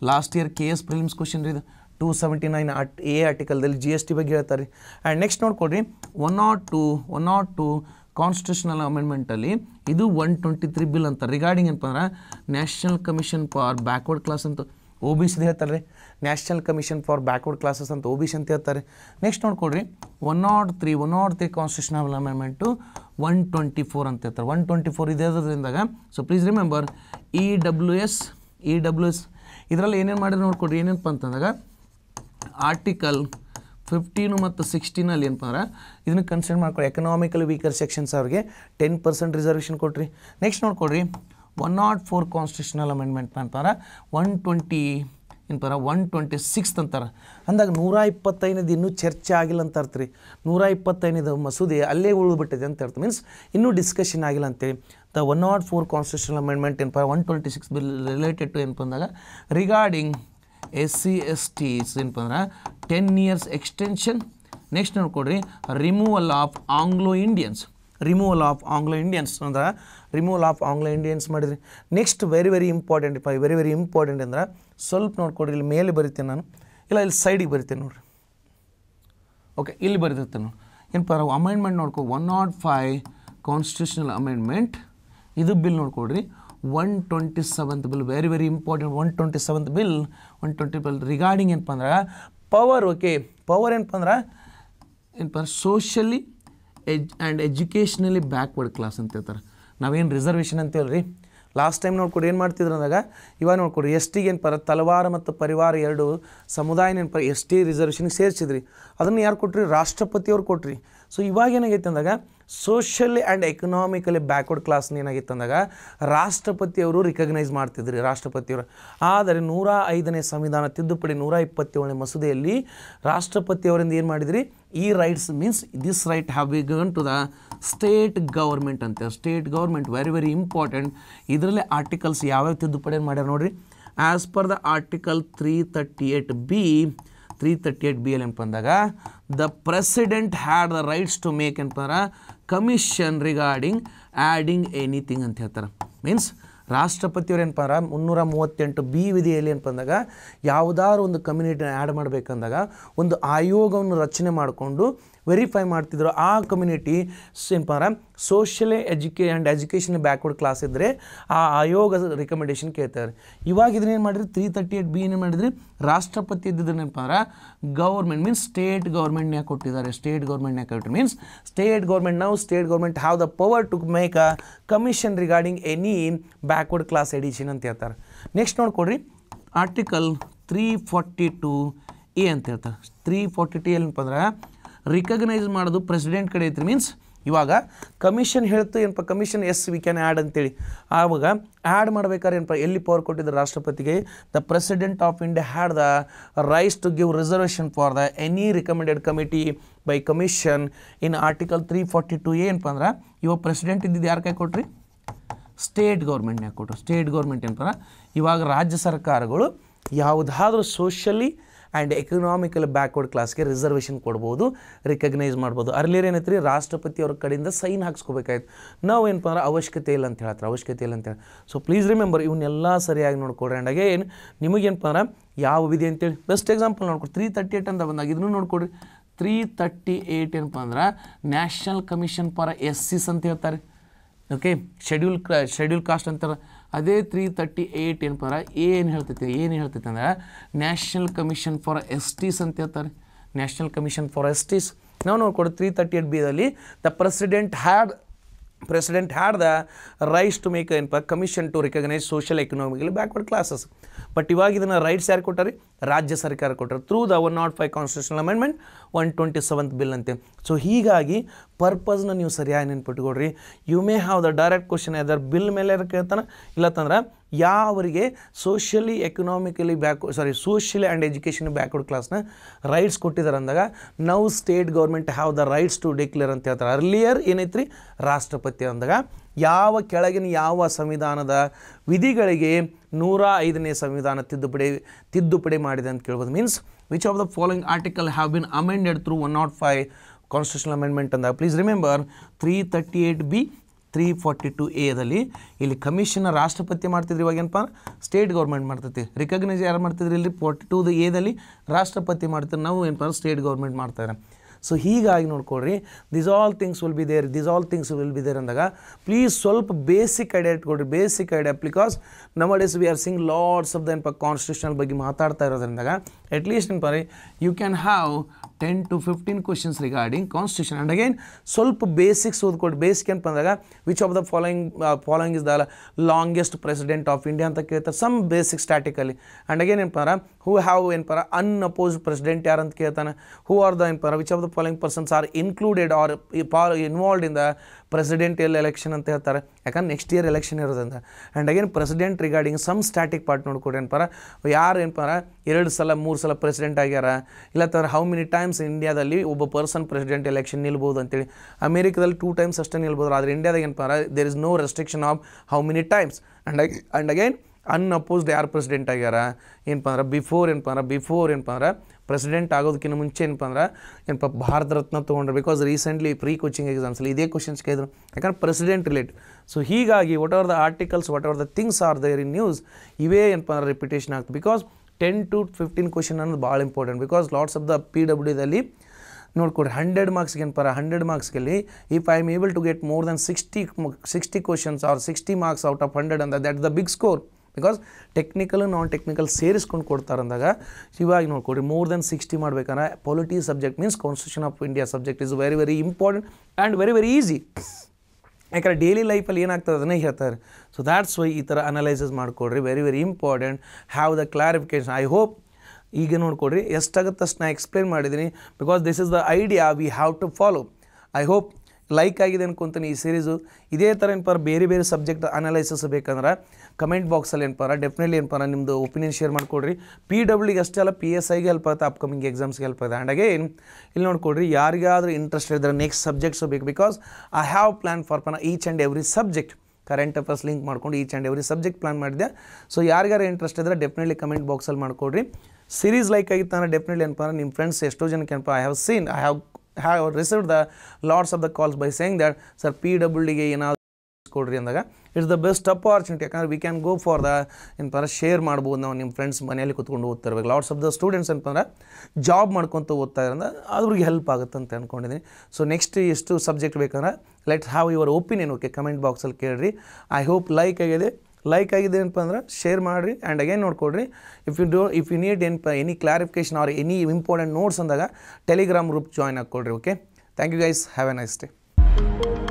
last year K S prelims question ರೀ ಇದು two seventy nine art A ಆರ್ಟಿಕಲ್ದಲ್ಲಿ ಜಿ ಎಸ್ ಟಿ ಬಗ್ಗೆ ಹೇಳ್ತಾರೆ ರೀ ಆ್ಯಂಡ್ ನೆಕ್ಸ್ಟ್ ನೋಡ್ಕೊಡ್ರಿ one not two one not two constitutional ಅಮೆಂಡ್ಮೆಂಟಲ್ಲಿ ಇದು ಒನ್ ಟ್ವೆಂಟಿ ತ್ರೀ ಬಿಲ್ ಅಂತ ರಿಗಾರ್ಡಿಂಗ್ ಏನಪ್ಪ ಅಂದ್ರೆ national commission for backward class ಅಂತ ಓ ಬಿ ಸಿದು ಹೇಳ್ತಾರೆ national commission for backward classes ಅಂತ ಓ ಬಿ ಸಿ ಅಂತ ಹೇಳ್ತಾರೆ ನೆಕ್ಸ್ಟ್ ನೋಡ್ಕೊಡ್ರಿ one nought three one nought three constitution amendment one twenty four ಅಂತ ಹೇಳ್ತಾರೆ ಒನ್ ಟ್ವೆಂಟಿ ಫೋರ್ ಇದ್ರಿಂದಾಗ so please remember E W S E W S ಇದರಲ್ಲಿ ಏನೇನು ಮಾಡಿದ್ರೆ ನೋಡ್ಕೊಡ್ರಿ ಏನೇನಪ್ಪ ಅಂತಂದಾಗ ಆರ್ಟಿಕಲ್ ಫಿಫ್ಟೀನು ಮತ್ತು ಸಿಕ್ಸ್ಟೀನಲ್ಲಿ ಏನಪ್ಪ ಅಂದ್ರೆ ಇದನ್ನು ಕನ್ಸಿಡರ್ ಮಾಡ್ಕೊಳ್ಳಿ ಎಕನಾಮಿಕಲಿ ವೀಕರ್ ಸೆಕ್ಷನ್ಸ್ ಅವ್ರಿಗೆ ಟೆನ್ ಪರ್ಸೆಂಟ್ ರಿಸರ್ವೇಷನ್ ಕೊಟ್ರಿ ನೆಕ್ಸ್ಟ್ ನೋಡ್ಕೊಡ್ರಿ one nought four constitutional amendment ಅಂತಾರೆ ಒನ್ ಟ್ವೆಂಟಿ ಏನಂತಾರೆ ಒನ್ ಟ್ವೆಂಟಿ ಸಿಕ್ಸ್ತ್ ಅಂತಾರೆ ಅಂದಾಗ ನೂರ ಇಪ್ಪತ್ತೈನದು ಇನ್ನೂ ಚರ್ಚೆ ಆಗಿಲ್ಲ ಅಂತ ಅರ್ಥ ನೂರ ಇಪ್ಪತ್ತೈದು ಮಸೂದೆ ಅಲ್ಲೇ ಉಳಿದ್ಬಿಟ್ಟಿದೆ ಅಂತ ಹೇಳ್ತೀವಿ ಮೀನ್ಸ್ ಇನ್ನೂ ಡಿಸ್ಕಷನ್ ಆಗಿಲ್ಲ ಅಂತೇಳಿ the one nought four constitutional amendment ಏನಪ್ಪ one twenty six bill related to ಏನಪ್ಪ ಅಂದಾಗ regarding S C S Ts ಏನಪ್ಪ ಅಂದ್ರೆ ಟೆನ್ ಇಯರ್ಸ್ ಎಕ್ಸ್ಟೆನ್ಷನ್ ನೆಕ್ಸ್ಟ್ ನೋಡ್ಕೊಡ್ರಿ removal of Anglo Indians removal of Anglo Indians ಅಂದ್ರೆ ರಿಮೂವಲ್ ಆಫ್ ಆಂಗ್ಲ ಇಂಡಿಯನ್ಸ್ ಮಾಡಿದ್ರಿ ನೆಕ್ಸ್ಟ್ ವೆರಿ ವೆರಿ ಇಂಪಾರ್ಟೆಂಟ್ ಇಪ್ಪ ವೆರಿ ವೆರಿ ಇಂಪಾರ್ಟೆಂಟ್ ಅಂದ್ರೆ ಸ್ವಲ್ಪ ನೋಡ್ಕೊಡ್ರಿ ಇಲ್ಲಿ ಮೇಲೆ ಬರಿತೀನಿ ನಾನು ಇಲ್ಲ ಇಲ್ಲಿ ಸೈಡಿಗೆ ಬರಿತೀನಿ ನೋಡಿರಿ ಓಕೆ ಇಲ್ಲಿ ಬರೆದಿರ್ತೇನೆ ನೋಡಿ ಏನಪ್ಪ ನಾವು ಅಮೆಂಡ್ಮೆಂಟ್ ನೋಡ್ಕೊ one nought five constitutional amendment ಇದು ಬಿಲ್ ನೋಡ್ಕೊಡ್ರಿ one twenty seventh bill very very important one twenty seventh bill one twenty bill regarding ಏನಪ್ಪ ಅಂದ್ರೆ ಪವರ್ ಓಕೆ ಪವರ್ ಏನಪ್ಪ ಅಂದ್ರೆ ಏನಪ್ಪ socially edu and educationally backward class ಅಂತ ಹೇಳ್ತಾರೆ ನಾವೇನು ರಿಸರ್ವೇಷನ್ ಅಂತೇಳಿ ರೀ ಲಾಸ್ಟ್ ಟೈಮ್ ನೋಡ್ಕೊಡಿ ಏನು ಮಾಡ್ತಿದ್ರು ಅಂದಾಗ ಇವಾಗ ನೋಡ್ಕೊಡಿ ಎಸ್ ಏನು ಪರ ತಲವಾರ ಮತ್ತು ಪರಿವಾರ ಎರಡು ಸಮುದಾಯ ಪರ ಎಸ್ ಟಿ ರಿಸರ್ವೇಷನ್ಗೆ ಸೇರಿಸಿದ್ರಿ ಅದನ್ನು ಯಾರು ಕೊಟ್ರಿ ರಾಷ್ಟ್ರಪತಿಯವ್ರು ಕೊಟ್ರಿ ಸೊ ಇವಾಗ ಏನಾಗೈತೆ ಅಂದಾಗ ಸೋಷಲಿ ಆ್ಯಂಡ್ ಎಕನಾಮಿಕಲಿ ಬ್ಯಾಕ್ವರ್ಡ್ ಕ್ಲಾಸ್ನ ಏನಾಗಿತ್ತು ಅಂದಾಗ ರಾಷ್ಟ್ರಪತಿಯವರು ರಿಕಗ್ನೈಸ್ ಮಾಡ್ತಿದ್ರಿ ರಾಷ್ಟ್ರಪತಿಯವರು ಆದರೆ ನೂರ ಐದನೇ ಸಂವಿಧಾನ ತಿದ್ದುಪಡಿ ನೂರ ಇಪ್ಪತ್ತೇಳನೇ ಮಸೂದೆಯಲ್ಲಿ ರಾಷ್ಟ್ರಪತಿಯವರಿಂದ ಏನು ಮಾಡಿದ್ರಿ ಈ rights means this right have been given to the state government ಅಂತೆ state government very very important ಇದರಲ್ಲೇ ಆರ್ಟಿಕಲ್ಸ್ ಯಾವ್ಯಾವ ತಿದ್ದುಪಡಿ ಮಾಡ್ಯಾರ ನೋಡ್ರಿ as per the article three thirty eight B three thirty eight B L ಏನಪ್ಪ ಅಂದಾಗ the president had the rights to make ಏನಪ್ಪ ಕಮಿಷನ್ ರಿಗಾರ್ಡಿಂಗ್ ಆ್ಯಡಿಂಗ್ ಎನಿಥಿಂಗ್ ಅಂತ ಹೇಳ್ತಾರೆ ಮೀನ್ಸ್ ರಾಷ್ಟ್ರಪತಿಯವ್ರು ಏನಪ್ಪ ಅಂದ್ರೆ ಮುನ್ನೂರ ಮೂವತ್ತೆಂಟು ಬಿ ವಿಧಿಯಲ್ಲಿ ಏನಪ್ಪ ಅಂದಾಗ ಯಾವುದಾದ್ರು ಒಂದು ಕಮ್ಯುನಿಟಿನ ಆ್ಯಡ್ ಮಾಡಬೇಕಂದಾಗ ಒಂದು ಆಯೋಗವನ್ನು ರಚನೆ ಮಾಡಿಕೊಂಡು ವೆರಿಫೈ ಮಾಡ್ತಿದ್ರು ಆ ಕಮ್ಯುನಿಟಿ ಏನಪ್ಪ ಅಂದ್ರೆ social educa and education backward class ಇದ್ದರೆ ಆ ಆಯೋಗದ ರೆಕಮೆಂಡೇಷನ್ ಕೇಳ್ತಾರೆ ಇವಾಗ ಏನು ಮಾಡಿದ್ರಿ ತ್ರೀ ತರ್ಟಿ ಏಟ್ ಬಿ ಏನು ಮಾಡಿದ್ರಿ ರಾಷ್ಟ್ರಪತಿ ಏನಪ್ಪ ಅಂದ್ರೆ ಗೌರ್ಮೆಂಟ್ ಮೀನ್ಸ್ ಸ್ಟೇಟ್ ಗೌರ್ಮೆಂಟ್ನೇ ಕೊಟ್ಟಿದ್ದಾರೆ ಸ್ಟೇಟ್ ಗೌರ್ಮೆಂಟ್ನೇ ಕೊಟ್ಟರು ಮೀನ್ಸ್ ಸ್ಟೇಟ್ ಗೌರ್ಮೆಂಟ್ ನಾವು state government have the power to make a commission regarding any backward class addition ಅಂತ ಹೇಳ್ತಾರೆ ನೆಕ್ಸ್ಟ್ ನೋಡ್ಕೊಡ್ರಿ article three forty two A ಅಂತ ಹೇಳ್ತಾರೆ ತ್ರೀ ಫಾರ್ಟಿ ಟು ಏನಪ್ಪ ಅಂದ್ರೆ ರಿಕಗ್ನೈಸ್ ಮಾಡೋದು ಪ್ರೆಸಿಡೆಂಟ್ ಕಡೆ ಐತ್ರಿ ಮೀನ್ಸ್ ಇವಾಗ ಕಮಿಷನ್ ಹೇಳ್ತು ಏನಪ್ಪ commission says we can add ಅಂತೇಳಿ ಆವಾಗ ಆ್ಯಡ್ ಮಾಡ್ಬೇಕಾದ್ರೆ ಏನಪ್ಪ ಎಲ್ಲಿ ಪವರ್ ಕೊಟ್ಟಿದ್ರು ರಾಷ್ಟ್ರಪತಿಗೆ the president of India had the rights to give reservation for the any recommended committee by commission in article three forty two ಏನಪ್ಪ ಅಂದ್ರೆ ಇವಾಗ ಪ್ರೆಸಿಡೆಂಟ್ ಇದ್ದಿದ್ದು ಯಾರ ಕೈ ಕೊಟ್ರಿ ಸ್ಟೇಟ್ ಗೌರ್ಮೆಂಟ್ನಾಗ ಕೊಟ್ಟರು ಸ್ಟೇಟ್ ಗೌರ್ಮೆಂಟ್ ಏನಪ್ಪ ಇವಾಗ ರಾಜ್ಯ ಸರ್ಕಾರಗಳು ಯಾವುದಾದ್ರೂ ಸೋಷಲಿ ಆ್ಯಂಡ್ ಎಕನಾಮಿಕಲ್ ಬ್ಯಾಕ್ವರ್ಡ್ ಕ್ಲಾಸ್ಗೆ ರಿಸರ್ವೇಷನ್ ಕೊಡ್ಬೋದು ರಿಕಗ್ನೈಸ್ ಮಾಡ್ಬೋದು ಅರ್ಲಿಯರ್ ಏನೈತೆ ರೀ ರಾಷ್ಟ್ರಪತಿ ಅವ್ರ ಕಡೆಯಿಂದ ಸೈನ್ ಹಾಕ್ಸ್ಕೋಬೇಕಾಯ್ತು ನಾವು ಏನಪ್ಪ ಅಂದ್ರೆ ಅವಶ್ಯಕತೆ ಇಲ್ಲ ಅಂತ ಹೇಳ್ತಾರೆ ಅವಶ್ಯಕತೆ ಇಲ್ಲ ಅಂತ ಹೇಳಿ ಸೊ ಪ್ಲೀಸ್ ರಿಮೆಂಬರ್ ಇವನ್ನೆಲ್ಲ ಸರಿಯಾಗಿ ನೋಡ್ಕೊಡ್ರಿ ಆ್ಯಂಡ್ ಅಗೇನ್ ನಿಮಗೆ ನಿಮಗೇನಪ್ಪ ಅಂದ್ರೆ ಯಾವ ವಿಧಿ ಅಂತೇಳಿ ಬೆಸ್ಟ್ ಎಕ್ಸಾಂಪಲ್ ನೋಡ್ಕೊಡಿ ತ್ರೀ ತರ್ಟಿ ಏಟ್ ಅಂತ ಬಂದಾಗ ಇದನ್ನು ನೋಡ್ಕೊಡ್ರಿ ತ್ರೀ ತರ್ಟಿ ಏಟ್ ಏನಪ್ಪ ಅಂದ್ರೆ national commission for S Cs ಅಂತ ಹೇಳ್ತಾರೆ ಓಕೆ ಶೆಡ್ಯೂಲ್ ಶೆಡ್ಯೂಲ್ ಕಾಸ್ಟ್ ಅಂತಾರೆ ಅದೇ ತ್ರೀ ತರ್ಟಿ ಏಯ್ಟ್ ಏನಪ್ಪ ಏನು ಹೇಳ್ತೈತಿ ಏನು ಹೇಳ್ತೈತಿ ಅಂದ್ರೆ national commission for S Ts ಅಂತ ಹೇಳ್ತಾರೆ national commission for S Ts ನಾವು ನೋಡ್ಕೊಡು ತ್ರೀ ತರ್ಟಿ ಏಟ್ ಬಿದಲ್ಲಿ the president had president had the rights to make ಏನಪ್ಪ commission to recognise social economically backward classes but ಇವಾಗ ಇದನ್ನು ರೈಟ್ಸ್ ಯಾರು ಕೊಟ್ಟಾರೆ ರಾಜ್ಯ ಸರ್ಕಾರ ಕೊಟ್ಟರು through the one nought five constitutional amendment one twenty seventh bill ಅಂತೆ ಸೊ ಹೀಗಾಗಿ ಪರ್ಪಸ್ನ ನೀವು ಸರಿಯಾಗಿ ನೆನ್ಪಿಟ್ಕೊಡ್ರಿ you may have the direct question ಯಾವ್ದಾರು ಬಿಲ್ ಮೇಲೆ ಕೇಳ್ತಾನೆ ಇಲ್ಲತ್ತಂದ್ರೆ ಯಾವರಿಗೆ socially economically back sorry social and education backward ಕ್ಲಾಸ್ನ ರೈಟ್ಸ್ ಕೊಟ್ಟಿದ್ದಾರೆ ಅಂದಾಗ now state government have the rights to declare ಅಂತ ಹೇಳ್ತಾರೆ ಅರ್ಲಿಯರ್ ಏನೈತ್ರಿ ರಾಷ್ಟ್ರಪತಿ ಅಂದಾಗ ಯಾವ ಕೆಳಗಿನ ಯಾವ ಸಂವಿಧಾನದ ವಿಧಿಗಳಿಗೆ ನೂರ ಐದನೇ ಸಂವಿಧಾನ ತಿದ್ದುಪಡಿ ತಿದ್ದುಪಡಿ ಮಾಡಿದೆ ಅಂತ ಕೇಳ್ಬೋದು means which of the following article have been amended through one nought five constitution amendment ಅಂದಾಗ please remember three thirty eight B three forty two ಎದಲ್ಲಿ ಇಲ್ಲಿ ಕಮಿಷನ್ನ ರಾಷ್ಟ್ರಪತಿ ಮಾಡ್ತಿದ್ರು ಇವಾಗ ಏನಪ್ಪ ಸ್ಟೇಟ್ ಗೌರ್ಮೆಂಟ್ ಮಾಡ್ತೈತಿ ರಿಕಗ್ನೈಸ್ ಯಾರು ಮಾಡ್ತಿದ್ರು ಇಲ್ಲಿ ಫಾರ್ಟಿ ಟು ಎದಲ್ಲಿ ರಾಷ್ಟ್ರಪತಿ ಮಾಡ್ತಾರೆ ನಾವು ಏನಪ್ಪ ಸ್ಟೇಟ್ ಗೌರ್ಮೆಂಟ್ ಮಾಡ್ತಾರೆ ಸೊ ಹೀಗಾಗಿ ನೋಡ್ಕೊಳ್ರಿ this all things will be there this all things will be there ಅಂದಾಗ ಪ್ಲೀಸ್ ಸ್ವಲ್ಪ ಬೇಸಿಕ್ ಐಡಿಯಾ ಇಟ್ಕೊಡ್ರಿ ಬೇಸಿಕ್ ಐಡಿಯಾ ಬಿಕಾಸ್ ನಮ್ಮ days we are sing lords of the ಏನಪ್ಪ ಕಾನ್ಸ್ಟಿಟ್ಯೂಷನಲ್ ಬಗ್ಗೆ ಮಾತಾಡ್ತಾ ಇರೋದ್ರಿಂದಾಗ ಅಟ್ಲೀಸ್ಟ್ ಏನಪ್ಪ ರೀ you can have ten to fifteen questions regarding constitution and again ಸ್ವಲ್ಪ ಬೇಸಿಕ್ಸ್ ಓದ್ಕೊಟ್ಟು ಬೇಸಿಕ್ ಏನು ಬಂದಾಗ which of the following following is the longest president of India ಅಂತ ಕೇಳ್ತಾರೆ some basic statically and again ಏನಪ್ಪಾರ ಹೂ ಹ್ಯಾವ್ ಏನಪ್ಪಾರ ಅನ್ಅಪೋಸ್ಡ್ ಪ್ರೆಸಿಡೆಂಟ್ ಯಾರು ಅಂತ ಕೇಳ್ತಾನೆ ಹೂ ಆರ್ ದ ಏನಪ್ಪಾರ which of the following persons are included or par in the presidential election ಅಂತ ಹೇಳ್ತಾರೆ ಯಾಕಂದ್ರೆ ನೆಕ್ಸ್ಟ್ ಇಯರ್ ಎಲೆಕ್ಷನ್ ಇರೋದಂತ and again president regarding some static part ನೋಡ್ಕೊಡಿ ಏನಪ್ಪ ಯಾರು ಏನಪ್ಪಾರ ಎರಡು ಸಲ ಮೂರು ಸಲ ಪ್ರೆಸಿಡೆಂಟ್ ಆಗ್ಯಾರ ಇಲ್ಲ ಥರ ಹೌ ಮೆನಿ ಟೈಮ್ಸ್ ಇಂಡಿಯಾದಲ್ಲಿ ಒಬ್ಬ ಪರ್ಸನ್ ಪ್ರೆಸಿಡೆಂಟ್ ಎಲೆಕ್ಷನ್ ನಿಲ್ಬೋದು ಅಂತೇಳಿ ಅಮೇರಿಕದಲ್ಲಿ ಟೂ ಟೈಮ್ಸ್ ಅಷ್ಟೇ ನಿಲ್ಬೋದು ಆದರೆ ಇಂಡಿಯಾದಾಗ ಏನಪ್ಪಾರ there is no restriction of how many times and and again unopposed ಯಾರು ಪ್ರೆಸಿಡೆಂಟ್ ಆಗ್ಯಾರ ಏನಪ್ಪ ಅಂದ್ರೆ ಬಿಫೋರ್ ಏನಪ್ಪ ಅಂದ್ರೆ ಬಿಫೋರ್ ಏನಪ್ಪ ಅಂದ್ರೆ ಪ್ರೆಸಿಡೆಂಟ್ ಆಗೋದಕ್ಕಿಂತ ಮುಂಚೆ ಏನಪ್ಪ ಅಂದ್ರೆ ಏನಪ್ಪ ಭಾರತ ರತ್ನ ತೊಗೊಂಡ್ರೆ ಬಿಕಾಸ್ ರೀಸೆಂಟ್ಲಿ ಪ್ರೀ ಕೋಚಿಂಗ್ ಎಕ್ಸಾಮ್ಸಲ್ಲಿ ಇದೇ ಕ್ವಶನ್ಸ್ ಕೇಳಿದ್ರು ಯಾಕಂದ್ರೆ ಪ್ರೆಸಿಡೆಂಟ್ ರಿಲೇಟ್ ಸೊ ಹೀಗಾಗಿ what are the articles what are the things are there in news ಇವೇ ಏನಪ್ಪ ಅಂದ್ರೆ ರಿಪಿಟೇಷನ್ ಆಗ್ತದೆ because ten to fifteen question ಅನ್ನೋದು ಭಾಳ important because lots of the P ಡಬ್ಲ್ಯೂದಲ್ಲಿ ನೋಡ್ಕೊಡಿ ಹಂಡ್ರೆಡ್ ಮಾರ್ಕ್ಸ್ಗೆ ಏನಪ್ಪ ಹಂಡ್ರೆಡ್ ಮಾರ್ಕ್ಸ್ಗೆಲ್ಲಿ if I am able to get more than sixty sixty questions or sixty marks out of hundred ಅಂತ that the big score because technical non technical ಸೇರಿಸ್ಕೊಂಡು ಕೊಡ್ತಾರೆ ಅಂದಾಗ ಇವಾಗ ನೋಡ್ಕೊಡ್ರಿ ಮೋರ್ ದೆನ್ ಸಿಕ್ಸ್ಟಿ ಮಾಡ್ಬೇಕಂದ್ರೆ polity subject means constitution of India subject is very very important and very very easy ಯಾಕಂದರೆ ಡೈಲಿ ಲೈಫಲ್ಲಿ ಏನಾಗ್ತದೆ ಅದನ್ನೇ ಹೇಳ್ತಾರೆ ಸೊ ದ್ಯಾಟ್ಸ್ ವೈ ಈ ಥರ ಅನಲೈಸಸ್ ಮಾಡಿಕೊಡ್ರಿ very very important have the clarification I hope ಈಗ ನೋಡ್ಕೊಡ್ರಿ ಎಷ್ಟಾಗುತ್ತೆ ಅಷ್ಟು ನಾನು ಎಕ್ಸ್ಪ್ಲೇನ್ ಮಾಡಿದ್ದೀನಿ because this is the idea we have to follow I hope like ಆಗಿದೆ ಅನ್ಕೊತೀನಿ ಈ ಸೀರೀಸು ಇದೇ ಥರ ಏನಪ್ಪ ಬೇರೆ ಬೇರೆ ಸಬ್ಜೆಕ್ಟ್ ಅನಲೈಸಿಸ್ ಬೇಕಂದ್ರೆ ಕಮೆಂಟ್ ಬಾಕ್ಸಲ್ಲಿ ಏನಪ್ಪಾರ ಡೆಫಿನೆಟ್ಲಿ ಏನಪ್ಪಾರ ನಿಮ್ಮದು ಒಪಿನಿಯನ್ ಶೇರ್ ಮಾಡ್ಕೊಡ್ರಿ ಪಿ ಡಬ್ಲ್ಯೂಗೆ ಅಷ್ಟೇ ಅಲ್ಲ ಪಿ ಎಸ್ ಐಗೆ ಹೆಲ್ಪ್ ಆಗುತ್ತೆ ಅಪ್ಕಮಿಂಗ್ ಎಕ್ಸಾಮ್ಸ್ಗೆ ಹೆಲ್ಪ್ ಆಗುತ್ತೆ ಆ್ಯಂಡ್ ಅಗೇನ್ ಇಲ್ಲಿ ನೋಡ್ಕೊಡ್ರಿ ಯಾರಿಗಾದ್ರೂ ಇಂಟ್ರೆಸ್ಟ್ ಇದ್ದರೆ ನೆಕ್ಸ್ಟ್ ಸಬ್ಜೆಕ್ಟ್ಸು ಬೇಕು because I have plan for ಪನ each and every subject current affairs link ಮಾಡ್ಕೊಂಡು each and every subject plan ಮಾಡಿದೆ ಸೊ ಯಾರಿಗಾರು ಇಂಟ್ರೆಸ್ಟ್ ಇದ್ದರೆ ಡೆಫಿನೆಟ್ಲಿ ಕಮೆಂಟ್ ಬಾಕ್ಸಲ್ಲಿ ಮಾಡಿಕೊಡ್ರಿ ಸೀರೀಸ್ ಲೈಕ್ ಆಗಿತ್ತು ಅಂದರೆ ಡೆಫಿನೆಟ್ಲಿ ಏನಪ್ಪ ನಿಮ್ಮ ಫ್ರೆಂಡ್ಸ್ ಎಷ್ಟೋ ಜನಕ್ಕೆ ಏನಪ್ಪ I have seen I have have the lots of the calls by saying that sir P W ಡಿಗೆ ಏನಾದರೂ ಕೊಡ್ರಿ ಅಂದಾಗ ಇಟ್ಸ್ ದ ಬೆಸ್ಟ್ ಅಪಾರ್ಚುನಿಟಿ ಯಾಕಂದ್ರೆ we can go for the ಏನಪ್ಪ ಶೇರ್ ಮಾಡ್ಬೋದು ನಾವು ನಿಮ್ಮ ಫ್ರೆಂಡ್ಸ್ ಮನೆಯಲ್ಲಿ ಕುತ್ಕೊಂಡು ಓದ್ತಿರ್ಬೇಕು ಲಾರ್ಡ್ಸ್ ಆಫ್ ದ ಸ್ಟೂಡೆಂಟ್ಸ್ ಅಂತಂದ್ರೆ ಜಾಬ್ ಮಾಡ್ಕೊತ ಓದ್ತಾ ಇರೋದ್ರಿಂದ ಅವ್ರಿಗೆ ಹೆಲ್ಪ್ ಆಗುತ್ತೆ ಅಂತ ಅಂದ್ಕೊಂಡಿದ್ದೀನಿ ಸೊ ನೆಕ್ಸ್ಟ್ ಎಷ್ಟು ಸಬ್ಜೆಕ್ಟ್ ಬೇಕಂದ್ರೆ let's have your opinion okay comment ಬಾಕ್ಸಲ್ಲಿ ಕೇಳಿರಿ ಐ ಹೋಪ್ ಲೈಕ್ ಆಗಿದೆ ಲೈಕ್ ಆಗಿದೆ ಏನಪ್ಪ ಅಂದ್ರೆ ಶೇರ್ ಮಾಡಿರಿ ಆ್ಯಂಡ್ ಅಗೇನ್ ನೋಡ್ಕೊಡ್ರಿ if you do if you need ಏನ್ any clarification or any important notes ಅಂದಾಗ ಟೆಲಿಗ್ರಾಮ್ ಗ್ರೂಪ್ ಜಾಯ್ನ್ ಹಾಕ್ಕೊಳ್ರಿ okay thank you guys have a nice day